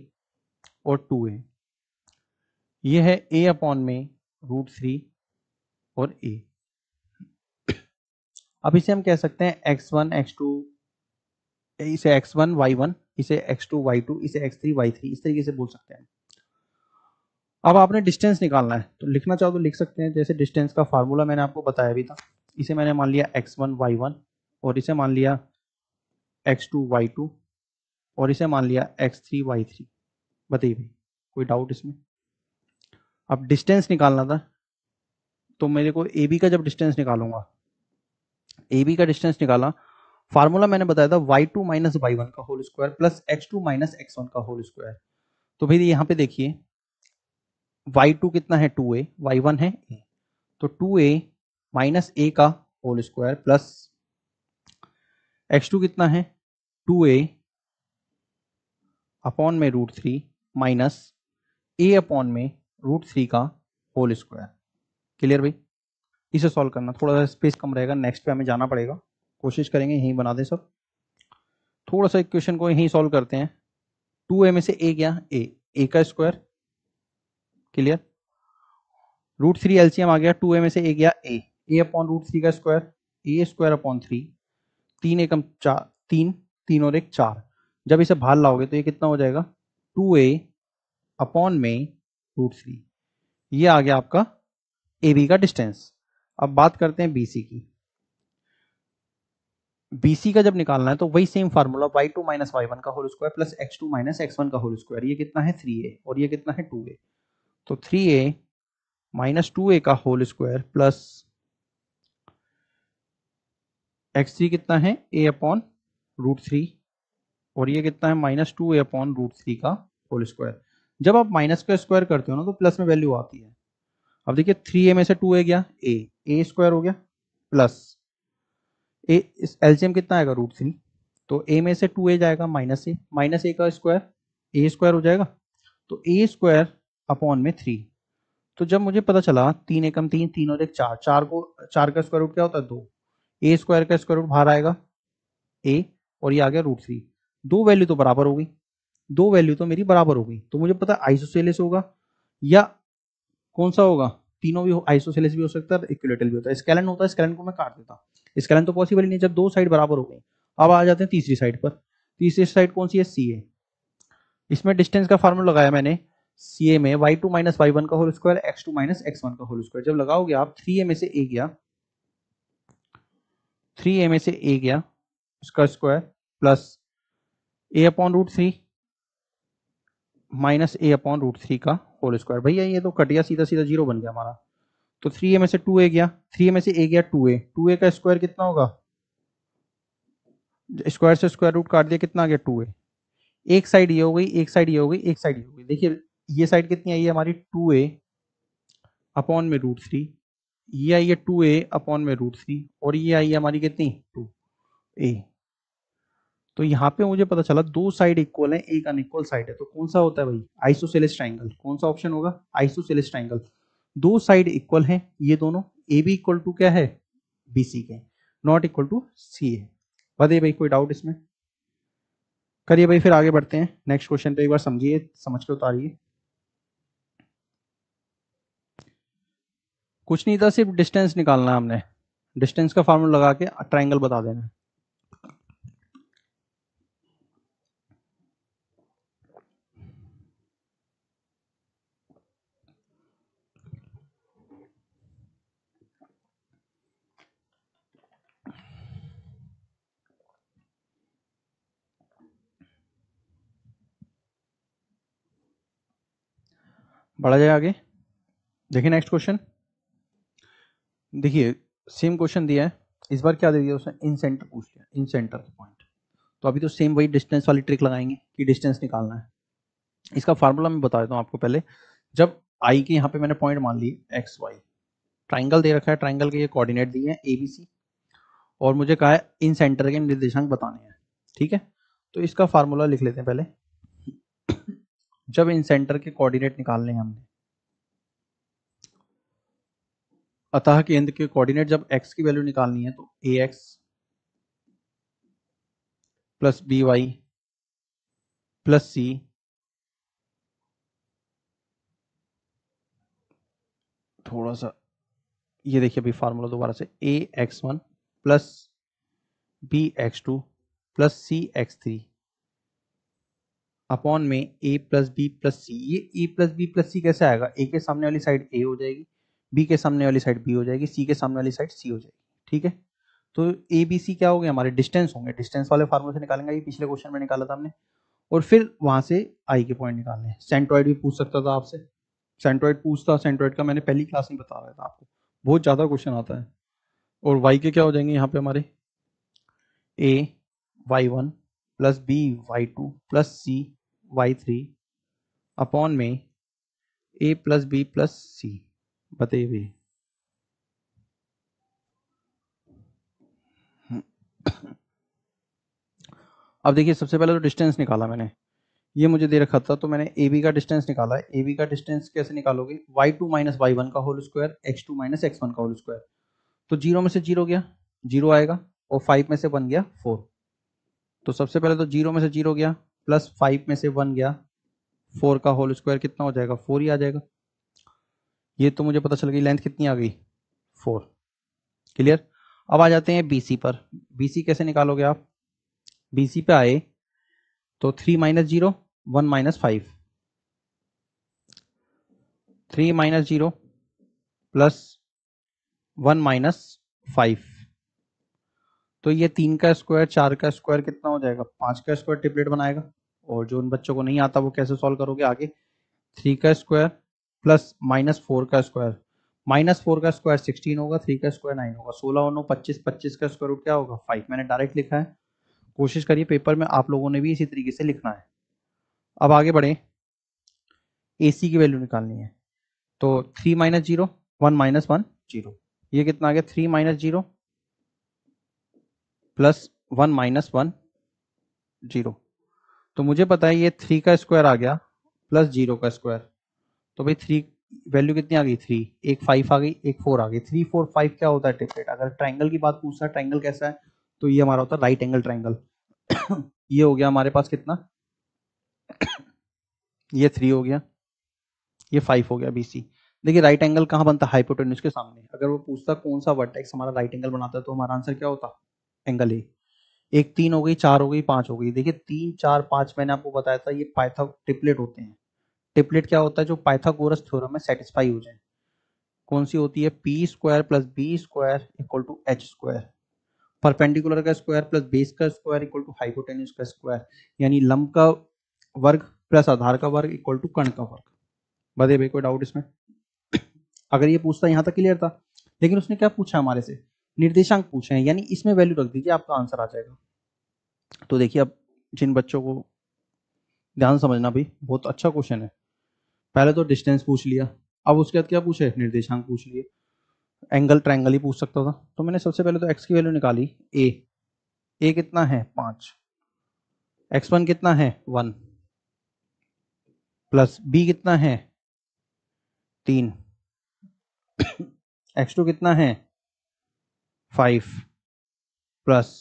और टू ए ये है ए अपॉन में रूट थ्री और ए अब इसे हम कह सकते हैं एक्स वन एक्स टू इसे एक्स वन वाई वन इसे एक्स टू वाई टू इसे एक्स थ्री वाई थ्री इस तरीके से बोल सकते हैं अब आपने डिस्टेंस निकालना है तो लिखना चाहो तो लिख सकते हैं जैसे डिस्टेंस का फार्मूला मैंने आपको बताया भी था इसे मैंने मान लिया एक्स वन वाई वन और इसे मान लिया एक्स टू वाई टू और इसे मान लिया एक्स थ्री वाई थ्री बताइए भाई कोई डाउट इसमें अब डिस्टेंस निकालना था तो मेरे को ए बी का जब डिस्टेंस निकालूंगा ए बी का डिस्टेंस निकाला फार्मूला मैंने बताया था y two minus y one का whole square plus x two minus x one का होल स्क्वायर तो भाई यहाँ पे देखिए वाई टू कितना है टू ए वाई वन है ए हम्म। तो टू ए माइनस ए का whole square plus x two कितना है टू ए अपॉन में रूट थ्री माइनस ए अपॉन में रूट थ्री का होल स्क्वायर क्लियर भाई इसे सॉल्व करना थोड़ा सा स्पेस कम रहेगा नेक्स्ट पे हमें जाना पड़ेगा कोशिश करेंगे यहीं बना दें सब थोड़ा सा इक्वेशन को यहीं सॉल्व करते हैं टू ए में से ए क्या ए ए का square clear root three LCM आ गया टू ए में से ए गया a a upon root three का square a square upon three तीन एकम चार तीन तीन और एक चार जब इसे बाहर लाओगे तो ये कितना हो जाएगा टू ए अपॉन में रूट थ्री ये आ गया आपका ए बी का डिस्टेंस अब बात करते हैं बी सी की बीसी का जब निकालना है तो वही same formula y two minus y one का whole square plus x two minus x one का होल स्क्वायर ये कितना है थ्री ए और ये कितना है टू ए तो three a minus two a का whole square plus x three कितना है ए अपॉन रूट थ्री और ये कितना है minus two a upon root three का होल स्क्वायर जब आप माइनस का स्क्वायर करते हो ना तो प्लस में वैल्यू आती है अब देखिए थ्री ए में से टू ए गया ए ए स्क्वायर हो गया प्लस ए इस एलसीएम कितना आएगा रूट थ्री तो ए में से टू ए जाएगा माइनस ए माइनस ए का स्क्वायर ए स्क्वायर हो जाएगा तो ए स्क्वायर अपॉन में थ्री तो जब मुझे पता चला तीन एकम तीन तीन और एक चार चार को चार का स्क्वायर रूट क्या होता है दो ए स्क्वायर का स्क्वायर रूट बाहर आएगा ए और ये आ गया रूट थ्री दो वैल्यू तो बराबर होगी दो वैल्यू तो मेरी बराबर होगी तो मुझे पता आइसोसेलेस होगा या कौन सा होगा तीनों भी आइसोसेलेस भी हो सकता है इक्विलेटल भी होता है स्केलन होता है स्केलन को मैं काट देता स्केलन तो पॉसिबल ही नहीं जब दो साइड बराबर हो गई अब आ जाते हैं तीसरी साइड पर तीसरी साइड कौन सी है सी ए इसमें डिस्टेंस का फार्मूला लगाया मैंने सी ए में Y two minus y one का whole square x two minus x one का होल स्क्वायर जब लगाओगे आप थ्री ए में से ए गया थ्री ए में से ए गया उसका square plus a upon root three minus A upon root three का होल स्क्वायर भैया ये तो कट गया सीधा सीधा जीरो बन गया हमारा तो थ्री ए में से टू ए गया थ्री ए में से ए गया टू ए टू ए का स्क्वायर कितना होगा स्क्वायर से स्क्वायर रूट काट दिया कितना आ गया टू ए एक साइड ये हो गई एक साइड ये हो गई एक साइड ये हो गई देखिए ये साइड कितनी आई है हमारी टू ए अपॉन में रूट थ्री ये आई है टू ए अपॉन में रूट थ्री और ये आई है हमारी कितनी टू ए तो यहाँ पे मुझे पता चला दो साइड इक्वल है एक अनइक्वल साइड है तो कौन सा होता है भाई आइसोसेलिस ट्राइंगल कौन सा ऑप्शन होगा आइसोसेलिस ट्राइंगल दो साइड इक्वल है ये दोनों ए बी इक्वल टू क्या है बी सी के not equal to c a बताइए भाई कोई डाउट इसमें करिए भाई फिर आगे बढ़ते हैं नेक्स्ट क्वेश्चन पे एक बार समझिए समझ के उतारिए कुछ नहीं था सिर्फ डिस्टेंस निकालना है हमने डिस्टेंस का फार्मूला लगा के ट्राइंगल बता देना बढ़ा जाए आगे देखिए नेक्स्ट क्वेश्चन देखिए सेम क्वेश्चन दिया है इस बार क्या दे दिया उसने इन सेंटर पूछ दिया इन सेंटर पॉइंट तो अभी तो सेम वही डिस्टेंस वाली ट्रिक लगाएंगे कि डिस्टेंस निकालना है इसका फार्मूला मैं बता देता हूँ आपको पहले जब आई के यहाँ पे मैंने पॉइंट मान ली एक्स वाई ट्राइंगल दे रखा है ट्राइंगल के ये कोऑर्डिनेट दिए हैं ए बी सी और मुझे कहा है इन सेंटर के निर्देशांक बताने हैं ठीक है तो इसका फार्मूला लिख लेते हैं पहले जब इन सेंटर के कोऑर्डिनेट निकालने हैं हमने अतः केंद्र के कोऑर्डिनेट जब x की वैल्यू निकालनी है तो a x plus b y plus c थोड़ा सा ये देखिए अभी फार्मूला दोबारा से a x one plus b x two plus c x three upon में a plus b plus c ये a plus b plus c कैसे आएगा ए के सामने वाली साइड ए हो जाएगी बी के सामने वाली साइड बी हो जाएगी सी के सामने वाली साइड सी हो जाएगी ठीक है तो ए बी सी क्या हो गया हमारे डिस्टेंस होंगे डिस्टेंस वाले फार्मूले से निकालेंगे ये पिछले क्वेश्चन में निकाला था हमने और फिर वहां से आई के पॉइंट निकालने सेंट्रॉइड भी पूछ सकता था आपसे सेंट्रॉइड पूछता सेंट्रॉइड का मैंने पहली क्लास में बता रहा था आपको बहुत ज़्यादा क्वेश्चन आता है और वाई के क्या हो जाएंगे यहाँ पे हमारे a y one plus b y two plus C y three upon में a plus b plus c बतेवी अब देखिए सबसे पहले तो डिस्टेंस निकाला मैंने ये मुझे दे रखा था तो मैंने ए बी का डिस्टेंस निकाला है ए बी का डिस्टेंस कैसे निकालोगे y two minus y one का whole square x two minus x one का होल स्क्वायर तो जीरो में से जीरो गया जीरो आएगा और फाइव में से वन गया फोर तो सबसे पहले तो जीरो में से जीरो गया प्लस फाइव में से वन गया फोर का होल स्क्वायर कितना हो जाएगा फोर ही आ जाएगा ये तो मुझे पता चल गई लेंथ कितनी आ गई फोर क्लियर अब आ जाते हैं बीसी पर बीसी कैसे निकालोगे आप बीसी पे आए तो three minus zero one minus five three minus zero plus one minus five तो ये तीन का स्क्वायर चार का स्क्वायर कितना हो जाएगा पांच का स्क्वायर ट्रिपलेट बनाएगा और जो उन बच्चों को नहीं आता वो कैसे सॉल्व करोगे आगे थ्री का स्क्वायर प्लस माइनस फोर का स्क्वायर माइनस फोर का स्क्वायर सिक्सटीन होगा थ्री का स्क्वायर नाइन होगा सोलह उन्नो पच्चीस पच्चीस का स्क्वायर रूट क्या होगा फाइव मैंने डायरेक्ट लिखा है कोशिश करिए पेपर में आप लोगों ने भी इसी तरीके से लिखना है अब आगे बढ़े ए सी की वैल्यू निकालनी है तो three minus zero one minus one zero ये कितना आ गया three minus zero plus one minus one zero तो मुझे पता है ये थ्री का स्क्वायर आ गया प्लस जीरो का स्क्वायर तो भाई थ्री वैल्यू कितनी आ गई थ्री एक फाइव आ गई एक फोर आ गई थ्री फोर फाइव क्या होता है ट्रिपलेट अगर ट्राइंगल की बात पूछता है ट्राइंगल कैसा है तो ये हमारा होता है राइट एंगल ट्राइंगल ये हो गया हमारे पास कितना ये थ्री हो गया ये फाइव हो गया बीसी देखिए राइट एंगल कहाँ बनता है हाइपोटेन्यूज के सामने अगर वो पूछता कौन सा वर्टेक्स हमारा राइट एंगल बनाता है तो हमारा आंसर क्या होता एंगल ए एक तीन हो गई चार हो गई पांच हो गई देखिए तीन चार पांच मैंने आपको बताया था ये पाइथा ट्रिपलेट होते हैं टिपलेट क्या होता है जो पाइथागोरस थ्योरम में सेटिस्फाई हो जाए कौन सी होती है p square plus B square equal to H square perpendicular का स्क्वायर प्लस बेस का स्क्वायर इक्वल टू हाइपोटेन्यूज का स्क्वायर यानी लंब का वर्ग प्लस आधार का वर्ग इक्वल टू कर्ण का वर्ग बधे भाई कोई डाउट इसमें अगर ये पूछता यहाँ तक क्लियर था लेकिन उसने क्या पूछा हमारे से निर्देशांक पूछे हैं यानी इसमें वैल्यू रख दीजिए आपका आंसर आ जाएगा तो देखिए अब जिन बच्चों को ध्यान समझना भी बहुत अच्छा क्वेश्चन है पहले तो डिस्टेंस पूछ लिया अब उसके बाद क्या पूछे निर्देशांक पूछ लिए एंगल ट्रायंगल ही पूछ सकता था तो मैंने सबसे पहले तो एक्स की वैल्यू निकाली ए ए कितना है पांच एक्स वन कितना है वन प्लस बी कितना है तीन एक्स टू कितना है फाइव प्लस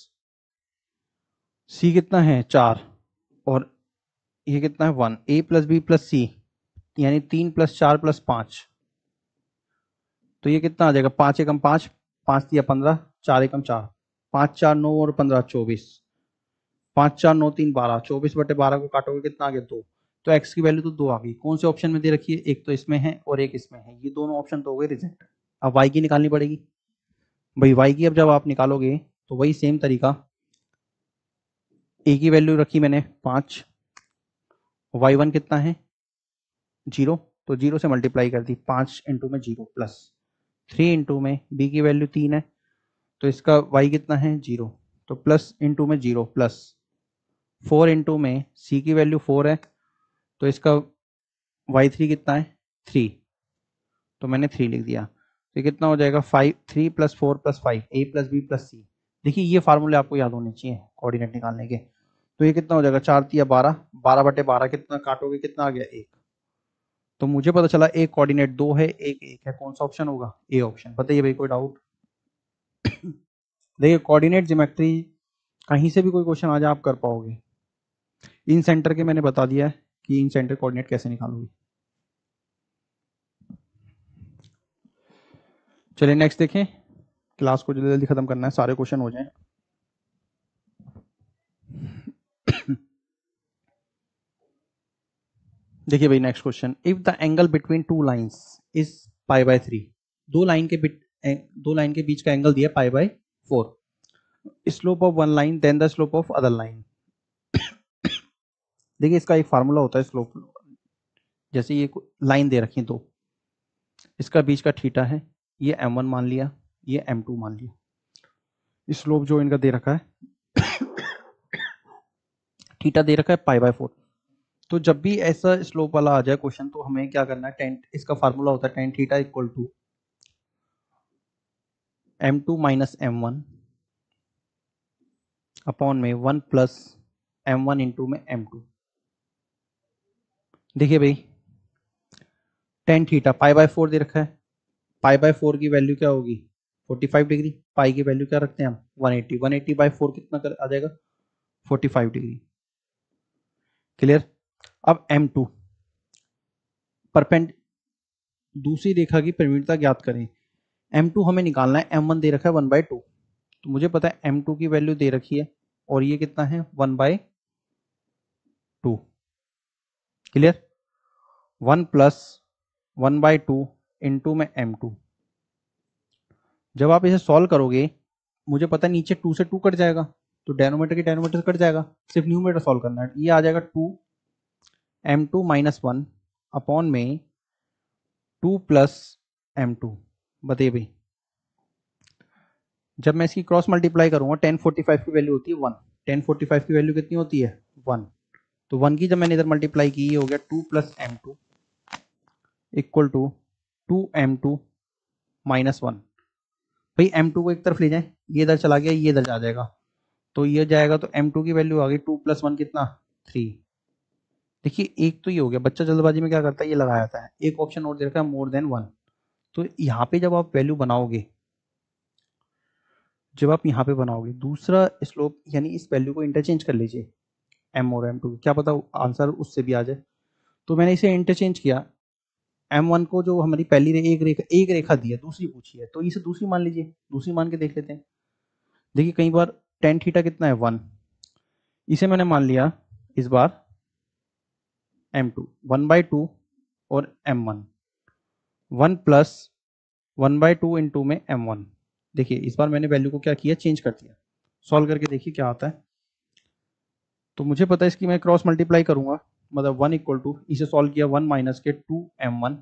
सी कितना है चार और ये कितना है one a plus b plus c यानी तीन प्लस चार प्लस पांच तो ये कितना आ जाएगा पांच एकम पांच पांच दिया पंद्रह चार एकम चार पांच चार नौ और पंद्रह चौबीस पांच चार नौ तीन बारह चौबीस बटे बारह को काटोगे कितना आ गया दो तो एक्स की वैल्यू तो दो आ गई कौन से ऑप्शन में दे रखी है एक तो इसमें है और एक इसमें है ये दोनों ऑप्शन तो हो गए रिजेक्ट अब वाई की निकालनी पड़ेगी भाई वाई की अब जब आप निकालोगे तो वही सेम तरीका ए की वैल्यू रखी मैंने पांच वाई वन कितना है जीरो तो जीरो से मल्टीप्लाई कर दी पाँच इंटू में जीरो प्लस थ्री इंटू में बी की वैल्यू तीन है तो इसका वाई कितना है जीरो तो प्लस इंटू में जीरो प्लस फोर इंटू में सी की वैल्यू फोर है तो इसका वाई थ्री कितना है थ्री तो मैंने थ्री लिख दिया तो कितना हो जाएगा five three plus four plus five a plus b plus c देखिए ये फार्मूले आपको याद होने चाहिए कोऑर्डिनेट निकालने के तो ये कितना हो जाएगा चार या बारह बारह बटे बारह कितना काटोगे कितना आ गया एक तो मुझे पता चला एक कोऑर्डिनेट दो है एक एक है कौन सा ऑप्शन होगा ए ऑप्शन बताइए भाई कोई डाउट देखिए कोऑर्डिनेट जिमेट्री कहीं से भी कोई क्वेश्चन आ जाए आप कर पाओगे इन सेंटर के मैंने बता दिया है कि इन सेंटर कोऑर्डिनेट कैसे निकालोगे चलिए नेक्स्ट देखें क्लास को जल्दी जल्दी खत्म करना है सारे क्वेश्चन हो जाएं देखिए भाई next question if the angle between two lines is pi by three दो लाइन के दो लाइन के बीच का एंगल दिया pi by four slope of one line then the slope of other line देखिए इसका एक फार्मूला होता है स्लोप जैसे ये लाइन दे रखी दो इसका बीच का थीटा है ये एम वन मान लिया ये एम टू मान लिया स्लोप जो इनका दे रखा है थीटा दे रखा है पाई बाय फोर तो जब भी ऐसा स्लोप वाला आ जाए क्वेश्चन तो हमें क्या करना है टेन इसका फार्मूला होता है tan theta equal to m two minus m one upon में one plus m one into में एम टू देखिए भाई tan theta pi by four दे रखा है पाई बाय फोर की वैल्यू क्या होगी फोर्टी फाइव डिग्री पाई की वैल्यू क्या रखते हैं हम one eighty one eighty by four कितना कर आ जाएगा फोर्टी फाइव डिग्री क्लियर अब एम टू परपेंड दूसरी रेखा की प्रवीणता ज्ञात करें एम टू हमें निकालना है एम वन दे रखा है वन बाई टू तो मुझे पता है एम टू की वैल्यू दे रखी है और ये कितना है one by two clear one plus one by two into में एम टू जब आप इसे सॉल्व करोगे मुझे पता है नीचे टू से टू कट जाएगा तो डेनोमीटर के डेनोमीटर कट जाएगा सिर्फ न्यूमीटर सॉल्व करना है ये आ जाएगा two m two minus one upon में टू प्लस एम टू बताइए भाई जब मैं इसकी क्रॉस मल्टीप्लाई करूंगा टेन फोर्टी फाइव की वैल्यू होती है वन टेन फोर्टी फाइव की वैल्यू कितनी होती है वन तो वन की जब मैंने इधर मल्टीप्लाई की ये हो गया two plus m two equal to two m two minus one भाई एम टू को एक तरफ ले जाए ये इधर चला गया ये इधर जा जाएगा तो ये जाएगा तो एम टू की वैल्यू आ गई टू प्लस वन कितना थ्री देखिए एक तो ये हो गया बच्चा जल्दबाजी में क्या करता है ये लगा जाता है एक ऑप्शन और दे रखा है मोर देन वन तो यहाँ पे जब आप वैल्यू बनाओगे जब आप यहाँ पे बनाओगे दूसरा स्लोप यानी इस वैल्यू को इंटरचेंज कर लीजिए एम और एम टू क्या पता आंसर उससे भी आ जाए तो मैंने इसे इंटरचेंज किया एम वन को जो हमारी पहली रे, एक रेखा एक रेखा दी है दूसरी पूछी है तो इसे दूसरी मान लीजिए दूसरी मान के देख लेते हैं देखिए कई बार टेन थीटा कितना है वन इसे मैंने मान लिया इस बार m two one by two और m one one plus one by two into में एम वन देखिए इस बार मैंने वैल्यू को क्या किया चेंज कर दिया सॉल्व करके देखिए क्या आता है तो मुझे पता है इसकी मैं क्रॉस मल्टीप्लाई करूंगा मतलब वन इक्वल टू इसे सॉल्व किया वन माइनस के टू एम वन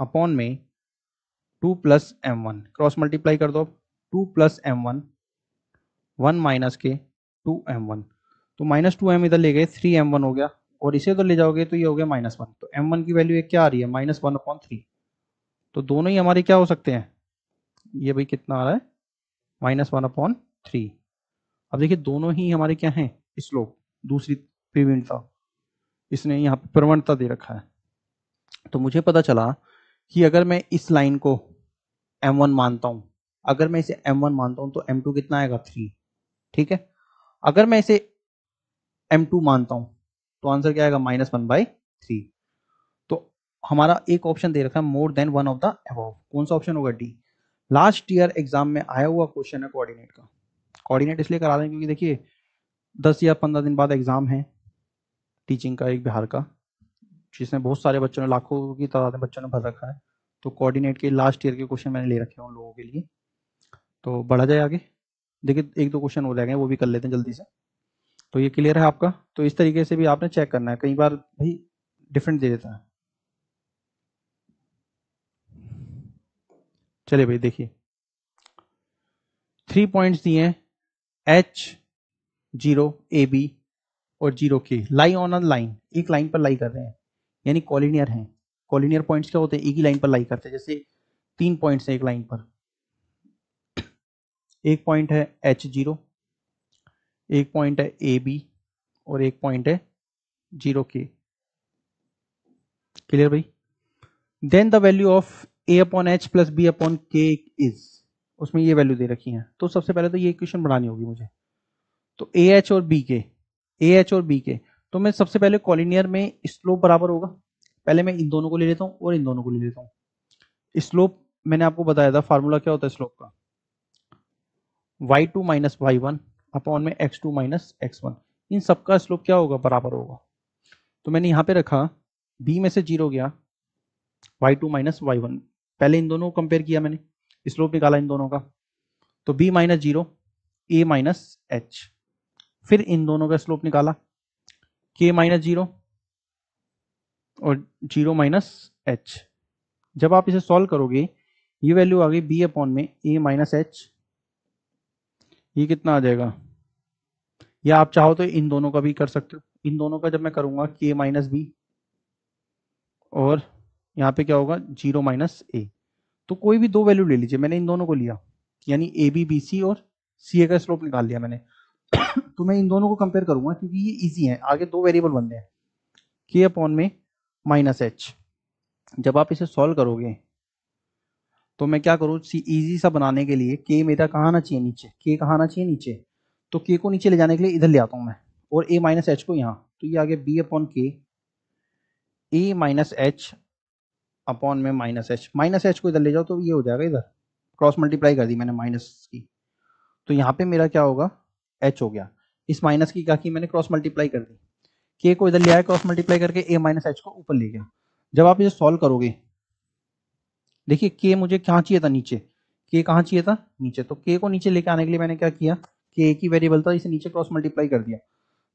अपॉन में two plus m one cross multiply कर दो two plus m one one minus के टू एम वन तो माइनस टू एम इधर ले गए थ्री एम वन हो गया और इसे उधर ले जाओगे तो ये हो गया माइनस वन तो एम वन की वैल्यू क्या आ रही है माइनस वन अपॉन थ्री तो दोनों ही हमारे क्या हो सकते हैं ये भाई कितना आ रहा है माइनस वन अपॉन थ्री अब देखिए दोनों ही हमारे क्या हैं स्लोप दूसरी प्रवीणता इसने यहाँ पर प्रवणता दे रखा है तो मुझे पता चला कि अगर मैं इस लाइन को वन मानता हूँ अगर मैं इसे वन मानता हूँ तो टू कितना आएगा थ्री ठीक है अगर मैं इसे टू मानता हूँ तो आंसर क्या आएगा माइनस वन बाई थ्री तो हमारा एक ऑप्शन दे रखा है more than one of the above कौन सा ऑप्शन होगा डी लास्ट ईयर एग्जाम में आया हुआ क्वेश्चन है कोऑर्डिनेट का कोऑर्डिनेट इसलिए करा रहे क्योंकि देखिए दस या पंद्रह दिन बाद एग्जाम है टीचिंग का एक बिहार का जिसमें बहुत सारे बच्चों ने लाखों की तादाद में बच्चों ने भर रखा है तो कोऑर्डिनेट के लास्ट ईयर के क्वेश्चन मैंने ले रखे हैं उन लोगों के लिए तो बढ़ा जाए आगे देखिए एक दो क्वेश्चन हो जाएंगे वो भी कर लेते हैं जल्दी से तो ये क्लियर है आपका तो इस तरीके से भी आपने चेक करना है कई बार भी डिफरेंट दे देता है चलिए भाई देखिए थ्री पॉइंट्स दिए हैं एच जीरो ए बी और zero k lie on a line एक लाइन पर लाई कर रहे हैं यानी कॉलिनियर हैं कॉलिनियर पॉइंट्स क्या होते हैं एक ही लाइन पर लाई करते हैं जैसे तीन पॉइंट्स हैं एक लाइन पर एक पॉइंट है एच जीरो एक पॉइंट है ए बी और एक पॉइंट है जीरो के क्लियर भाई then the value of a upon H plus B upon k is उसमें ये वैल्यू दे रखी है तो सबसे पहले तो ये इक्वेशन बनानी होगी मुझे तो ए एच और बी के ए एच और बी के तो मैं सबसे पहले कॉलिनियर में स्लोप बराबर होगा पहले मैं इन दोनों को ले लेता हूँ और इन दोनों को ले लेता हूँ स्लोप मैंने आपको बताया था फार्मूला क्या होता है स्लोप का y two minus y one upon में x two minus x one इन सबका स्लोप क्या होगा बराबर होगा तो मैंने यहाँ पे रखा बी में से जीरो गया y2 two minus y one पहले इन दोनों को कंपेयर किया मैंने स्लोप निकाला इन दोनों का तो b minus zero a minus h फिर इन दोनों का स्लोप निकाला के माइनस जीरो और जीरो माइनस एच जब आप इसे सॉल्व करोगे ये वैल्यू आ गई बी अपॉन में ए माइनस एच ये कितना आ जाएगा या आप चाहो तो इन दोनों का भी कर सकते हो इन दोनों का जब मैं करूंगा के माइनस बी और यहाँ पे क्या होगा जीरो माइनस ए तो कोई भी दो वैल्यू ले लीजिए मैंने इन दोनों को लिया यानी ए बी बी सी और सी ए का स्लोप निकाल लिया मैंने तो मैं इन दोनों को कंपेयर करूंगा क्योंकि ये इजी है आगे दो वेरिएबल बनने हैं के अपॉन में माइनस एच जब आप इसे सॉल्व करोगे तो मैं क्या करूँ इजी सा बनाने के लिए के मेरा कहाँ आना चाहिए नीचे के कहाँ आना चाहिए नीचे तो के को नीचे ले जाने के लिए इधर ले आता हूँ मैं और ए माइनस एच को यहाँ तो ये आ गया b upon k a minus h upon में माइनस एच माइनस एच को इधर ले जाओ तो ये हो जाएगा इधर क्रॉस मल्टीप्लाई कर दी मैंने माइनस की तो यहाँ पे मेरा क्या होगा एच हो गया इस माइनस की क्या की मैंने क्रॉस मल्टीप्लाई कर दी के को इधर ले आया क्रॉस मल्टीप्लाई करके ए माइनस एच को ऊपर ले गया जब आप इसे सॉल्व करोगे देखिए के मुझे कहाँ चाहिए था नीचे के कहाँ चाहिए था नीचे तो के को नीचे लेके आने के लिए मैंने क्या किया के एक ही वेरिएबल था इसे नीचे क्रॉस मल्टीप्लाई कर दिया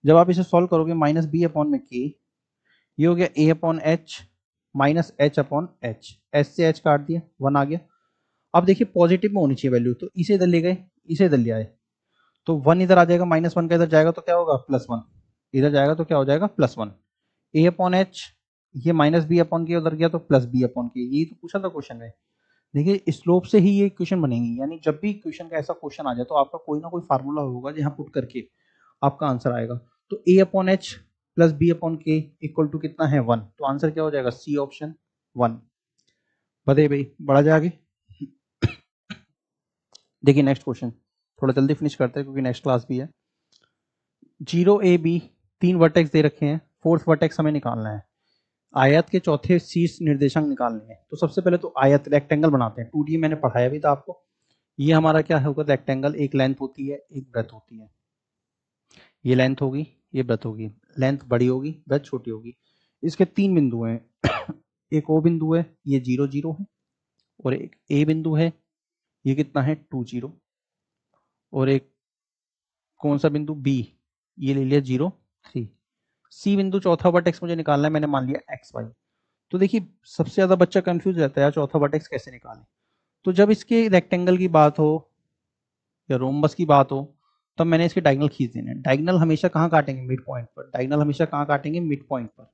जब आप इसे सॉल्व करोगे माइनस बी अपॉन में के ये हो गया a upon h minus h upon h h से एच काट दिया वन आ गया अब देखिए पॉजिटिव में होनी चाहिए वैल्यू तो इसे इधर ले गए इसे इधर ले आए तो वन इधर आ जाएगा माइनस वन का इधर जाएगा तो क्या होगा प्लस वन इधर जाएगा तो क्या हो जाएगा plus one A upon H ये माइनस बी अपॉन के उधर गया तो प्लस बी अपॉन के यही तो पूछा था क्वेश्चन में देखिए स्लोप से ही ये क्वेश्चन बनेंगी यानी जब भी क्वेश्चन का ऐसा क्वेश्चन आ जाए तो आपका कोई ना कोई फार्मूला होगा जहाँ पुट करके आपका आंसर आएगा तो A upon H plus B upon K equal to कितना है वन तो आंसर क्या हो जाएगा सी ऑप्शन वन बताइए भाई बढ़ा जाए आगे देखिए नेक्स्ट क्वेश्चन थोड़ा जल्दी फिनिश करते हैं क्योंकि नेक्स्ट क्लास भी है जीरो ए बी तीन वर्टेक्स दे रखे हैं फोर्थ वर्टेक्स हमें निकालना है आयत के चौथे शीर्ष निर्देशांक निकालने हैं तो सबसे पहले तो आयत रेक्टेंगल बनाते हैं टू डी मैंने पढ़ाया भी था आपको ये हमारा क्या होगा रेक्टेंगल एक लेंथ होती है एक ब्रेथ होती है ये लेंथ होगी ये ब्रेथ होगी लेंथ बड़ी होगी ब्रेथ छोटी होगी इसके तीन बिंदु हैं एक ओ बिंदु है ये जीरो जीरो है और एक ए बिंदु है ये कितना है टू जीरो और एक कौन सा बिंदु बी ये ले लिया जीरो थ्री सी बिंदु चौथा वर्टेक्स मुझे निकालना है मैंने मान लिया एक्स वाई तो देखिए सबसे ज्यादा बच्चा कंफ्यूज रहता है यार चौथा वर्टेक्स कैसे निकालें तो जब इसके रेक्टेंगल की बात हो या रोमबस की बात हो तब मैंने इसके डायगनल खींच देने डायगनल हमेशा कहाँ काटेंगे मिड पॉइंट पर डायगनल हमेशा कहाँ काटेंगे मिड पॉइंट पर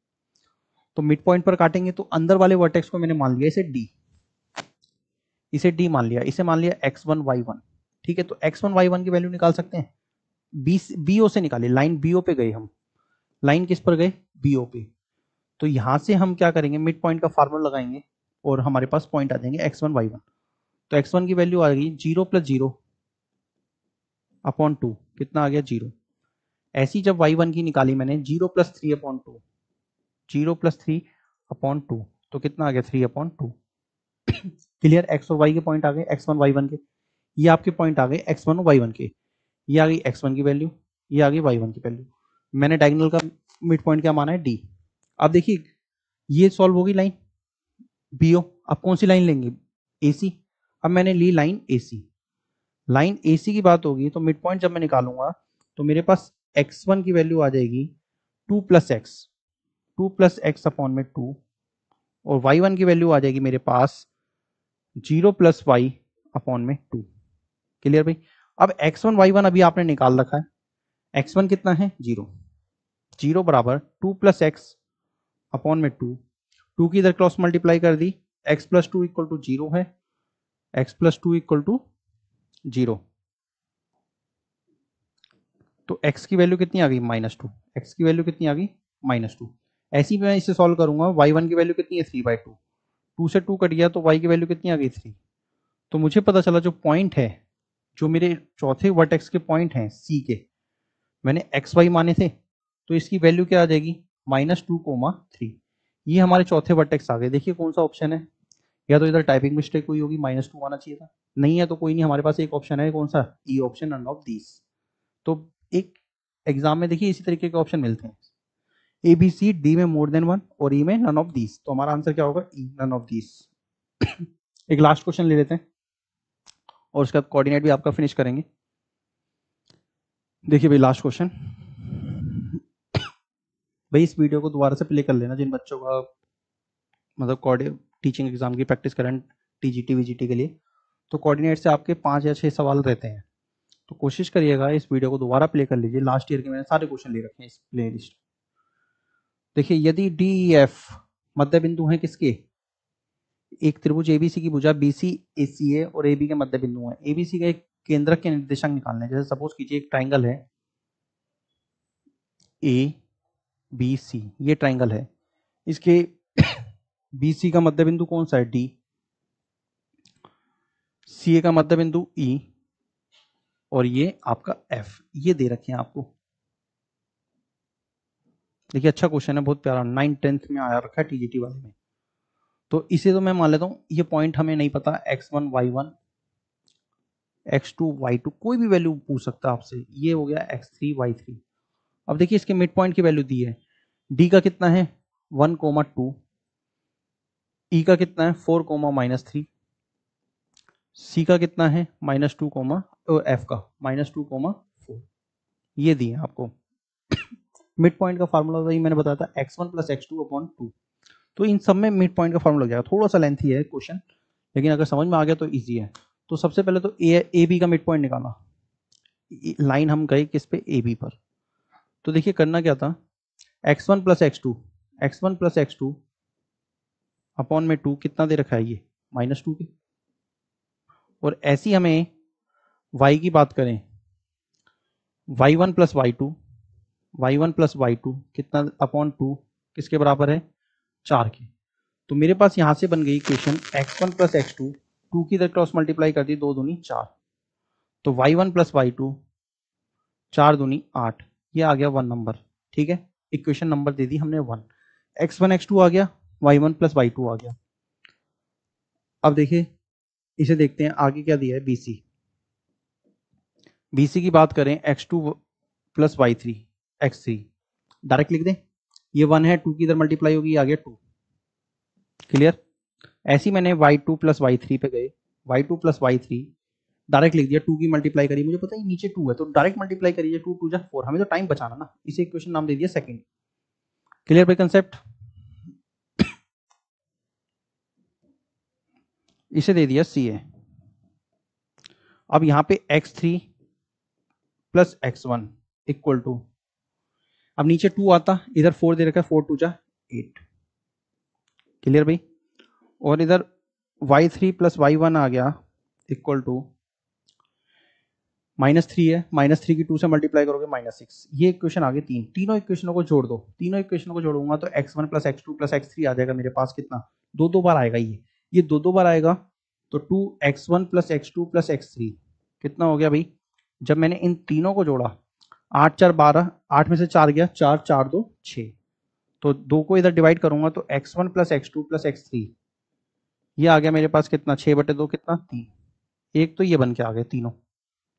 तो मिड पॉइंट पर काटेंगे तो अंदर वाले वर्टेक्स को मैंने मान लिया इसे डी इसे डी मान लिया इसे मान लिया एक्स वन वाई वन ठीक है तो एक्स वन वाई वन की वैल्यू निकाल सकते हैं बी बी ओ से निकाली लाइन बी ओ पे गए हम लाइन किस पर गए बीओ पे तो यहां से हम क्या करेंगे मिड पॉइंट का फार्मूला लगाएंगे और हमारे पास पॉइंट आ जाएंगे एक्स वन वाई वन तो एक्स वन की वैल्यू आ गई zero plus zero upon two कितना आ गया जीरो ऐसी जब वाई वन की निकाली मैंने zero plus three upon two zero plus three upon two तो कितना आ गया three upon two clear X और वाई के पॉइंट आ गए एक्स वन वाई वन के ये आपके पॉइंट आ गए एक्स वन और वाई वन के ये आ गई एक्स वन की वैल्यू ये आ गई वाई वन की वैल्यू मैंने डायगनल का मिड पॉइंट क्या माना है डी अब देखिए ये सॉल्व होगी लाइन बी ओ अब कौन सी लाइन लेंगे ए सी अब मैंने ली लाइन ए सी लाइन ए सी की बात होगी तो मिड पॉइंट जब मैं निकालूंगा तो मेरे पास एक्स वन की वैल्यू आ जाएगी two plus x two plus x upon में टू और वाई वन की वैल्यू आ जाएगी मेरे पास जीरो प्लस वाई अपॉन में टू क्लियर भाई अब एक्स वन वाई वन अभी आपने निकाल रखा है एक्स वन कितना है जीरो जीरो बराबर टू प्लस एक्स अपॉन में टू टू की इधर क्रॉस मल्टीप्लाई कर दी X plus two equal to zero है x plus two equal to zero तो एक्स की वैल्यू कितनी आ गई माइनस टू एक्स की वैल्यू कितनी आ गई माइनस टू ऐसी मैं इसे सॉल्व करूंगा वाई वन की वैल्यू कितनी है थ्री बाई टू टू से टू कट गया तो वाई की वैल्यू कितनी आ गई थ्री तो मुझे पता चला जो पॉइंट है जो मेरे चौथे वर्टेक्स के पॉइंट हैं सी के मैंने एक्स वाई माने थे तो इसकी वैल्यू क्या आ जाएगी माइनस टू कोमा थ्री ये हमारे चौथे वर्टेक्स आ गए देखिए कौन सा ऑप्शन है या तो इधर टाइपिंग मिस्टेक हुई होगी माइनस टू आना चाहिए था नहीं है तो कोई नहीं हमारे पास एक ऑप्शन है कौन सा E option none of these तो एक एग्जाम में देखिए इसी तरीके के ऑप्शन मिलते हैं ए बी सी डी में मोर देन वन और ई e में नन ऑफ दीस तो हमारा आंसर क्या होगा ई नन ऑफ दीस एक लास्ट क्वेश्चन ले लेते हैं और उसका कोऑर्डिनेट भी आपका फिनिश करेंगे देखिए भाई लास्ट क्वेश्चन भाई इस वीडियो को दोबारा से प्ले कर लेना जिन बच्चों का मतलब टीचिंग एग्जाम की प्रैक्टिस करें T G T V G T के लिए तो कोऑर्डिनेट से आपके पाँच या छः सवाल रहते हैं तो कोशिश करिएगा इस वीडियो को दोबारा प्ले कर लीजिए लास्ट ईयर के मैंने सारे क्वेश्चन ले रखे हैं इस प्ले लिस्ट देखिए यदि डी ई एफ मध्य बिंदु हैं किसके एक त्रिभुज एबीसी की भुजा बीसी ए और एबी के मध्य बिंदु हैं एबीसी का एक केंद्रक के निर्देशांक निकालने जैसे सपोज कीजिए एक ट्राइंगल है ए बी सी ये ट्राइंगल है इसके बी सी का मध्य बिंदु कौन सा है डी सी ए का मध्य बिंदु ई e और ये आपका एफ ये दे रखे हैं आपको देखिए अच्छा क्वेश्चन है बहुत प्यारा नाइन टेंथ में आया रखा है टीजीटी वाले में तो इसे तो मैं मान लेता हूं ये पॉइंट हमें नहीं पता X one Y one x two Y two कोई भी वैल्यू पूछ सकता है आपसे ये हो गया एक्स थ्री वाई थ्री अब देखिए इसके मिड पॉइंट की वैल्यू दी है डी का कितना है one comma two E e का कितना है four comma minus three C का कितना है माइनस टू कोमा एफ का माइनस टू कोमा फोर ये दिए आपको मिड पॉइंट का फॉर्मूला वही मैंने बताया था X one plus x two upon two तो इन सब में मिड पॉइंट का फॉर्मूला जाएगा थोड़ा सा लेंथी है क्वेश्चन लेकिन अगर समझ में आ गया तो ईजी है तो सबसे पहले तो ए ए बी का मिड पॉइंट निकालना लाइन हम गए किस पे ए बी पर तो देखिए करना क्या था X one plus x two x one plus x two upon में टू कितना दे रखा है ये माइनस टू के और ऐसी हमें वाई की बात करें Y one plus Y two Y one plus Y two कितना अपॉन टू किसके बराबर है चार के तो मेरे पास यहां से बन गई question X one plus x two two की दर क्रॉस मल्टीप्लाई कर दी दो दूनी चार तो Y one plus Y two चार दूनी आठ ये आ गया वन नंबर ठीक है इक्वेशन नंबर दे दी हमने one x one x two आ गया Y one plus Y two आ गया अब देखिए इसे देखते हैं आगे क्या दिया है बीसी बीसी की बात करें X two plus Y three X three direct लिख दें ये वन है टू की इधर मल्टीप्लाई होगी आ गया टू क्लियर ऐसी मैंने Y two plus Y three पे गए Y two plus Y three direct लिख दिया टू की मल्टीप्लाई करी मुझे पता है नीचे टू है तो डायरेक्ट मल्टीप्लाई करिए टू टू जा फोर हमें तो टाइम बचाना ना इसे क्वेश्चन नाम दे दिया सेकेंड क्लियर बाई कंसेप्ट इसे दे दिया सी ए अब यहां पे X three plus X one equal to अब नीचे टू आता इधर फोर दे रखा है फोर टू जा एट क्लियर भाई और इधर Y three plus Y one आ गया इक्वल टू माइनस थ्री है माइनस थ्री की टू से मल्टीप्लाई करोगे माइनस सिक्स ये इक्वेशन आगे तीन तीनों इक्वेशनों को जोड़ दो तीनों इक्वेशनों को जोड़ूंगा तो x one plus x two plus x three आ जाएगा मेरे पास कितना दो दो बार आएगा ये ये दो दो बार आएगा तो two x one plus x two plus x three कितना हो गया भाई जब मैंने इन तीनों को जोड़ा आठ चार बारह आठ में से चार गया चार चार दो छ तो दो को इधर डिवाइड करूंगा तो x one plus x two plus x three ये आ गया मेरे पास कितना छः बटे दो कितना तीन एक तो ये बन के आ गए तीनों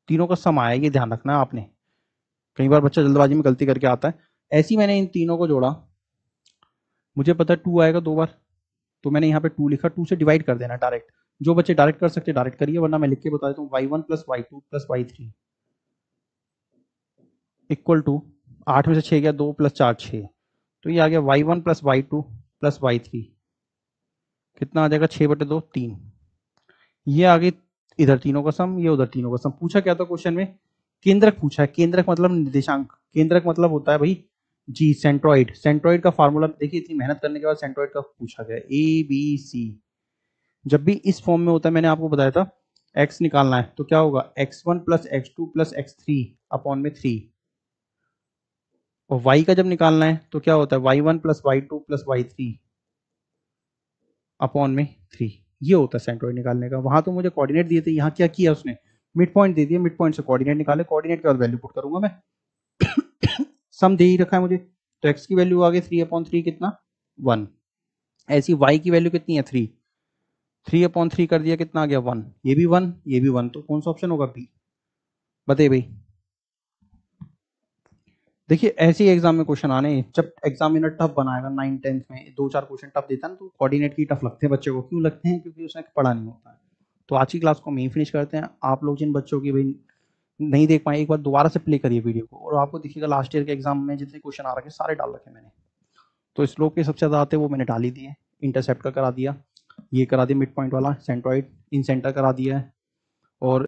तीनों का समय आया ये ध्यान रखना है आपने कई बार बच्चा जल्दबाजी में गलती करके आता है ऐसी मैंने इन तीनों को जोड़ा मुझे पता है टू आएगा दो बार तो मैंने यहाँ पे टू लिखा टू से डिवाइड कर देना डायरेक्ट जो बच्चे डायरेक्ट कर सकते डायरेक्ट करिए वरना मैं लिख के बता देता हूँ Y one plus Y two plus Y three equal to आठ में से छः गया दो प्लस चार छः तो ये आ गया Y one plus Y two plus Y three कितना आ जाएगा छः बटे दो तीन ये आ गई इधर तीनों का सम ये उधर तीनों का सम पूछा क्या था क्वेश्चन में केंद्रक पूछा है केंद्रक मतलब निर्देशांक केंद्रक मतलब होता है भाई जी सेंट्रॉइड सेंट्रॉइड का फॉर्मूला देखिए इतनी मेहनत करने के बाद सेंट्रॉइड का पूछा गया ए बी सी जब भी इस फॉर्म में होता है मैंने आपको बताया था एक्स निकालना है तो क्या होगा x one plus x two plus x three upon में थ्री और वाई का जब निकालना है तो क्या होता है Y one plus Y two plus Y three upon में थ्री ये होता है सेंट्रोइड निकालने का वहां तो मुझे कोऑर्डिनेट दिए थे यहाँ क्या किया उसने मिड पॉइंट दे दिया मिड पॉइंट से कोऑर्डिनेट निकाले कोऑर्डिनेट के बाद वैल्यू पुट करूंगा मैं सम दे ही रखा है मुझे तो एक्स की वैल्यू आ गई थ्री अपॉन थ्री कितना वन ऐसी वाई की वैल्यू कितनी है थ्री थ्री अपॉन थ्री कर दिया कितना आ गया वन ये भी वन ये भी वन तो कौन सा ऑप्शन होगा बी बताइए भाई देखिए ऐसे एग्जाम में क्वेश्चन आने जब एग्जामिनर टफ बनाएगा नाइन टेंथ में दो चार क्वेश्चन टफ देता है ना तो कोऑर्डिनेट की टफ लगते हैं बच्चे को क्यों लगते हैं क्योंकि उसने पढ़ा नहीं होता है तो आज की क्लास को हम यही फिनिश करते हैं आप लोग जिन बच्चों की भाई नहीं देख पाए एक बार दोबारा से प्ले करिए वीडियो को और आपको दिखेगा लास्ट ईयर के एग्जाम में जितने क्वेश्चन आ रखे सारे डाल रखे मैंने तो स्लोक के सबसे ज़्यादा आते वो मैंने डाल ही दिए इंटरसेप्ट का करा दिया ये करा दिया मिड पॉइंट वाला सेंट्रॉइड इन सेंटर करा दिया है और